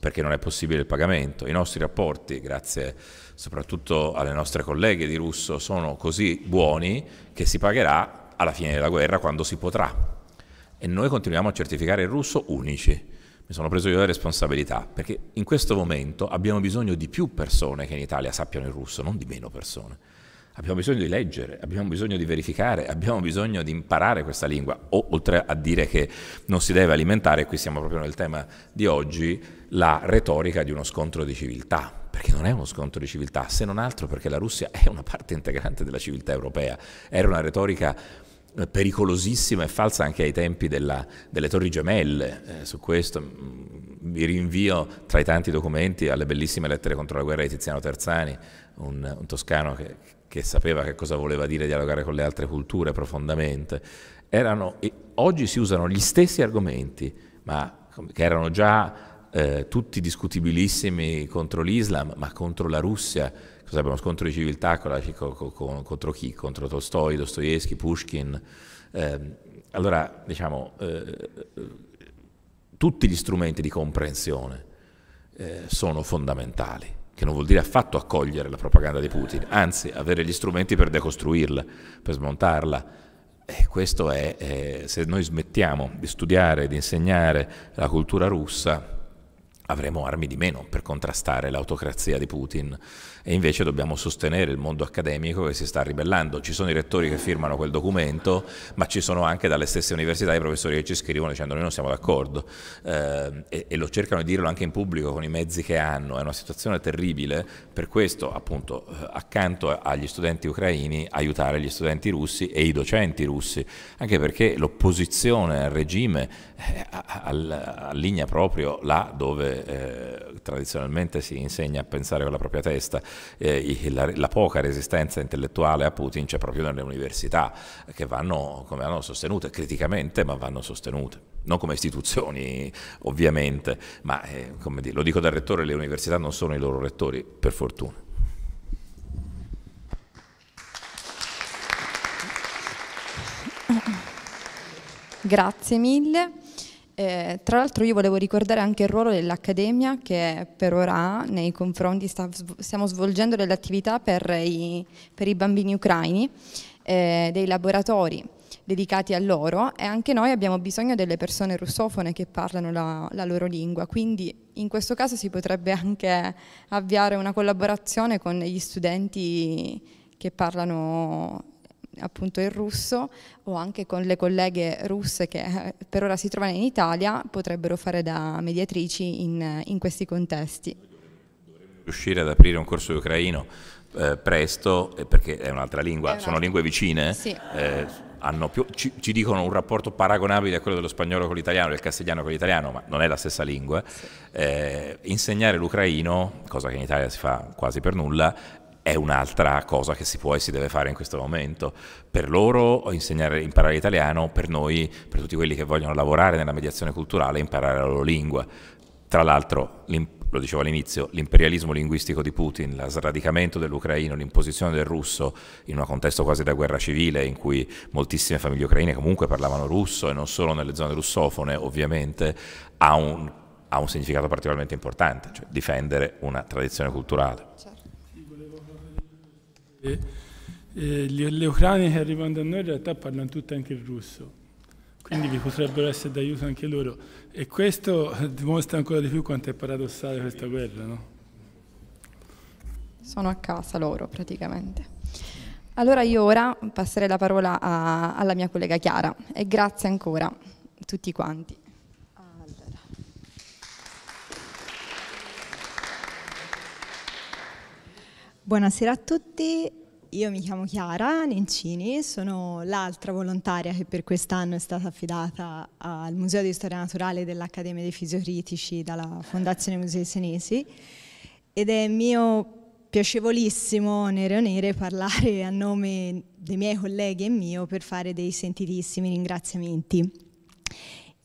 perché non è possibile il pagamento. I nostri rapporti, grazie soprattutto alle nostre colleghe di russo, sono così buoni che si pagherà alla fine della guerra quando si potrà e noi continuiamo a certificare il russo unici. Mi sono preso io la responsabilità, perché in questo momento abbiamo bisogno di più persone che in Italia sappiano il russo, non di meno persone. Abbiamo bisogno di leggere, abbiamo bisogno di verificare, abbiamo bisogno di imparare questa lingua. O, oltre a dire che non si deve alimentare, qui siamo proprio nel tema di oggi, la retorica di uno scontro di civiltà, perché non è uno scontro di civiltà, se non altro perché la Russia è una parte integrante della civiltà europea. Era una retorica eh, pericolosissima e falsa anche ai tempi della, delle Torri Gemelle. Eh, su questo mm, vi rinvio tra i tanti documenti alle bellissime lettere contro la guerra di Tiziano Terzani, un, un toscano che, che, sapeva che cosa voleva dire dialogare con le altre culture profondamente. Erano, oggi si usano gli stessi argomenti, ma che erano già eh, tutti discutibilissimi contro l'Islam, ma contro la Russia cosa abbiamo scontro di civiltà con la, con, con, contro chi? Contro Tolstoi, Dostoevsky, Pushkin. Eh, allora, diciamo, eh, tutti gli strumenti di comprensione eh, sono fondamentali, che non vuol dire affatto accogliere la propaganda di Putin, anzi avere gli strumenti per decostruirla, per smontarla. E questo è, eh, se noi smettiamo di studiare, di insegnare la cultura russa, avremo armi di meno per contrastare l'autocrazia di Putin e invece dobbiamo sostenere il mondo accademico che si sta ribellando. Ci sono i rettori che firmano quel documento, ma ci sono anche dalle stesse università i professori che ci scrivono dicendo noi non siamo d'accordo eh, e, e, lo cercano di dirlo anche in pubblico con i mezzi che hanno. È una situazione terribile, per questo appunto eh, accanto agli studenti ucraini aiutare gli studenti russi e i docenti russi, anche perché l'opposizione al regime eh, allinea proprio là dove eh, tradizionalmente si insegna a pensare con la propria testa, eh, la, la, poca resistenza intellettuale a Putin c'è proprio nelle università, che vanno, come vanno sostenute, criticamente, ma vanno sostenute. Non come istituzioni, ovviamente, ma eh, come dire, lo dico dal rettore, le università non sono i loro rettori, per fortuna. Grazie mille. Eh, tra l'altro io volevo ricordare anche il ruolo dell'Accademia che per ora nei confronti sta, stiamo svolgendo delle attività per i, per i bambini ucraini, eh, dei laboratori dedicati a loro e anche noi abbiamo bisogno delle persone russofone che parlano la, la loro lingua, quindi in questo caso si potrebbe anche avviare una collaborazione con gli studenti che parlano appunto il russo o anche con le colleghe russe che eh, per ora si trovano in Italia potrebbero fare da mediatrici in, in questi contesti. Dovremmo riuscire ad aprire un corso di ucraino eh, presto, eh, perché è un'altra lingua, è un sono lingue vicine, sì. eh, più, ci, ci, dicono un rapporto paragonabile a quello dello spagnolo con l'italiano, del castigliano con l'italiano, ma non è la stessa lingua. Sì. Eh, insegnare l'ucraino, cosa che in Italia si fa quasi per nulla, è un'altra cosa che si può e si deve fare in questo momento. Per loro insegnare, imparare l'italiano, per noi, per tutti quelli che vogliono lavorare nella mediazione culturale, imparare la loro lingua. Tra l'altro, lo dicevo all'inizio, l'imperialismo linguistico di Putin, lo sradicamento dell'ucraino, l'imposizione del russo in un contesto quasi da guerra civile in cui moltissime famiglie ucraine comunque parlavano russo e non solo nelle zone russofone ovviamente, ha un, ha un significato particolarmente importante, cioè difendere una tradizione culturale. Certo. E, e gli, le ucraine che arrivano da noi in realtà parlano tutte anche il russo, quindi vi potrebbero essere d'aiuto anche loro. E questo dimostra ancora di più quanto è paradossale questa guerra, no? Sono a casa loro praticamente. Allora io ora passerei la parola a, alla mia collega Chiara e grazie ancora a tutti quanti. Buonasera a tutti, io mi chiamo Chiara Nencini, sono l'altra volontaria che per quest'anno è stata affidata al Museo di Storia Naturale dell'Accademia dei Fisiocritici dalla Fondazione Musei Senesi ed è mio piacevolissimo nero nere parlare a nome dei miei colleghi e mio per fare dei sentitissimi ringraziamenti.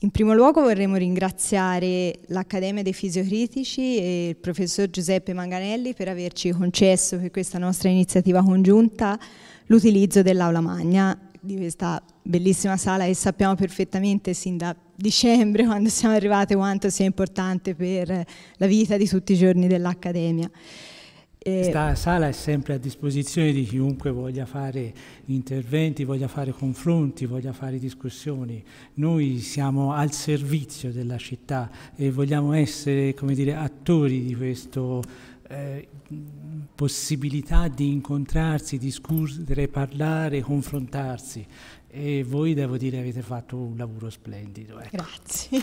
In primo luogo vorremmo ringraziare l'Accademia dei Fisiocritici e il professor Giuseppe Manganelli per averci concesso per questa nostra iniziativa congiunta l'utilizzo dell'Aula Magna, di questa bellissima sala e sappiamo perfettamente sin da dicembre quando siamo arrivate quanto sia importante per la vita di tutti i giorni dell'Accademia. Questa sala è sempre a disposizione di chiunque voglia fare interventi, voglia fare confronti, voglia fare discussioni. Noi siamo al servizio della città e vogliamo essere dire, attori di questa eh, possibilità di incontrarsi, discutere, parlare, confrontarsi e voi devo dire avete fatto un lavoro splendido. Ecco. Grazie.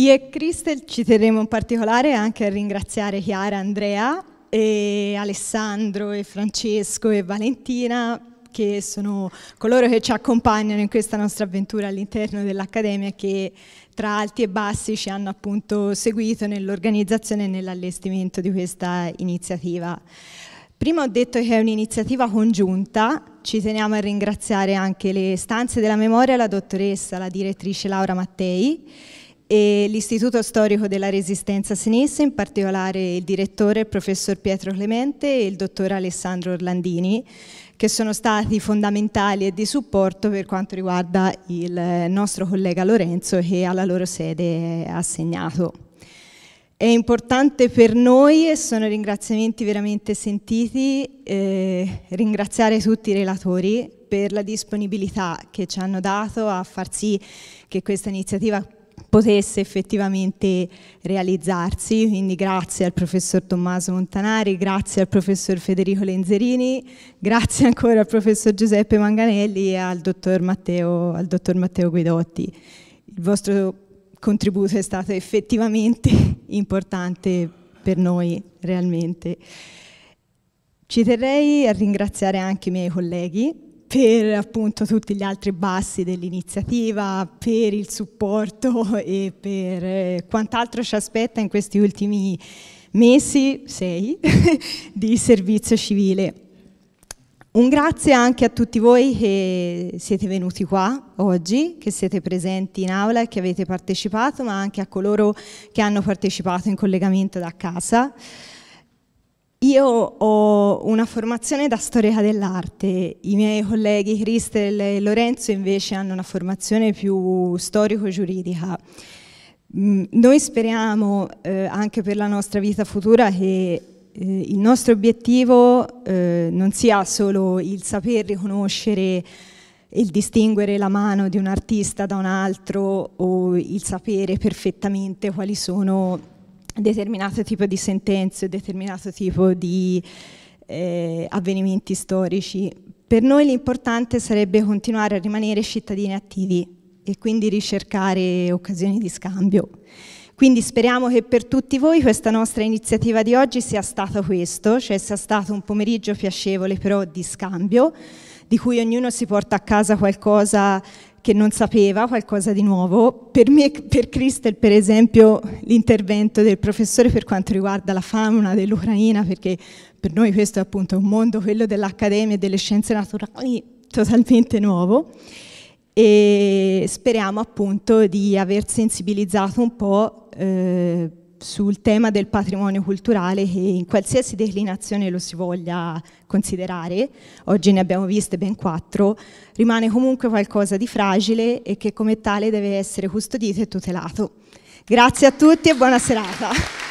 Io e Cristel ci terremo in particolare anche a ringraziare Chiara, Andrea, e Alessandro e Francesco e Valentina che sono coloro che ci accompagnano in questa nostra avventura all'interno dell'Accademia che tra alti e bassi ci hanno appunto seguito nell'organizzazione e nell'allestimento di questa iniziativa. Prima ho detto che è un'iniziativa congiunta, ci teniamo a ringraziare anche le stanze della memoria, la dottoressa, la direttrice Laura Mattei, e l'Istituto Storico della Resistenza Sinistra, in particolare il direttore, il professor Pietro Clemente e il dottor Alessandro Orlandini, che sono stati fondamentali e di supporto per quanto riguarda il nostro collega Lorenzo che alla loro sede è assegnato. È importante per noi, e sono ringraziamenti veramente sentiti, eh, ringraziare tutti i relatori per la disponibilità che ci hanno dato a far sì che questa iniziativa potesse effettivamente realizzarsi, quindi grazie al professor Tommaso Montanari, grazie al professor Federico Lenzerini, grazie ancora al professor Giuseppe Manganelli e al dottor Matteo, al dottor Matteo Guidotti. Il vostro contributo è stato effettivamente importante per noi, realmente. Ci terrei a ringraziare anche i miei colleghi per appunto tutti gli altri bassi dell'iniziativa, per il supporto e per eh, quant'altro ci aspetta in questi ultimi mesi, sei, di servizio civile. Un grazie anche a tutti voi che siete venuti qua oggi, che siete presenti in aula e che avete partecipato, ma anche a coloro che hanno partecipato in collegamento da casa. Io ho una formazione da storia dell'arte, i miei colleghi Cristel e Lorenzo invece hanno una formazione più storico-giuridica. Mm, noi speriamo eh, anche per la nostra vita futura che eh, il nostro obiettivo eh, non sia solo il saper riconoscere il distinguere la mano di un artista da un altro o il sapere perfettamente quali sono determinato tipo di sentenze, determinato tipo di eh, avvenimenti storici. Per noi l'importante sarebbe continuare a rimanere cittadini attivi e quindi ricercare occasioni di scambio. Quindi speriamo che per tutti voi questa nostra iniziativa di oggi sia stata questo, cioè sia stato un pomeriggio piacevole però di scambio, di cui ognuno si porta a casa qualcosa che non sapeva qualcosa di nuovo. Per me, per Christel, per esempio, l'intervento del professore per quanto riguarda la fauna dell'Ucraina, perché per noi questo è appunto un mondo, quello dell'Accademia e delle scienze naturali, totalmente nuovo. E speriamo appunto di aver sensibilizzato un po' eh, sul tema del patrimonio culturale che in qualsiasi declinazione lo si voglia considerare, oggi ne abbiamo viste ben quattro, rimane comunque qualcosa di fragile e che come tale deve essere custodito e tutelato. Grazie a tutti e buona serata.